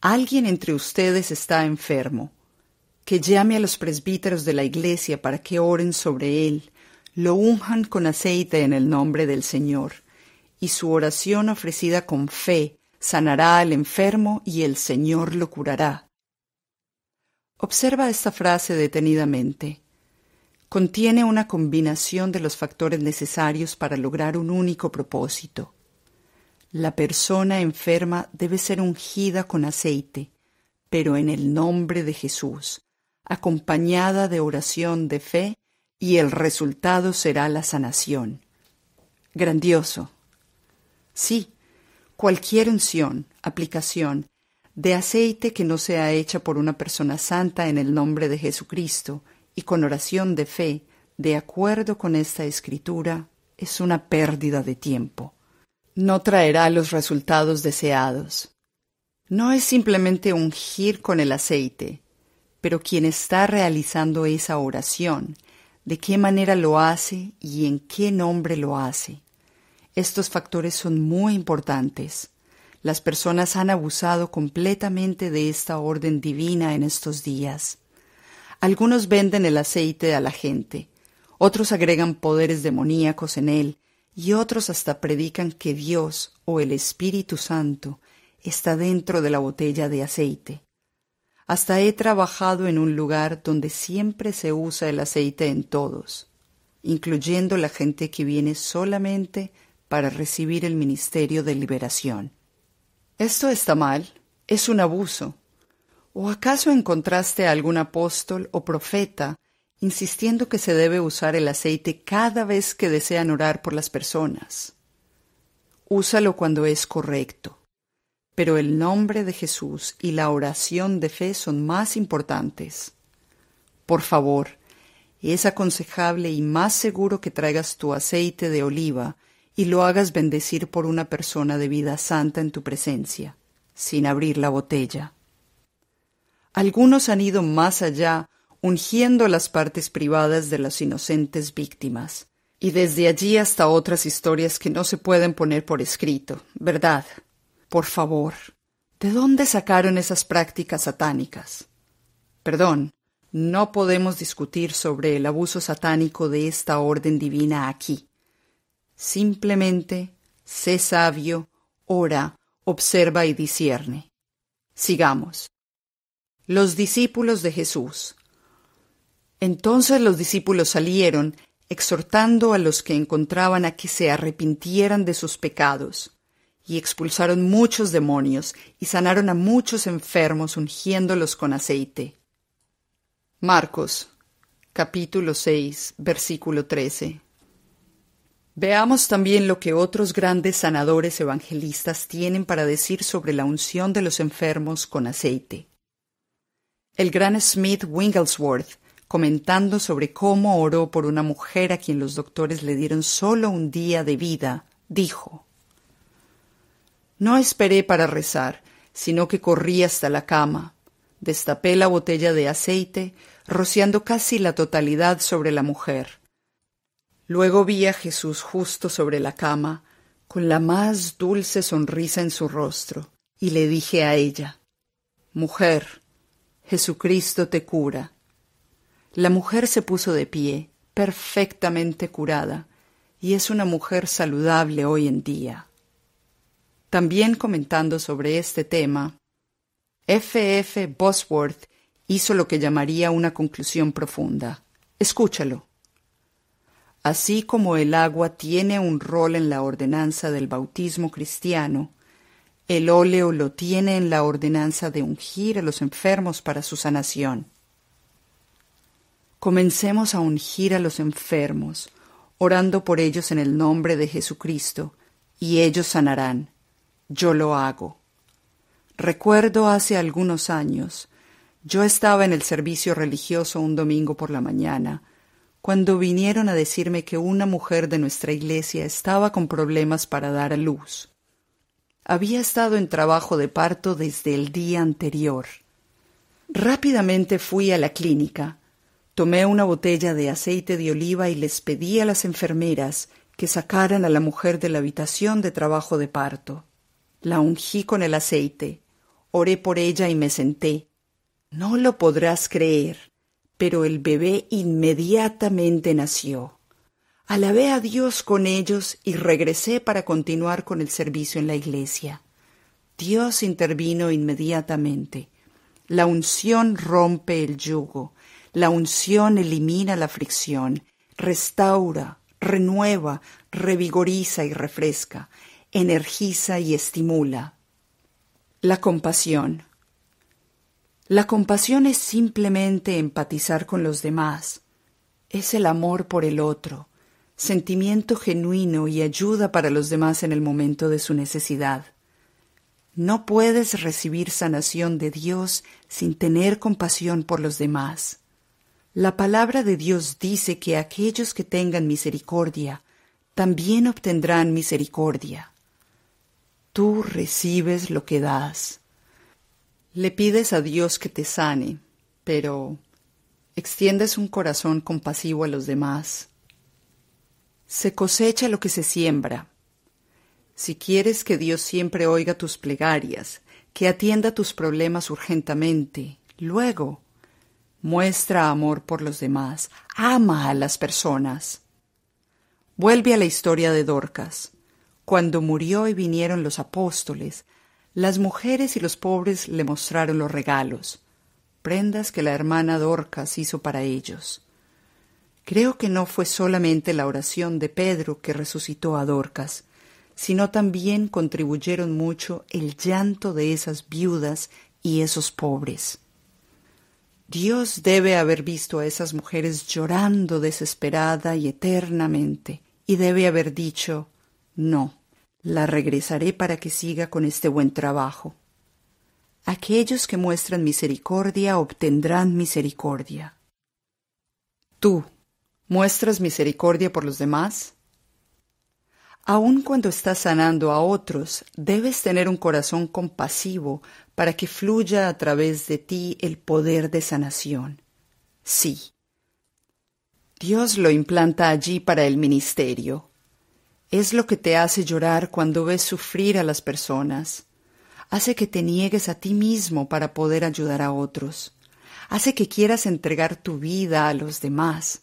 Alguien entre ustedes está enfermo, que llame a los presbíteros de la iglesia para que oren sobre él, lo unjan con aceite en el nombre del Señor, y su oración ofrecida con fe sanará al enfermo y el Señor lo curará. Observa esta frase detenidamente. Contiene una combinación de los factores necesarios para lograr un único propósito. La persona enferma debe ser ungida con aceite, pero en el nombre de Jesús, acompañada de oración de fe, y el resultado será la sanación. Grandioso. Sí, cualquier unción, aplicación de aceite que no sea hecha por una persona santa en el nombre de Jesucristo, y con oración de fe, de acuerdo con esta escritura, es una pérdida de tiempo. No traerá los resultados deseados. No es simplemente ungir con el aceite, pero quien está realizando esa oración, de qué manera lo hace y en qué nombre lo hace. Estos factores son muy importantes. Las personas han abusado completamente de esta orden divina en estos días. Algunos venden el aceite a la gente, otros agregan poderes demoníacos en él, y otros hasta predican que Dios o el Espíritu Santo está dentro de la botella de aceite. Hasta he trabajado en un lugar donde siempre se usa el aceite en todos, incluyendo la gente que viene solamente para recibir el ministerio de liberación. Esto está mal, es un abuso. ¿O acaso encontraste a algún apóstol o profeta insistiendo que se debe usar el aceite cada vez que desean orar por las personas? Úsalo cuando es correcto. Pero el nombre de Jesús y la oración de fe son más importantes. Por favor, es aconsejable y más seguro que traigas tu aceite de oliva y lo hagas bendecir por una persona de vida santa en tu presencia, sin abrir la botella. Algunos han ido más allá, ungiendo las partes privadas de las inocentes víctimas, y desde allí hasta otras historias que no se pueden poner por escrito, ¿verdad? Por favor, ¿de dónde sacaron esas prácticas satánicas? Perdón, no podemos discutir sobre el abuso satánico de esta orden divina aquí. Simplemente sé sabio, ora, observa y discierne. Sigamos. Los discípulos de Jesús. Entonces los discípulos salieron, exhortando a los que encontraban a que se arrepintieran de sus pecados, y expulsaron muchos demonios, y sanaron a muchos enfermos ungiéndolos con aceite. Marcos capítulo 6, versículo 13. Veamos también lo que otros grandes sanadores evangelistas tienen para decir sobre la unción de los enfermos con aceite. El gran Smith Winglesworth, comentando sobre cómo oró por una mujer a quien los doctores le dieron solo un día de vida, dijo No esperé para rezar, sino que corrí hasta la cama. Destapé la botella de aceite, rociando casi la totalidad sobre la mujer Luego vi a Jesús justo sobre la cama, con la más dulce sonrisa en su rostro, y le dije a ella, Mujer, Jesucristo te cura. La mujer se puso de pie, perfectamente curada, y es una mujer saludable hoy en día. También comentando sobre este tema, F.F. F. Bosworth hizo lo que llamaría una conclusión profunda. Escúchalo. Así como el agua tiene un rol en la ordenanza del bautismo cristiano, el óleo lo tiene en la ordenanza de ungir a los enfermos para su sanación. Comencemos a ungir a los enfermos, orando por ellos en el nombre de Jesucristo, y ellos sanarán. Yo lo hago. Recuerdo hace algunos años, yo estaba en el servicio religioso un domingo por la mañana, cuando vinieron a decirme que una mujer de nuestra iglesia estaba con problemas para dar a luz. Había estado en trabajo de parto desde el día anterior. Rápidamente fui a la clínica, tomé una botella de aceite de oliva y les pedí a las enfermeras que sacaran a la mujer de la habitación de trabajo de parto. La ungí con el aceite, oré por ella y me senté. No lo podrás creer pero el bebé inmediatamente nació. Alabé a Dios con ellos y regresé para continuar con el servicio en la iglesia. Dios intervino inmediatamente. La unción rompe el yugo, la unción elimina la fricción, restaura, renueva, revigoriza y refresca, energiza y estimula. La compasión. La compasión es simplemente empatizar con los demás. Es el amor por el otro, sentimiento genuino y ayuda para los demás en el momento de su necesidad. No puedes recibir sanación de Dios sin tener compasión por los demás. La palabra de Dios dice que aquellos que tengan misericordia también obtendrán misericordia. Tú recibes lo que das. Le pides a Dios que te sane, pero extiendes un corazón compasivo a los demás. Se cosecha lo que se siembra. Si quieres que Dios siempre oiga tus plegarias, que atienda tus problemas urgentemente, luego muestra amor por los demás, ama a las personas. Vuelve a la historia de Dorcas. Cuando murió y vinieron los apóstoles, las mujeres y los pobres le mostraron los regalos, prendas que la hermana Dorcas hizo para ellos. Creo que no fue solamente la oración de Pedro que resucitó a Dorcas, sino también contribuyeron mucho el llanto de esas viudas y esos pobres. Dios debe haber visto a esas mujeres llorando desesperada y eternamente, y debe haber dicho, no, la regresaré para que siga con este buen trabajo. Aquellos que muestran misericordia obtendrán misericordia. Tú, ¿muestras misericordia por los demás? Aun cuando estás sanando a otros, debes tener un corazón compasivo para que fluya a través de ti el poder de sanación. Sí. Dios lo implanta allí para el ministerio. Es lo que te hace llorar cuando ves sufrir a las personas. Hace que te niegues a ti mismo para poder ayudar a otros. Hace que quieras entregar tu vida a los demás.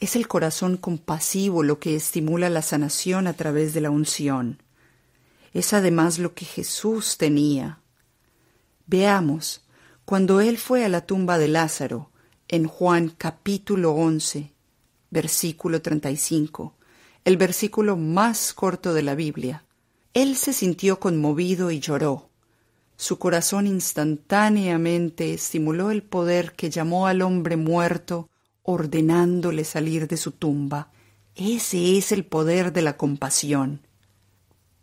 Es el corazón compasivo lo que estimula la sanación a través de la unción. Es además lo que Jesús tenía. Veamos, cuando él fue a la tumba de Lázaro, en Juan capítulo once, versículo 35, el versículo más corto de la Biblia. Él se sintió conmovido y lloró. Su corazón instantáneamente estimuló el poder que llamó al hombre muerto, ordenándole salir de su tumba. Ese es el poder de la compasión.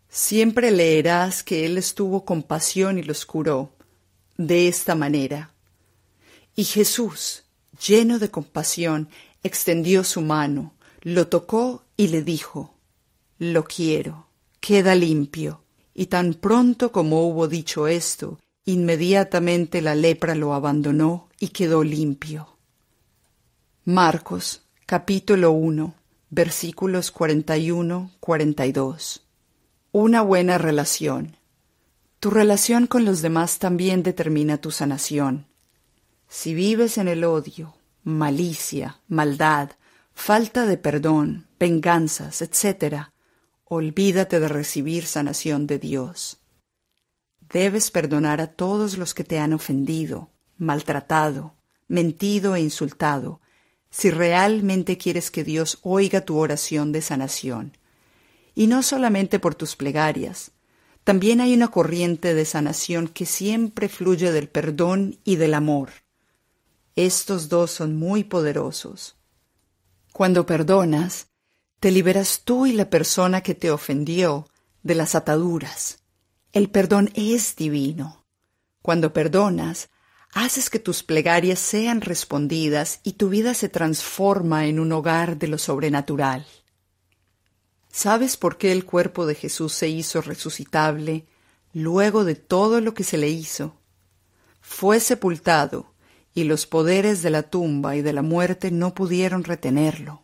Siempre leerás que Él estuvo compasión y los curó, de esta manera. Y Jesús, lleno de compasión, extendió su mano, lo tocó y le dijo Lo quiero, queda limpio. Y tan pronto como hubo dicho esto, inmediatamente la lepra lo abandonó y quedó limpio. Marcos capítulo 1 versículos 41, 42. Una buena relación. Tu relación con los demás también determina tu sanación. Si vives en el odio, malicia, maldad, falta de perdón, venganzas, etc., olvídate de recibir sanación de Dios. Debes perdonar a todos los que te han ofendido, maltratado, mentido e insultado, si realmente quieres que Dios oiga tu oración de sanación. Y no solamente por tus plegarias, también hay una corriente de sanación que siempre fluye del perdón y del amor. Estos dos son muy poderosos. Cuando perdonas, te liberas tú y la persona que te ofendió de las ataduras. El perdón es divino. Cuando perdonas, haces que tus plegarias sean respondidas y tu vida se transforma en un hogar de lo sobrenatural. ¿Sabes por qué el cuerpo de Jesús se hizo resucitable luego de todo lo que se le hizo? Fue sepultado y los poderes de la tumba y de la muerte no pudieron retenerlo.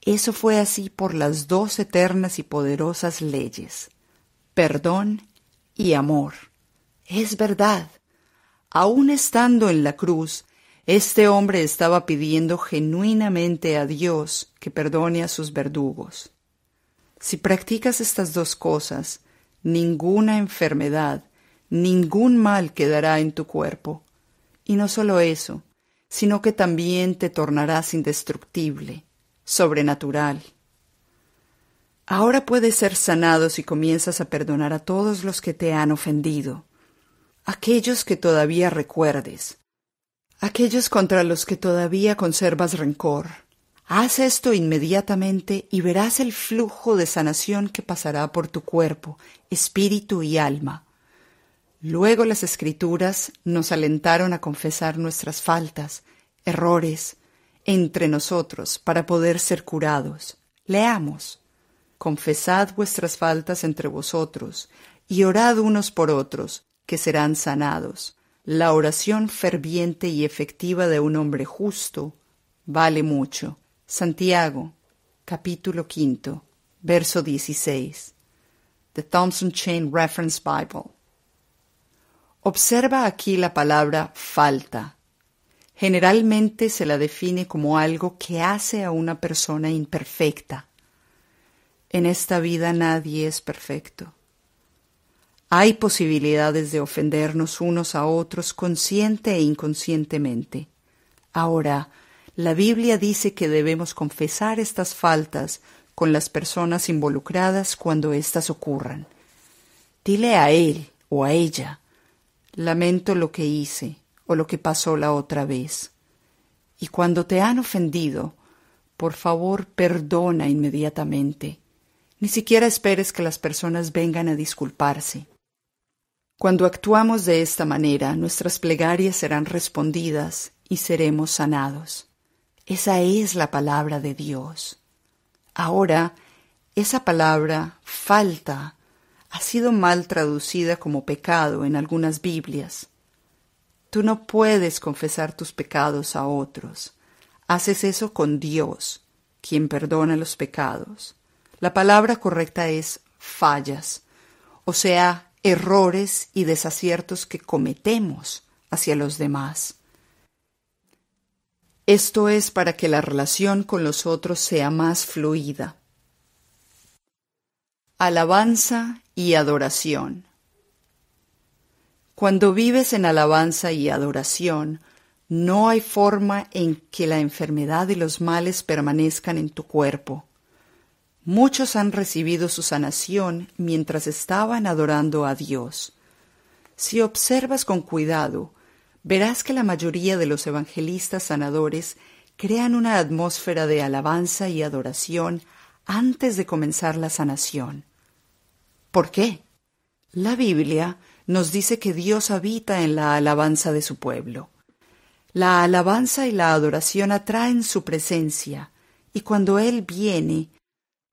Eso fue así por las dos eternas y poderosas leyes, perdón y amor. Es verdad. Aun estando en la cruz, este hombre estaba pidiendo genuinamente a Dios que perdone a sus verdugos. Si practicas estas dos cosas, ninguna enfermedad, ningún mal quedará en tu cuerpo, y no solo eso, sino que también te tornarás indestructible, sobrenatural. Ahora puedes ser sanado si comienzas a perdonar a todos los que te han ofendido, aquellos que todavía recuerdes, aquellos contra los que todavía conservas rencor. Haz esto inmediatamente y verás el flujo de sanación que pasará por tu cuerpo, espíritu y alma. Luego las escrituras nos alentaron a confesar nuestras faltas, errores, entre nosotros para poder ser curados. Leamos. Confesad vuestras faltas entre vosotros y orad unos por otros, que serán sanados. La oración ferviente y efectiva de un hombre justo vale mucho. Santiago, capítulo quinto, verso 16. The Thompson Chain Reference Bible. Observa aquí la palabra falta. Generalmente se la define como algo que hace a una persona imperfecta. En esta vida nadie es perfecto. Hay posibilidades de ofendernos unos a otros consciente e inconscientemente. Ahora, la Biblia dice que debemos confesar estas faltas con las personas involucradas cuando éstas ocurran. Dile a él o a ella Lamento lo que hice o lo que pasó la otra vez. Y cuando te han ofendido, por favor perdona inmediatamente. Ni siquiera esperes que las personas vengan a disculparse. Cuando actuamos de esta manera, nuestras plegarias serán respondidas y seremos sanados. Esa es la palabra de Dios. Ahora, esa palabra falta ha sido mal traducida como pecado en algunas Biblias. Tú no puedes confesar tus pecados a otros. Haces eso con Dios, quien perdona los pecados. La palabra correcta es fallas, o sea, errores y desaciertos que cometemos hacia los demás. Esto es para que la relación con los otros sea más fluida. Alabanza y adoración. Cuando vives en alabanza y adoración, no hay forma en que la enfermedad y los males permanezcan en tu cuerpo. Muchos han recibido su sanación mientras estaban adorando a Dios. Si observas con cuidado, verás que la mayoría de los evangelistas sanadores crean una atmósfera de alabanza y adoración antes de comenzar la sanación. ¿Por qué? La Biblia nos dice que Dios habita en la alabanza de su pueblo. La alabanza y la adoración atraen su presencia, y cuando Él viene,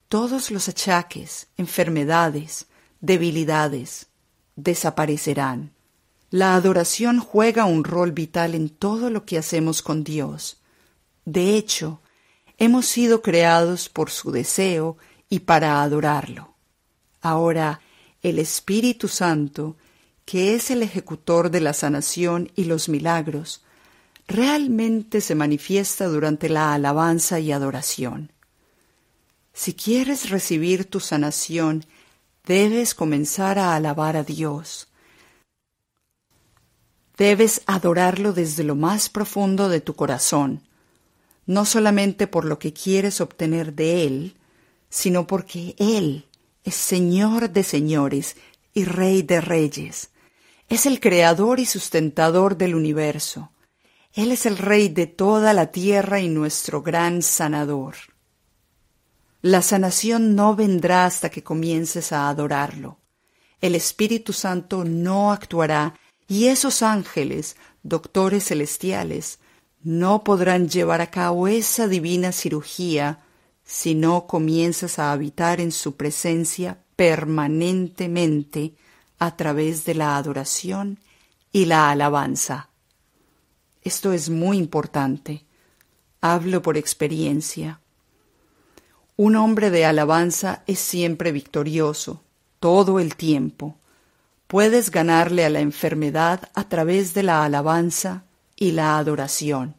todos los achaques, enfermedades, debilidades desaparecerán. La adoración juega un rol vital en todo lo que hacemos con Dios. De hecho, hemos sido creados por su deseo y para adorarlo. Ahora, el Espíritu Santo, que es el ejecutor de la sanación y los milagros, realmente se manifiesta durante la alabanza y adoración. Si quieres recibir tu sanación, debes comenzar a alabar a Dios. Debes adorarlo desde lo más profundo de tu corazón, no solamente por lo que quieres obtener de Él, sino porque Él es Señor de señores y Rey de reyes. Es el creador y sustentador del universo. Él es el Rey de toda la tierra y nuestro gran sanador. La sanación no vendrá hasta que comiences a adorarlo. El Espíritu Santo no actuará y esos ángeles, doctores celestiales, no podrán llevar a cabo esa divina cirugía si no comienzas a habitar en su presencia permanentemente a través de la adoración y la alabanza. Esto es muy importante. Hablo por experiencia. Un hombre de alabanza es siempre victorioso, todo el tiempo. Puedes ganarle a la enfermedad a través de la alabanza y la adoración.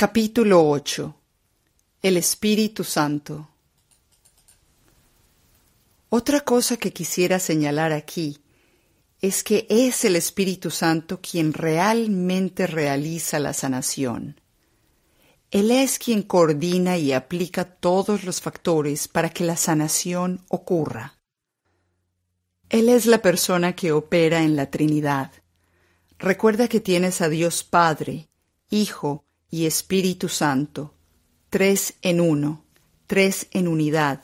Capítulo 8 El Espíritu Santo Otra cosa que quisiera señalar aquí es que es el Espíritu Santo quien realmente realiza la sanación. Él es quien coordina y aplica todos los factores para que la sanación ocurra. Él es la persona que opera en la Trinidad. Recuerda que tienes a Dios Padre, Hijo y Espíritu Santo, tres en uno, tres en unidad,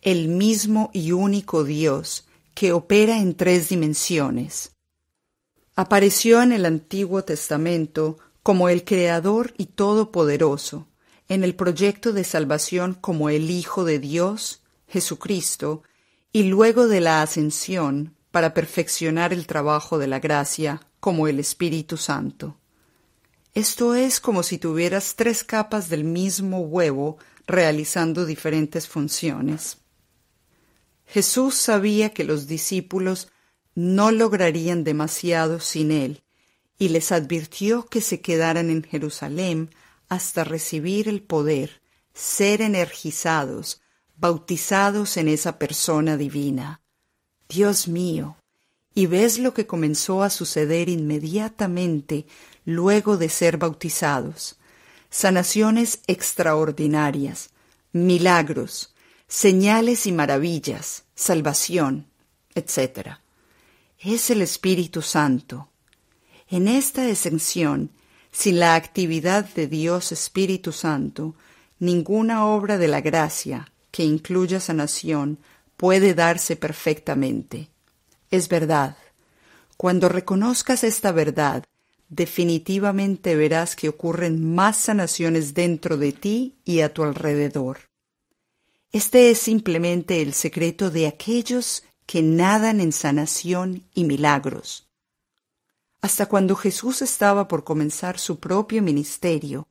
el mismo y único Dios que opera en tres dimensiones. Apareció en el Antiguo Testamento como el Creador y Todopoderoso, en el proyecto de salvación como el Hijo de Dios, Jesucristo, y luego de la ascensión para perfeccionar el trabajo de la gracia como el Espíritu Santo. Esto es como si tuvieras tres capas del mismo huevo realizando diferentes funciones. Jesús sabía que los discípulos no lograrían demasiado sin él, y les advirtió que se quedaran en Jerusalén hasta recibir el poder, ser energizados, bautizados en esa persona divina. Dios mío, y ves lo que comenzó a suceder inmediatamente luego de ser bautizados, sanaciones extraordinarias, milagros, señales y maravillas, salvación, etc. Es el Espíritu Santo. En esta exención, sin la actividad de Dios Espíritu Santo, ninguna obra de la gracia que incluya sanación puede darse perfectamente. Es verdad. Cuando reconozcas esta verdad, definitivamente verás que ocurren más sanaciones dentro de ti y a tu alrededor. Este es simplemente el secreto de aquellos que nadan en sanación y milagros. Hasta cuando Jesús estaba por comenzar su propio ministerio,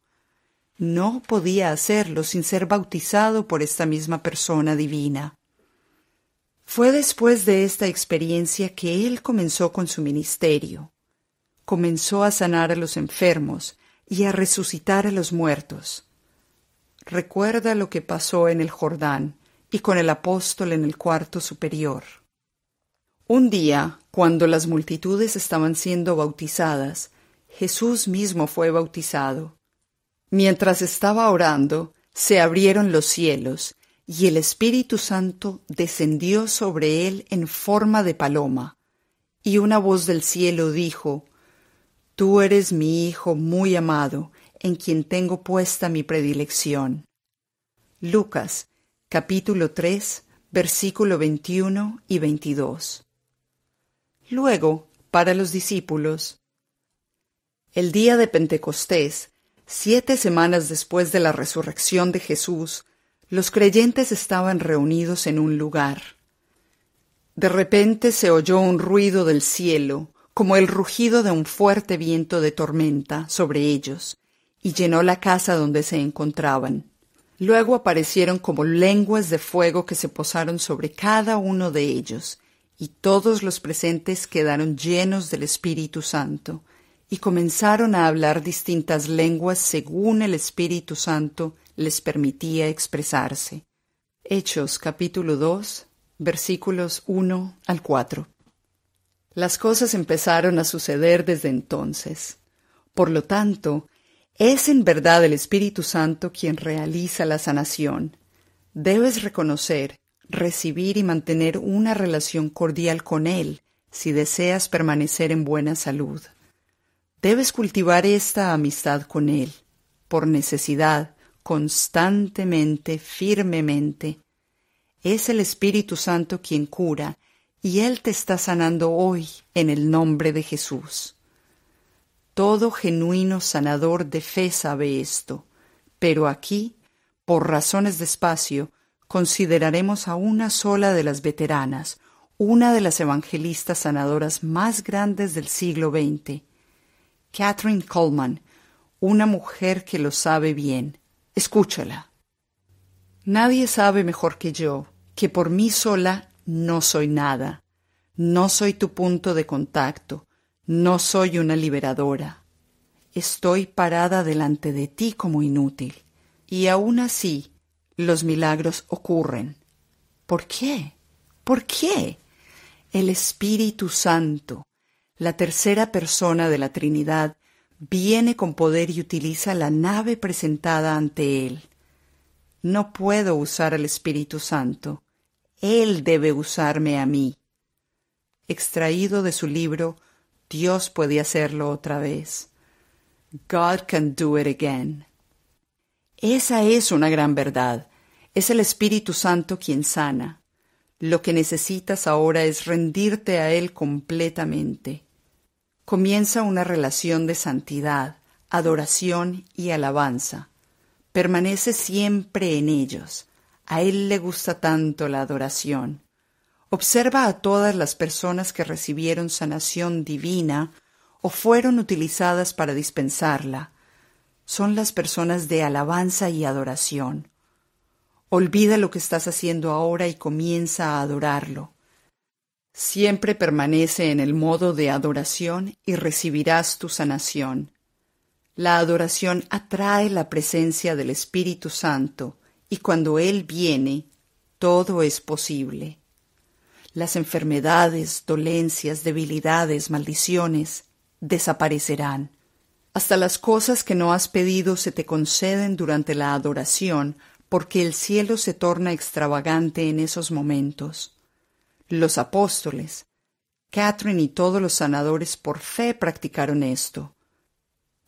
no podía hacerlo sin ser bautizado por esta misma persona divina. Fue después de esta experiencia que él comenzó con su ministerio comenzó a sanar a los enfermos y a resucitar a los muertos. Recuerda lo que pasó en el Jordán y con el apóstol en el cuarto superior. Un día, cuando las multitudes estaban siendo bautizadas, Jesús mismo fue bautizado. Mientras estaba orando, se abrieron los cielos, y el Espíritu Santo descendió sobre él en forma de paloma. Y una voz del cielo dijo, Tú eres mi Hijo muy amado, en quien tengo puesta mi predilección. Lucas capítulo 3 versículo 21 y 22. Luego, para los discípulos, el día de Pentecostés, siete semanas después de la resurrección de Jesús, los creyentes estaban reunidos en un lugar. De repente se oyó un ruido del cielo, como el rugido de un fuerte viento de tormenta sobre ellos, y llenó la casa donde se encontraban. Luego aparecieron como lenguas de fuego que se posaron sobre cada uno de ellos, y todos los presentes quedaron llenos del Espíritu Santo, y comenzaron a hablar distintas lenguas según el Espíritu Santo les permitía expresarse. Hechos capítulo 2 versículos 1 al 4. Las cosas empezaron a suceder desde entonces. Por lo tanto, es en verdad el Espíritu Santo quien realiza la sanación. Debes reconocer, recibir y mantener una relación cordial con Él si deseas permanecer en buena salud. Debes cultivar esta amistad con Él, por necesidad, constantemente, firmemente. Es el Espíritu Santo quien cura y Él te está sanando hoy en el nombre de Jesús. Todo genuino sanador de fe sabe esto, pero aquí, por razones de espacio, consideraremos a una sola de las veteranas, una de las evangelistas sanadoras más grandes del siglo XX, Catherine Coleman, una mujer que lo sabe bien. Escúchala. Nadie sabe mejor que yo que por mí sola no soy nada, no soy tu punto de contacto, no soy una liberadora. Estoy parada delante de ti como inútil. Y aún así, los milagros ocurren. ¿Por qué? ¿Por qué? El Espíritu Santo, la tercera persona de la Trinidad, viene con poder y utiliza la nave presentada ante él. No puedo usar al Espíritu Santo. Él debe usarme a mí. Extraído de su libro Dios puede hacerlo otra vez. God can do it again. Esa es una gran verdad. Es el Espíritu Santo quien sana. Lo que necesitas ahora es rendirte a Él completamente. Comienza una relación de santidad, adoración y alabanza. Permanece siempre en ellos. A Él le gusta tanto la adoración. Observa a todas las personas que recibieron sanación divina o fueron utilizadas para dispensarla. Son las personas de alabanza y adoración. Olvida lo que estás haciendo ahora y comienza a adorarlo. Siempre permanece en el modo de adoración y recibirás tu sanación. La adoración atrae la presencia del Espíritu Santo y cuando Él viene, todo es posible. Las enfermedades, dolencias, debilidades, maldiciones desaparecerán. Hasta las cosas que no has pedido se te conceden durante la adoración, porque el cielo se torna extravagante en esos momentos. Los apóstoles, Catherine y todos los sanadores por fe practicaron esto.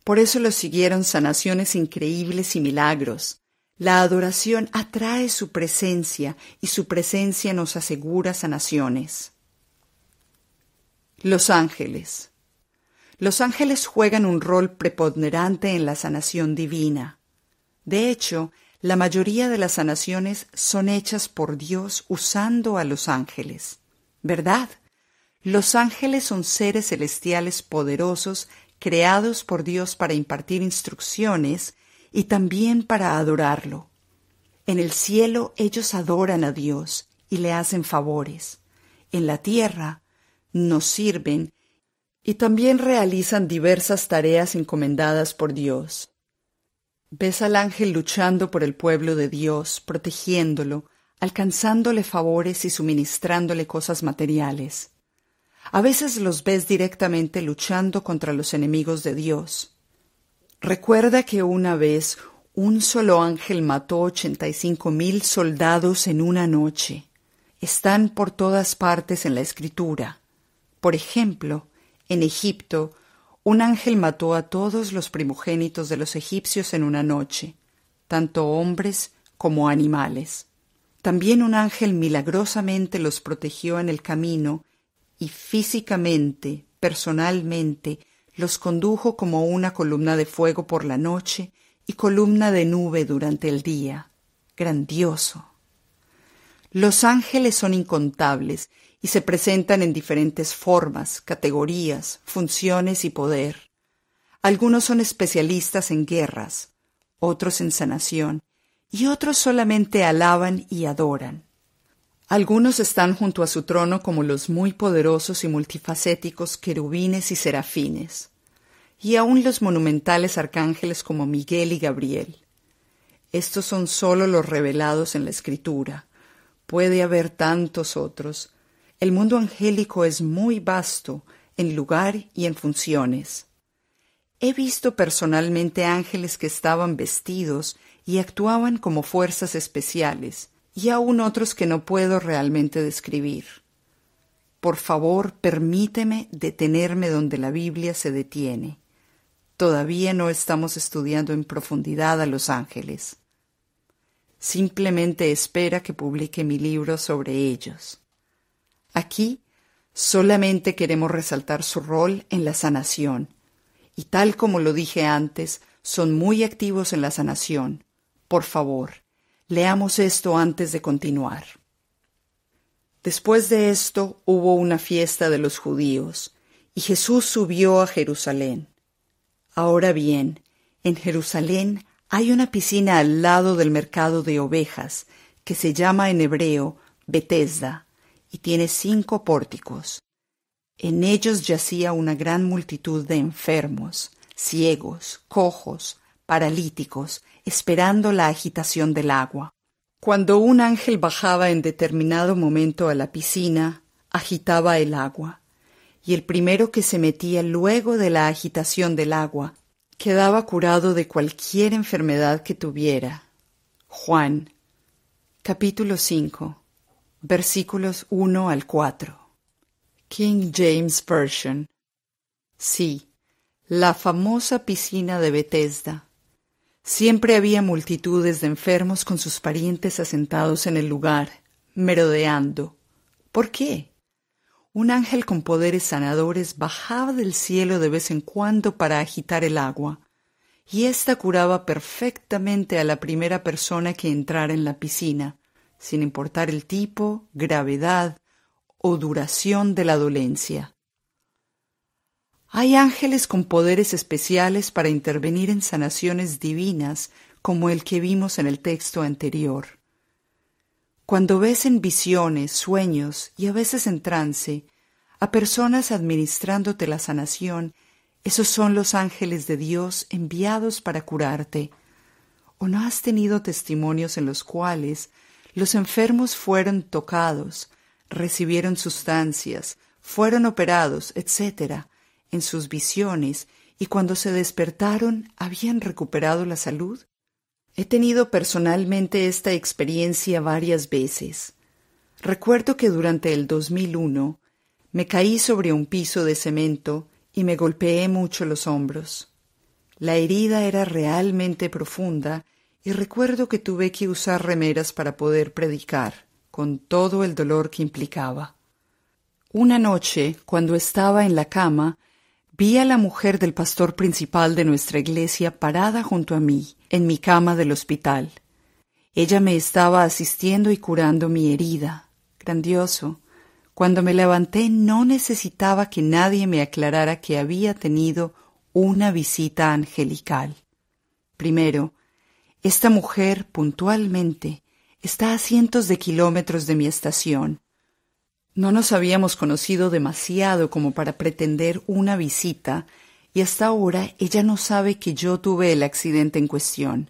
Por eso los siguieron sanaciones increíbles y milagros, la adoración atrae su presencia y su presencia nos asegura sanaciones. Los ángeles. Los ángeles juegan un rol preponderante en la sanación divina. De hecho, la mayoría de las sanaciones son hechas por Dios usando a los ángeles. ¿Verdad? Los ángeles son seres celestiales poderosos creados por Dios para impartir instrucciones y también para adorarlo. En el cielo ellos adoran a Dios y le hacen favores. En la tierra nos sirven y también realizan diversas tareas encomendadas por Dios. Ves al ángel luchando por el pueblo de Dios, protegiéndolo, alcanzándole favores y suministrándole cosas materiales. A veces los ves directamente luchando contra los enemigos de Dios. Recuerda que una vez un solo ángel mató ochenta y cinco mil soldados en una noche. Están por todas partes en la escritura. Por ejemplo, en Egipto, un ángel mató a todos los primogénitos de los egipcios en una noche, tanto hombres como animales. También un ángel milagrosamente los protegió en el camino y físicamente, personalmente, los condujo como una columna de fuego por la noche y columna de nube durante el día. Grandioso. Los ángeles son incontables y se presentan en diferentes formas, categorías, funciones y poder. Algunos son especialistas en guerras, otros en sanación, y otros solamente alaban y adoran. Algunos están junto a su trono como los muy poderosos y multifacéticos querubines y serafines, y aún los monumentales arcángeles como Miguel y Gabriel. Estos son sólo los revelados en la Escritura. Puede haber tantos otros. El mundo angélico es muy vasto en lugar y en funciones. He visto personalmente ángeles que estaban vestidos y actuaban como fuerzas especiales, y aún otros que no puedo realmente describir. Por favor, permíteme detenerme donde la Biblia se detiene. Todavía no estamos estudiando en profundidad a los ángeles. Simplemente espera que publique mi libro sobre ellos. Aquí solamente queremos resaltar su rol en la sanación. Y tal como lo dije antes, son muy activos en la sanación. Por favor, Leamos esto antes de continuar. Después de esto hubo una fiesta de los judíos, y Jesús subió a Jerusalén. Ahora bien, en Jerusalén hay una piscina al lado del mercado de ovejas, que se llama en hebreo Bethesda, y tiene cinco pórticos. En ellos yacía una gran multitud de enfermos, ciegos, cojos, paralíticos, esperando la agitación del agua. Cuando un ángel bajaba en determinado momento a la piscina, agitaba el agua, y el primero que se metía luego de la agitación del agua quedaba curado de cualquier enfermedad que tuviera. Juan capítulo 5 versículos 1 al 4 King James Version Sí, la famosa piscina de Bethesda Siempre había multitudes de enfermos con sus parientes asentados en el lugar, merodeando. ¿Por qué? Un ángel con poderes sanadores bajaba del cielo de vez en cuando para agitar el agua, y ésta curaba perfectamente a la primera persona que entrara en la piscina, sin importar el tipo, gravedad o duración de la dolencia. Hay ángeles con poderes especiales para intervenir en sanaciones divinas, como el que vimos en el texto anterior. Cuando ves en visiones, sueños y a veces en trance a personas administrándote la sanación, esos son los ángeles de Dios enviados para curarte. ¿O no has tenido testimonios en los cuales los enfermos fueron tocados, recibieron sustancias, fueron operados, etcétera, en sus visiones y cuando se despertaron habían recuperado la salud? He tenido personalmente esta experiencia varias veces. Recuerdo que durante el 2001 me caí sobre un piso de cemento y me golpeé mucho los hombros. La herida era realmente profunda y recuerdo que tuve que usar remeras para poder predicar, con todo el dolor que implicaba. Una noche, cuando estaba en la cama, Vi a la mujer del pastor principal de nuestra iglesia parada junto a mí, en mi cama del hospital. Ella me estaba asistiendo y curando mi herida. Grandioso. Cuando me levanté no necesitaba que nadie me aclarara que había tenido una visita angelical. Primero, esta mujer puntualmente está a cientos de kilómetros de mi estación no nos habíamos conocido demasiado como para pretender una visita, y hasta ahora ella no sabe que yo tuve el accidente en cuestión.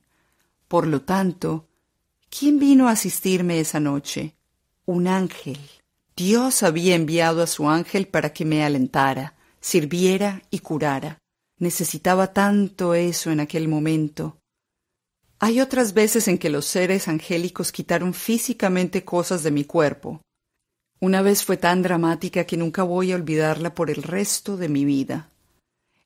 Por lo tanto, ¿quién vino a asistirme esa noche? Un ángel. Dios había enviado a su ángel para que me alentara, sirviera y curara. Necesitaba tanto eso en aquel momento. Hay otras veces en que los seres angélicos quitaron físicamente cosas de mi cuerpo, una vez fue tan dramática que nunca voy a olvidarla por el resto de mi vida.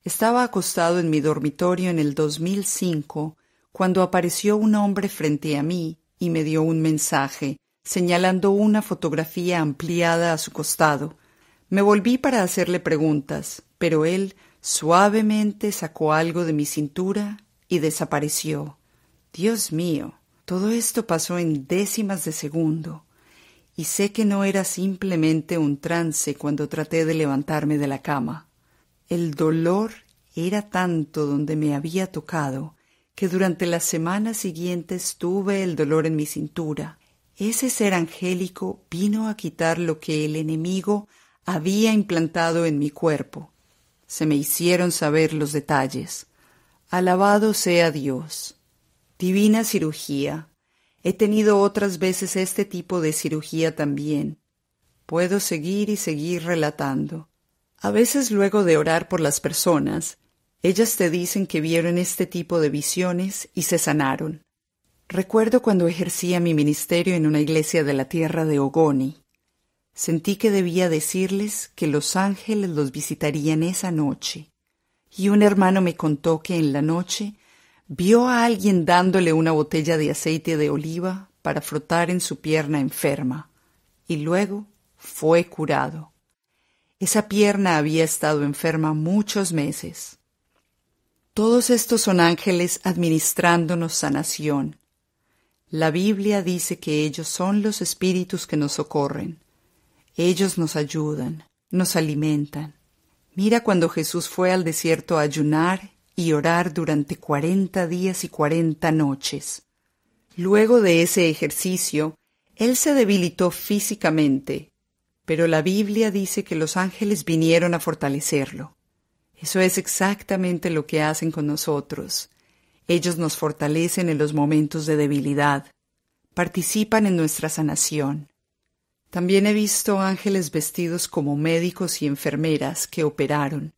Estaba acostado en mi dormitorio en el 2005 cuando apareció un hombre frente a mí y me dio un mensaje, señalando una fotografía ampliada a su costado. Me volví para hacerle preguntas, pero él suavemente sacó algo de mi cintura y desapareció. Dios mío, todo esto pasó en décimas de segundo y sé que no era simplemente un trance cuando traté de levantarme de la cama. El dolor era tanto donde me había tocado que durante las semanas siguientes tuve el dolor en mi cintura. Ese ser angélico vino a quitar lo que el enemigo había implantado en mi cuerpo. Se me hicieron saber los detalles. Alabado sea Dios. Divina cirugía, He tenido otras veces este tipo de cirugía también. Puedo seguir y seguir relatando. A veces luego de orar por las personas, ellas te dicen que vieron este tipo de visiones y se sanaron. Recuerdo cuando ejercía mi ministerio en una iglesia de la tierra de Ogoni. Sentí que debía decirles que los ángeles los visitarían esa noche. Y un hermano me contó que en la noche vio a alguien dándole una botella de aceite de oliva para frotar en su pierna enferma, y luego fue curado. Esa pierna había estado enferma muchos meses. Todos estos son ángeles administrándonos sanación. La Biblia dice que ellos son los espíritus que nos socorren. Ellos nos ayudan, nos alimentan. Mira cuando Jesús fue al desierto a ayunar y orar durante cuarenta días y cuarenta noches. Luego de ese ejercicio, él se debilitó físicamente, pero la Biblia dice que los ángeles vinieron a fortalecerlo. Eso es exactamente lo que hacen con nosotros. Ellos nos fortalecen en los momentos de debilidad, participan en nuestra sanación. También he visto ángeles vestidos como médicos y enfermeras que operaron.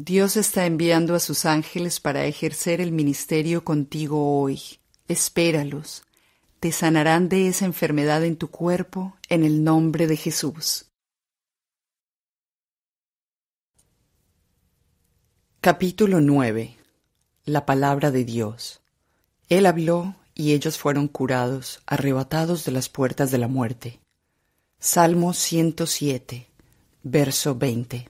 Dios está enviando a sus ángeles para ejercer el ministerio contigo hoy. Espéralos. Te sanarán de esa enfermedad en tu cuerpo en el nombre de Jesús. Capítulo 9. La palabra de Dios. Él habló y ellos fueron curados, arrebatados de las puertas de la muerte. Salmo 107, verso 20.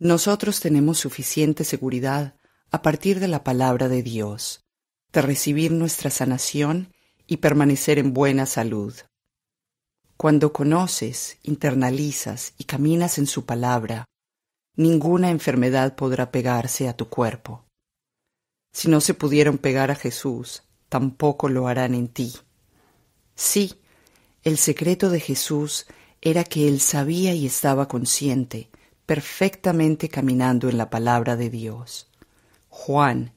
Nosotros tenemos suficiente seguridad a partir de la palabra de Dios, de recibir nuestra sanación y permanecer en buena salud. Cuando conoces, internalizas y caminas en su palabra, ninguna enfermedad podrá pegarse a tu cuerpo. Si no se pudieron pegar a Jesús, tampoco lo harán en ti. Sí, el secreto de Jesús era que él sabía y estaba consciente perfectamente caminando en la palabra de Dios. Juan,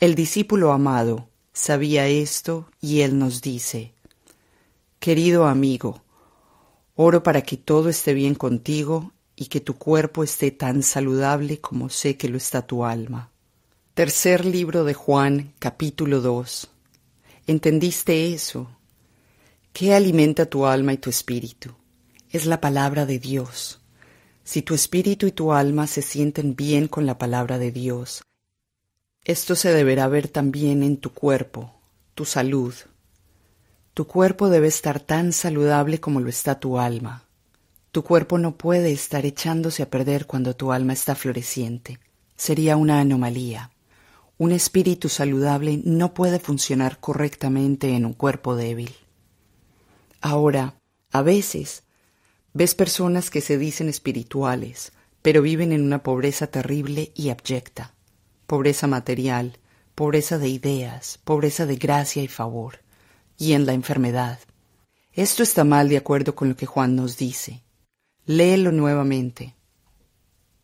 el discípulo amado, sabía esto y él nos dice, Querido amigo, oro para que todo esté bien contigo y que tu cuerpo esté tan saludable como sé que lo está tu alma. Tercer libro de Juan, capítulo 2. ¿Entendiste eso? ¿Qué alimenta tu alma y tu espíritu? Es la palabra de Dios si tu espíritu y tu alma se sienten bien con la palabra de Dios. Esto se deberá ver también en tu cuerpo, tu salud. Tu cuerpo debe estar tan saludable como lo está tu alma. Tu cuerpo no puede estar echándose a perder cuando tu alma está floreciente. Sería una anomalía. Un espíritu saludable no puede funcionar correctamente en un cuerpo débil. Ahora, a veces, Ves personas que se dicen espirituales, pero viven en una pobreza terrible y abyecta. Pobreza material, pobreza de ideas, pobreza de gracia y favor, y en la enfermedad. Esto está mal de acuerdo con lo que Juan nos dice. Léelo nuevamente.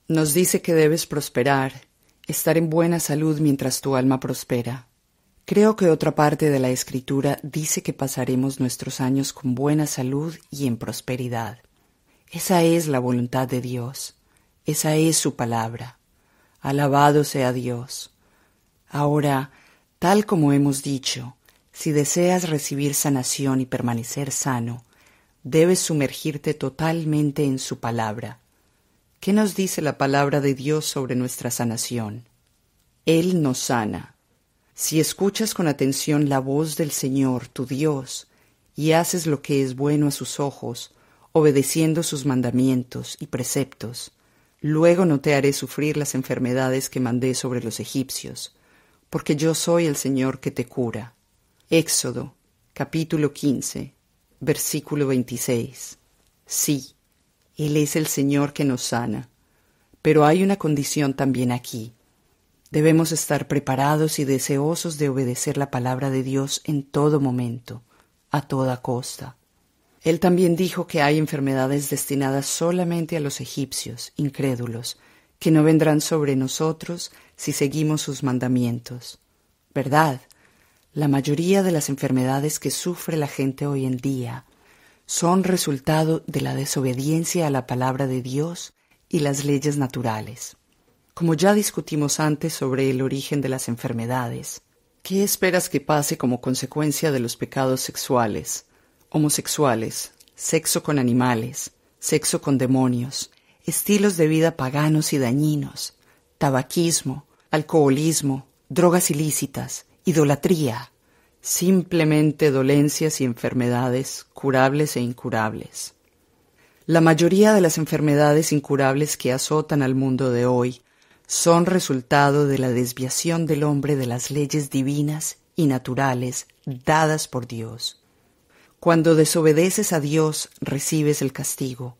Nos dice que debes prosperar, estar en buena salud mientras tu alma prospera. Creo que otra parte de la escritura dice que pasaremos nuestros años con buena salud y en prosperidad. Esa es la voluntad de Dios, esa es su palabra. Alabado sea Dios. Ahora, tal como hemos dicho, si deseas recibir sanación y permanecer sano, debes sumergirte totalmente en su palabra. ¿Qué nos dice la palabra de Dios sobre nuestra sanación? Él nos sana. Si escuchas con atención la voz del Señor, tu Dios, y haces lo que es bueno a sus ojos, obedeciendo sus mandamientos y preceptos. Luego no te haré sufrir las enfermedades que mandé sobre los egipcios, porque yo soy el Señor que te cura. Éxodo, capítulo 15, versículo 26. Sí, Él es el Señor que nos sana, pero hay una condición también aquí. Debemos estar preparados y deseosos de obedecer la palabra de Dios en todo momento, a toda costa. Él también dijo que hay enfermedades destinadas solamente a los egipcios, incrédulos, que no vendrán sobre nosotros si seguimos sus mandamientos. ¿Verdad? La mayoría de las enfermedades que sufre la gente hoy en día son resultado de la desobediencia a la palabra de Dios y las leyes naturales. Como ya discutimos antes sobre el origen de las enfermedades, ¿qué esperas que pase como consecuencia de los pecados sexuales? homosexuales, sexo con animales, sexo con demonios, estilos de vida paganos y dañinos, tabaquismo, alcoholismo, drogas ilícitas, idolatría, simplemente dolencias y enfermedades curables e incurables. La mayoría de las enfermedades incurables que azotan al mundo de hoy son resultado de la desviación del hombre de las leyes divinas y naturales dadas por Dios. Cuando desobedeces a Dios, recibes el castigo.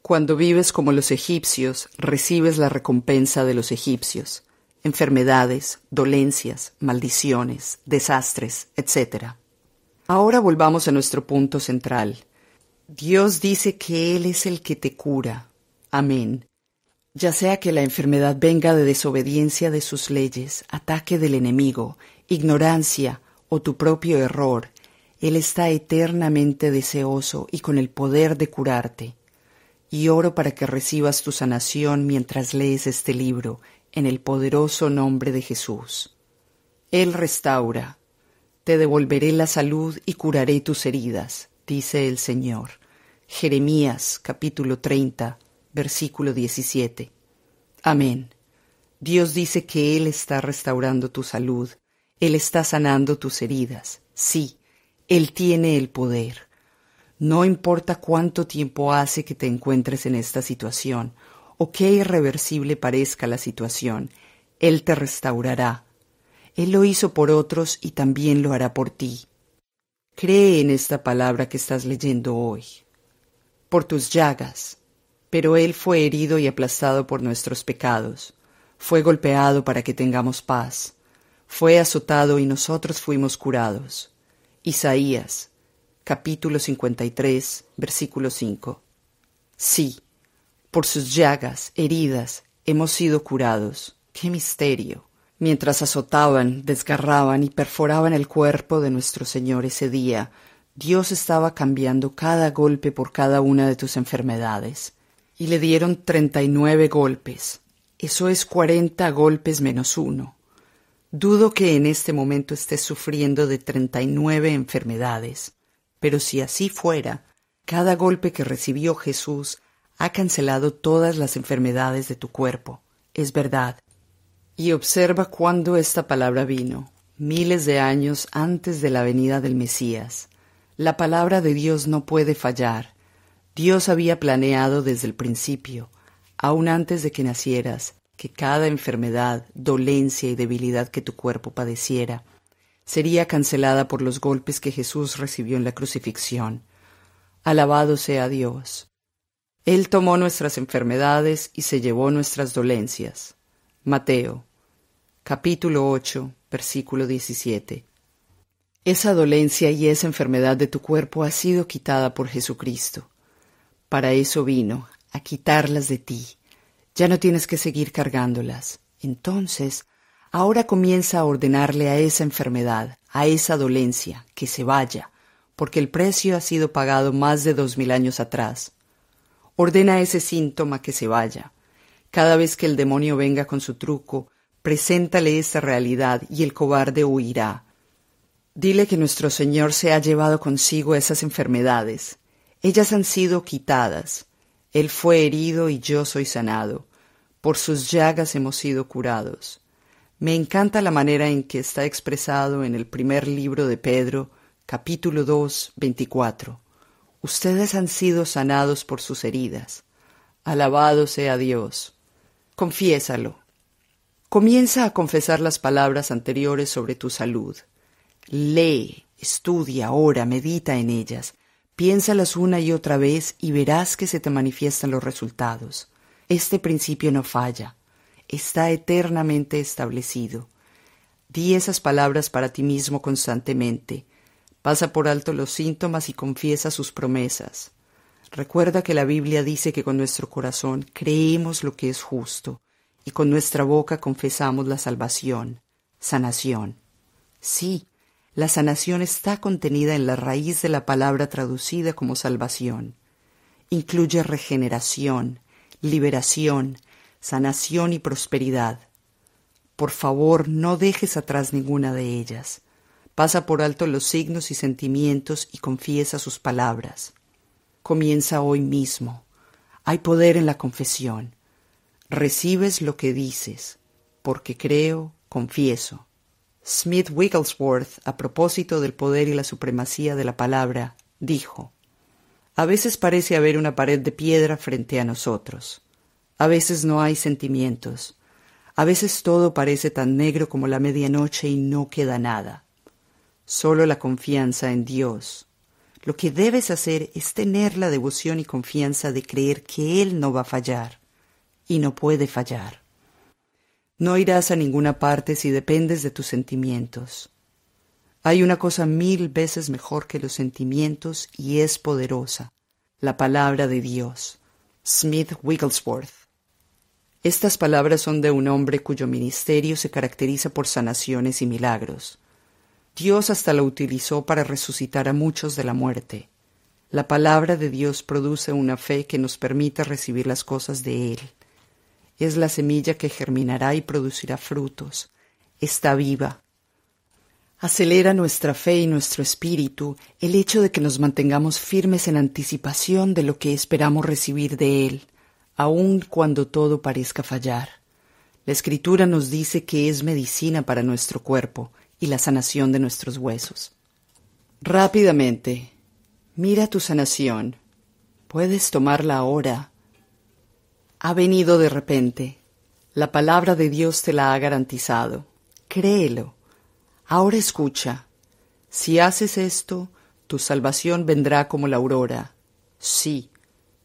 Cuando vives como los egipcios, recibes la recompensa de los egipcios. Enfermedades, dolencias, maldiciones, desastres, etc. Ahora volvamos a nuestro punto central. Dios dice que Él es el que te cura. Amén. Ya sea que la enfermedad venga de desobediencia de sus leyes, ataque del enemigo, ignorancia o tu propio error, él está eternamente deseoso y con el poder de curarte. Y oro para que recibas tu sanación mientras lees este libro, en el poderoso nombre de Jesús. Él restaura. Te devolveré la salud y curaré tus heridas, dice el Señor. Jeremías capítulo 30, versículo 17. Amén. Dios dice que Él está restaurando tu salud, Él está sanando tus heridas. Sí, él tiene el poder. No importa cuánto tiempo hace que te encuentres en esta situación o qué irreversible parezca la situación, Él te restaurará. Él lo hizo por otros y también lo hará por ti. Cree en esta palabra que estás leyendo hoy. Por tus llagas. Pero Él fue herido y aplastado por nuestros pecados. Fue golpeado para que tengamos paz. Fue azotado y nosotros fuimos curados. Isaías capítulo 53 versículo 5. Sí, por sus llagas, heridas, hemos sido curados. ¡Qué misterio! Mientras azotaban, desgarraban y perforaban el cuerpo de nuestro Señor ese día, Dios estaba cambiando cada golpe por cada una de tus enfermedades. Y le dieron treinta y nueve golpes. Eso es cuarenta golpes menos uno. Dudo que en este momento estés sufriendo de 39 enfermedades, pero si así fuera, cada golpe que recibió Jesús ha cancelado todas las enfermedades de tu cuerpo. Es verdad. Y observa cuándo esta palabra vino, miles de años antes de la venida del Mesías. La palabra de Dios no puede fallar. Dios había planeado desde el principio, aun antes de que nacieras, que cada enfermedad, dolencia y debilidad que tu cuerpo padeciera sería cancelada por los golpes que Jesús recibió en la crucifixión. Alabado sea Dios. Él tomó nuestras enfermedades y se llevó nuestras dolencias. Mateo, capítulo 8, versículo 17. Esa dolencia y esa enfermedad de tu cuerpo ha sido quitada por Jesucristo. Para eso vino, a quitarlas de ti ya no tienes que seguir cargándolas. Entonces, ahora comienza a ordenarle a esa enfermedad, a esa dolencia, que se vaya, porque el precio ha sido pagado más de dos mil años atrás. Ordena a ese síntoma que se vaya. Cada vez que el demonio venga con su truco, preséntale esa realidad y el cobarde huirá. Dile que nuestro Señor se ha llevado consigo esas enfermedades. Ellas han sido quitadas. Él fue herido y yo soy sanado. Por sus llagas hemos sido curados. Me encanta la manera en que está expresado en el primer libro de Pedro, capítulo 2, 24. Ustedes han sido sanados por sus heridas. Alabado sea Dios. Confiésalo. Comienza a confesar las palabras anteriores sobre tu salud. Lee, estudia, ora, medita en ellas. Piénsalas una y otra vez y verás que se te manifiestan los resultados. Este principio no falla, está eternamente establecido. Di esas palabras para ti mismo constantemente. Pasa por alto los síntomas y confiesa sus promesas. Recuerda que la Biblia dice que con nuestro corazón creemos lo que es justo y con nuestra boca confesamos la salvación, sanación. Sí, la sanación está contenida en la raíz de la palabra traducida como salvación. Incluye regeneración, liberación, sanación y prosperidad. Por favor, no dejes atrás ninguna de ellas. Pasa por alto los signos y sentimientos y confiesa sus palabras. Comienza hoy mismo. Hay poder en la confesión. Recibes lo que dices, porque creo, confieso. Smith Wigglesworth, a propósito del poder y la supremacía de la palabra, dijo, A veces parece haber una pared de piedra frente a nosotros. A veces no hay sentimientos. A veces todo parece tan negro como la medianoche y no queda nada. Solo la confianza en Dios. Lo que debes hacer es tener la devoción y confianza de creer que Él no va a fallar y no puede fallar. No irás a ninguna parte si dependes de tus sentimientos. Hay una cosa mil veces mejor que los sentimientos y es poderosa, la palabra de Dios. Smith Wigglesworth. Estas palabras son de un hombre cuyo ministerio se caracteriza por sanaciones y milagros. Dios hasta la utilizó para resucitar a muchos de la muerte. La palabra de Dios produce una fe que nos permite recibir las cosas de Él es la semilla que germinará y producirá frutos. Está viva. Acelera nuestra fe y nuestro espíritu el hecho de que nos mantengamos firmes en anticipación de lo que esperamos recibir de Él, aun cuando todo parezca fallar. La Escritura nos dice que es medicina para nuestro cuerpo y la sanación de nuestros huesos. Rápidamente, mira tu sanación. Puedes tomarla ahora ha venido de repente. La palabra de Dios te la ha garantizado. Créelo. Ahora escucha. Si haces esto, tu salvación vendrá como la aurora. Sí,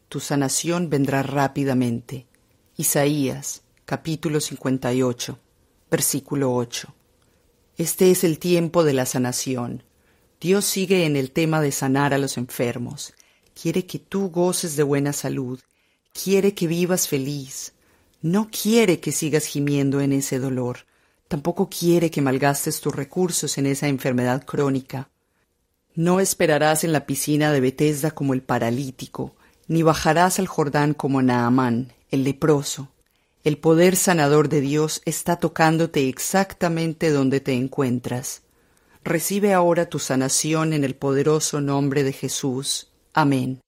tu sanación vendrá rápidamente. Isaías, capítulo 58, versículo 8. Este es el tiempo de la sanación. Dios sigue en el tema de sanar a los enfermos. Quiere que tú goces de buena salud quiere que vivas feliz, no quiere que sigas gimiendo en ese dolor, tampoco quiere que malgastes tus recursos en esa enfermedad crónica. No esperarás en la piscina de Bethesda como el paralítico, ni bajarás al Jordán como Naamán, el leproso. El poder sanador de Dios está tocándote exactamente donde te encuentras. Recibe ahora tu sanación en el poderoso nombre de Jesús. Amén.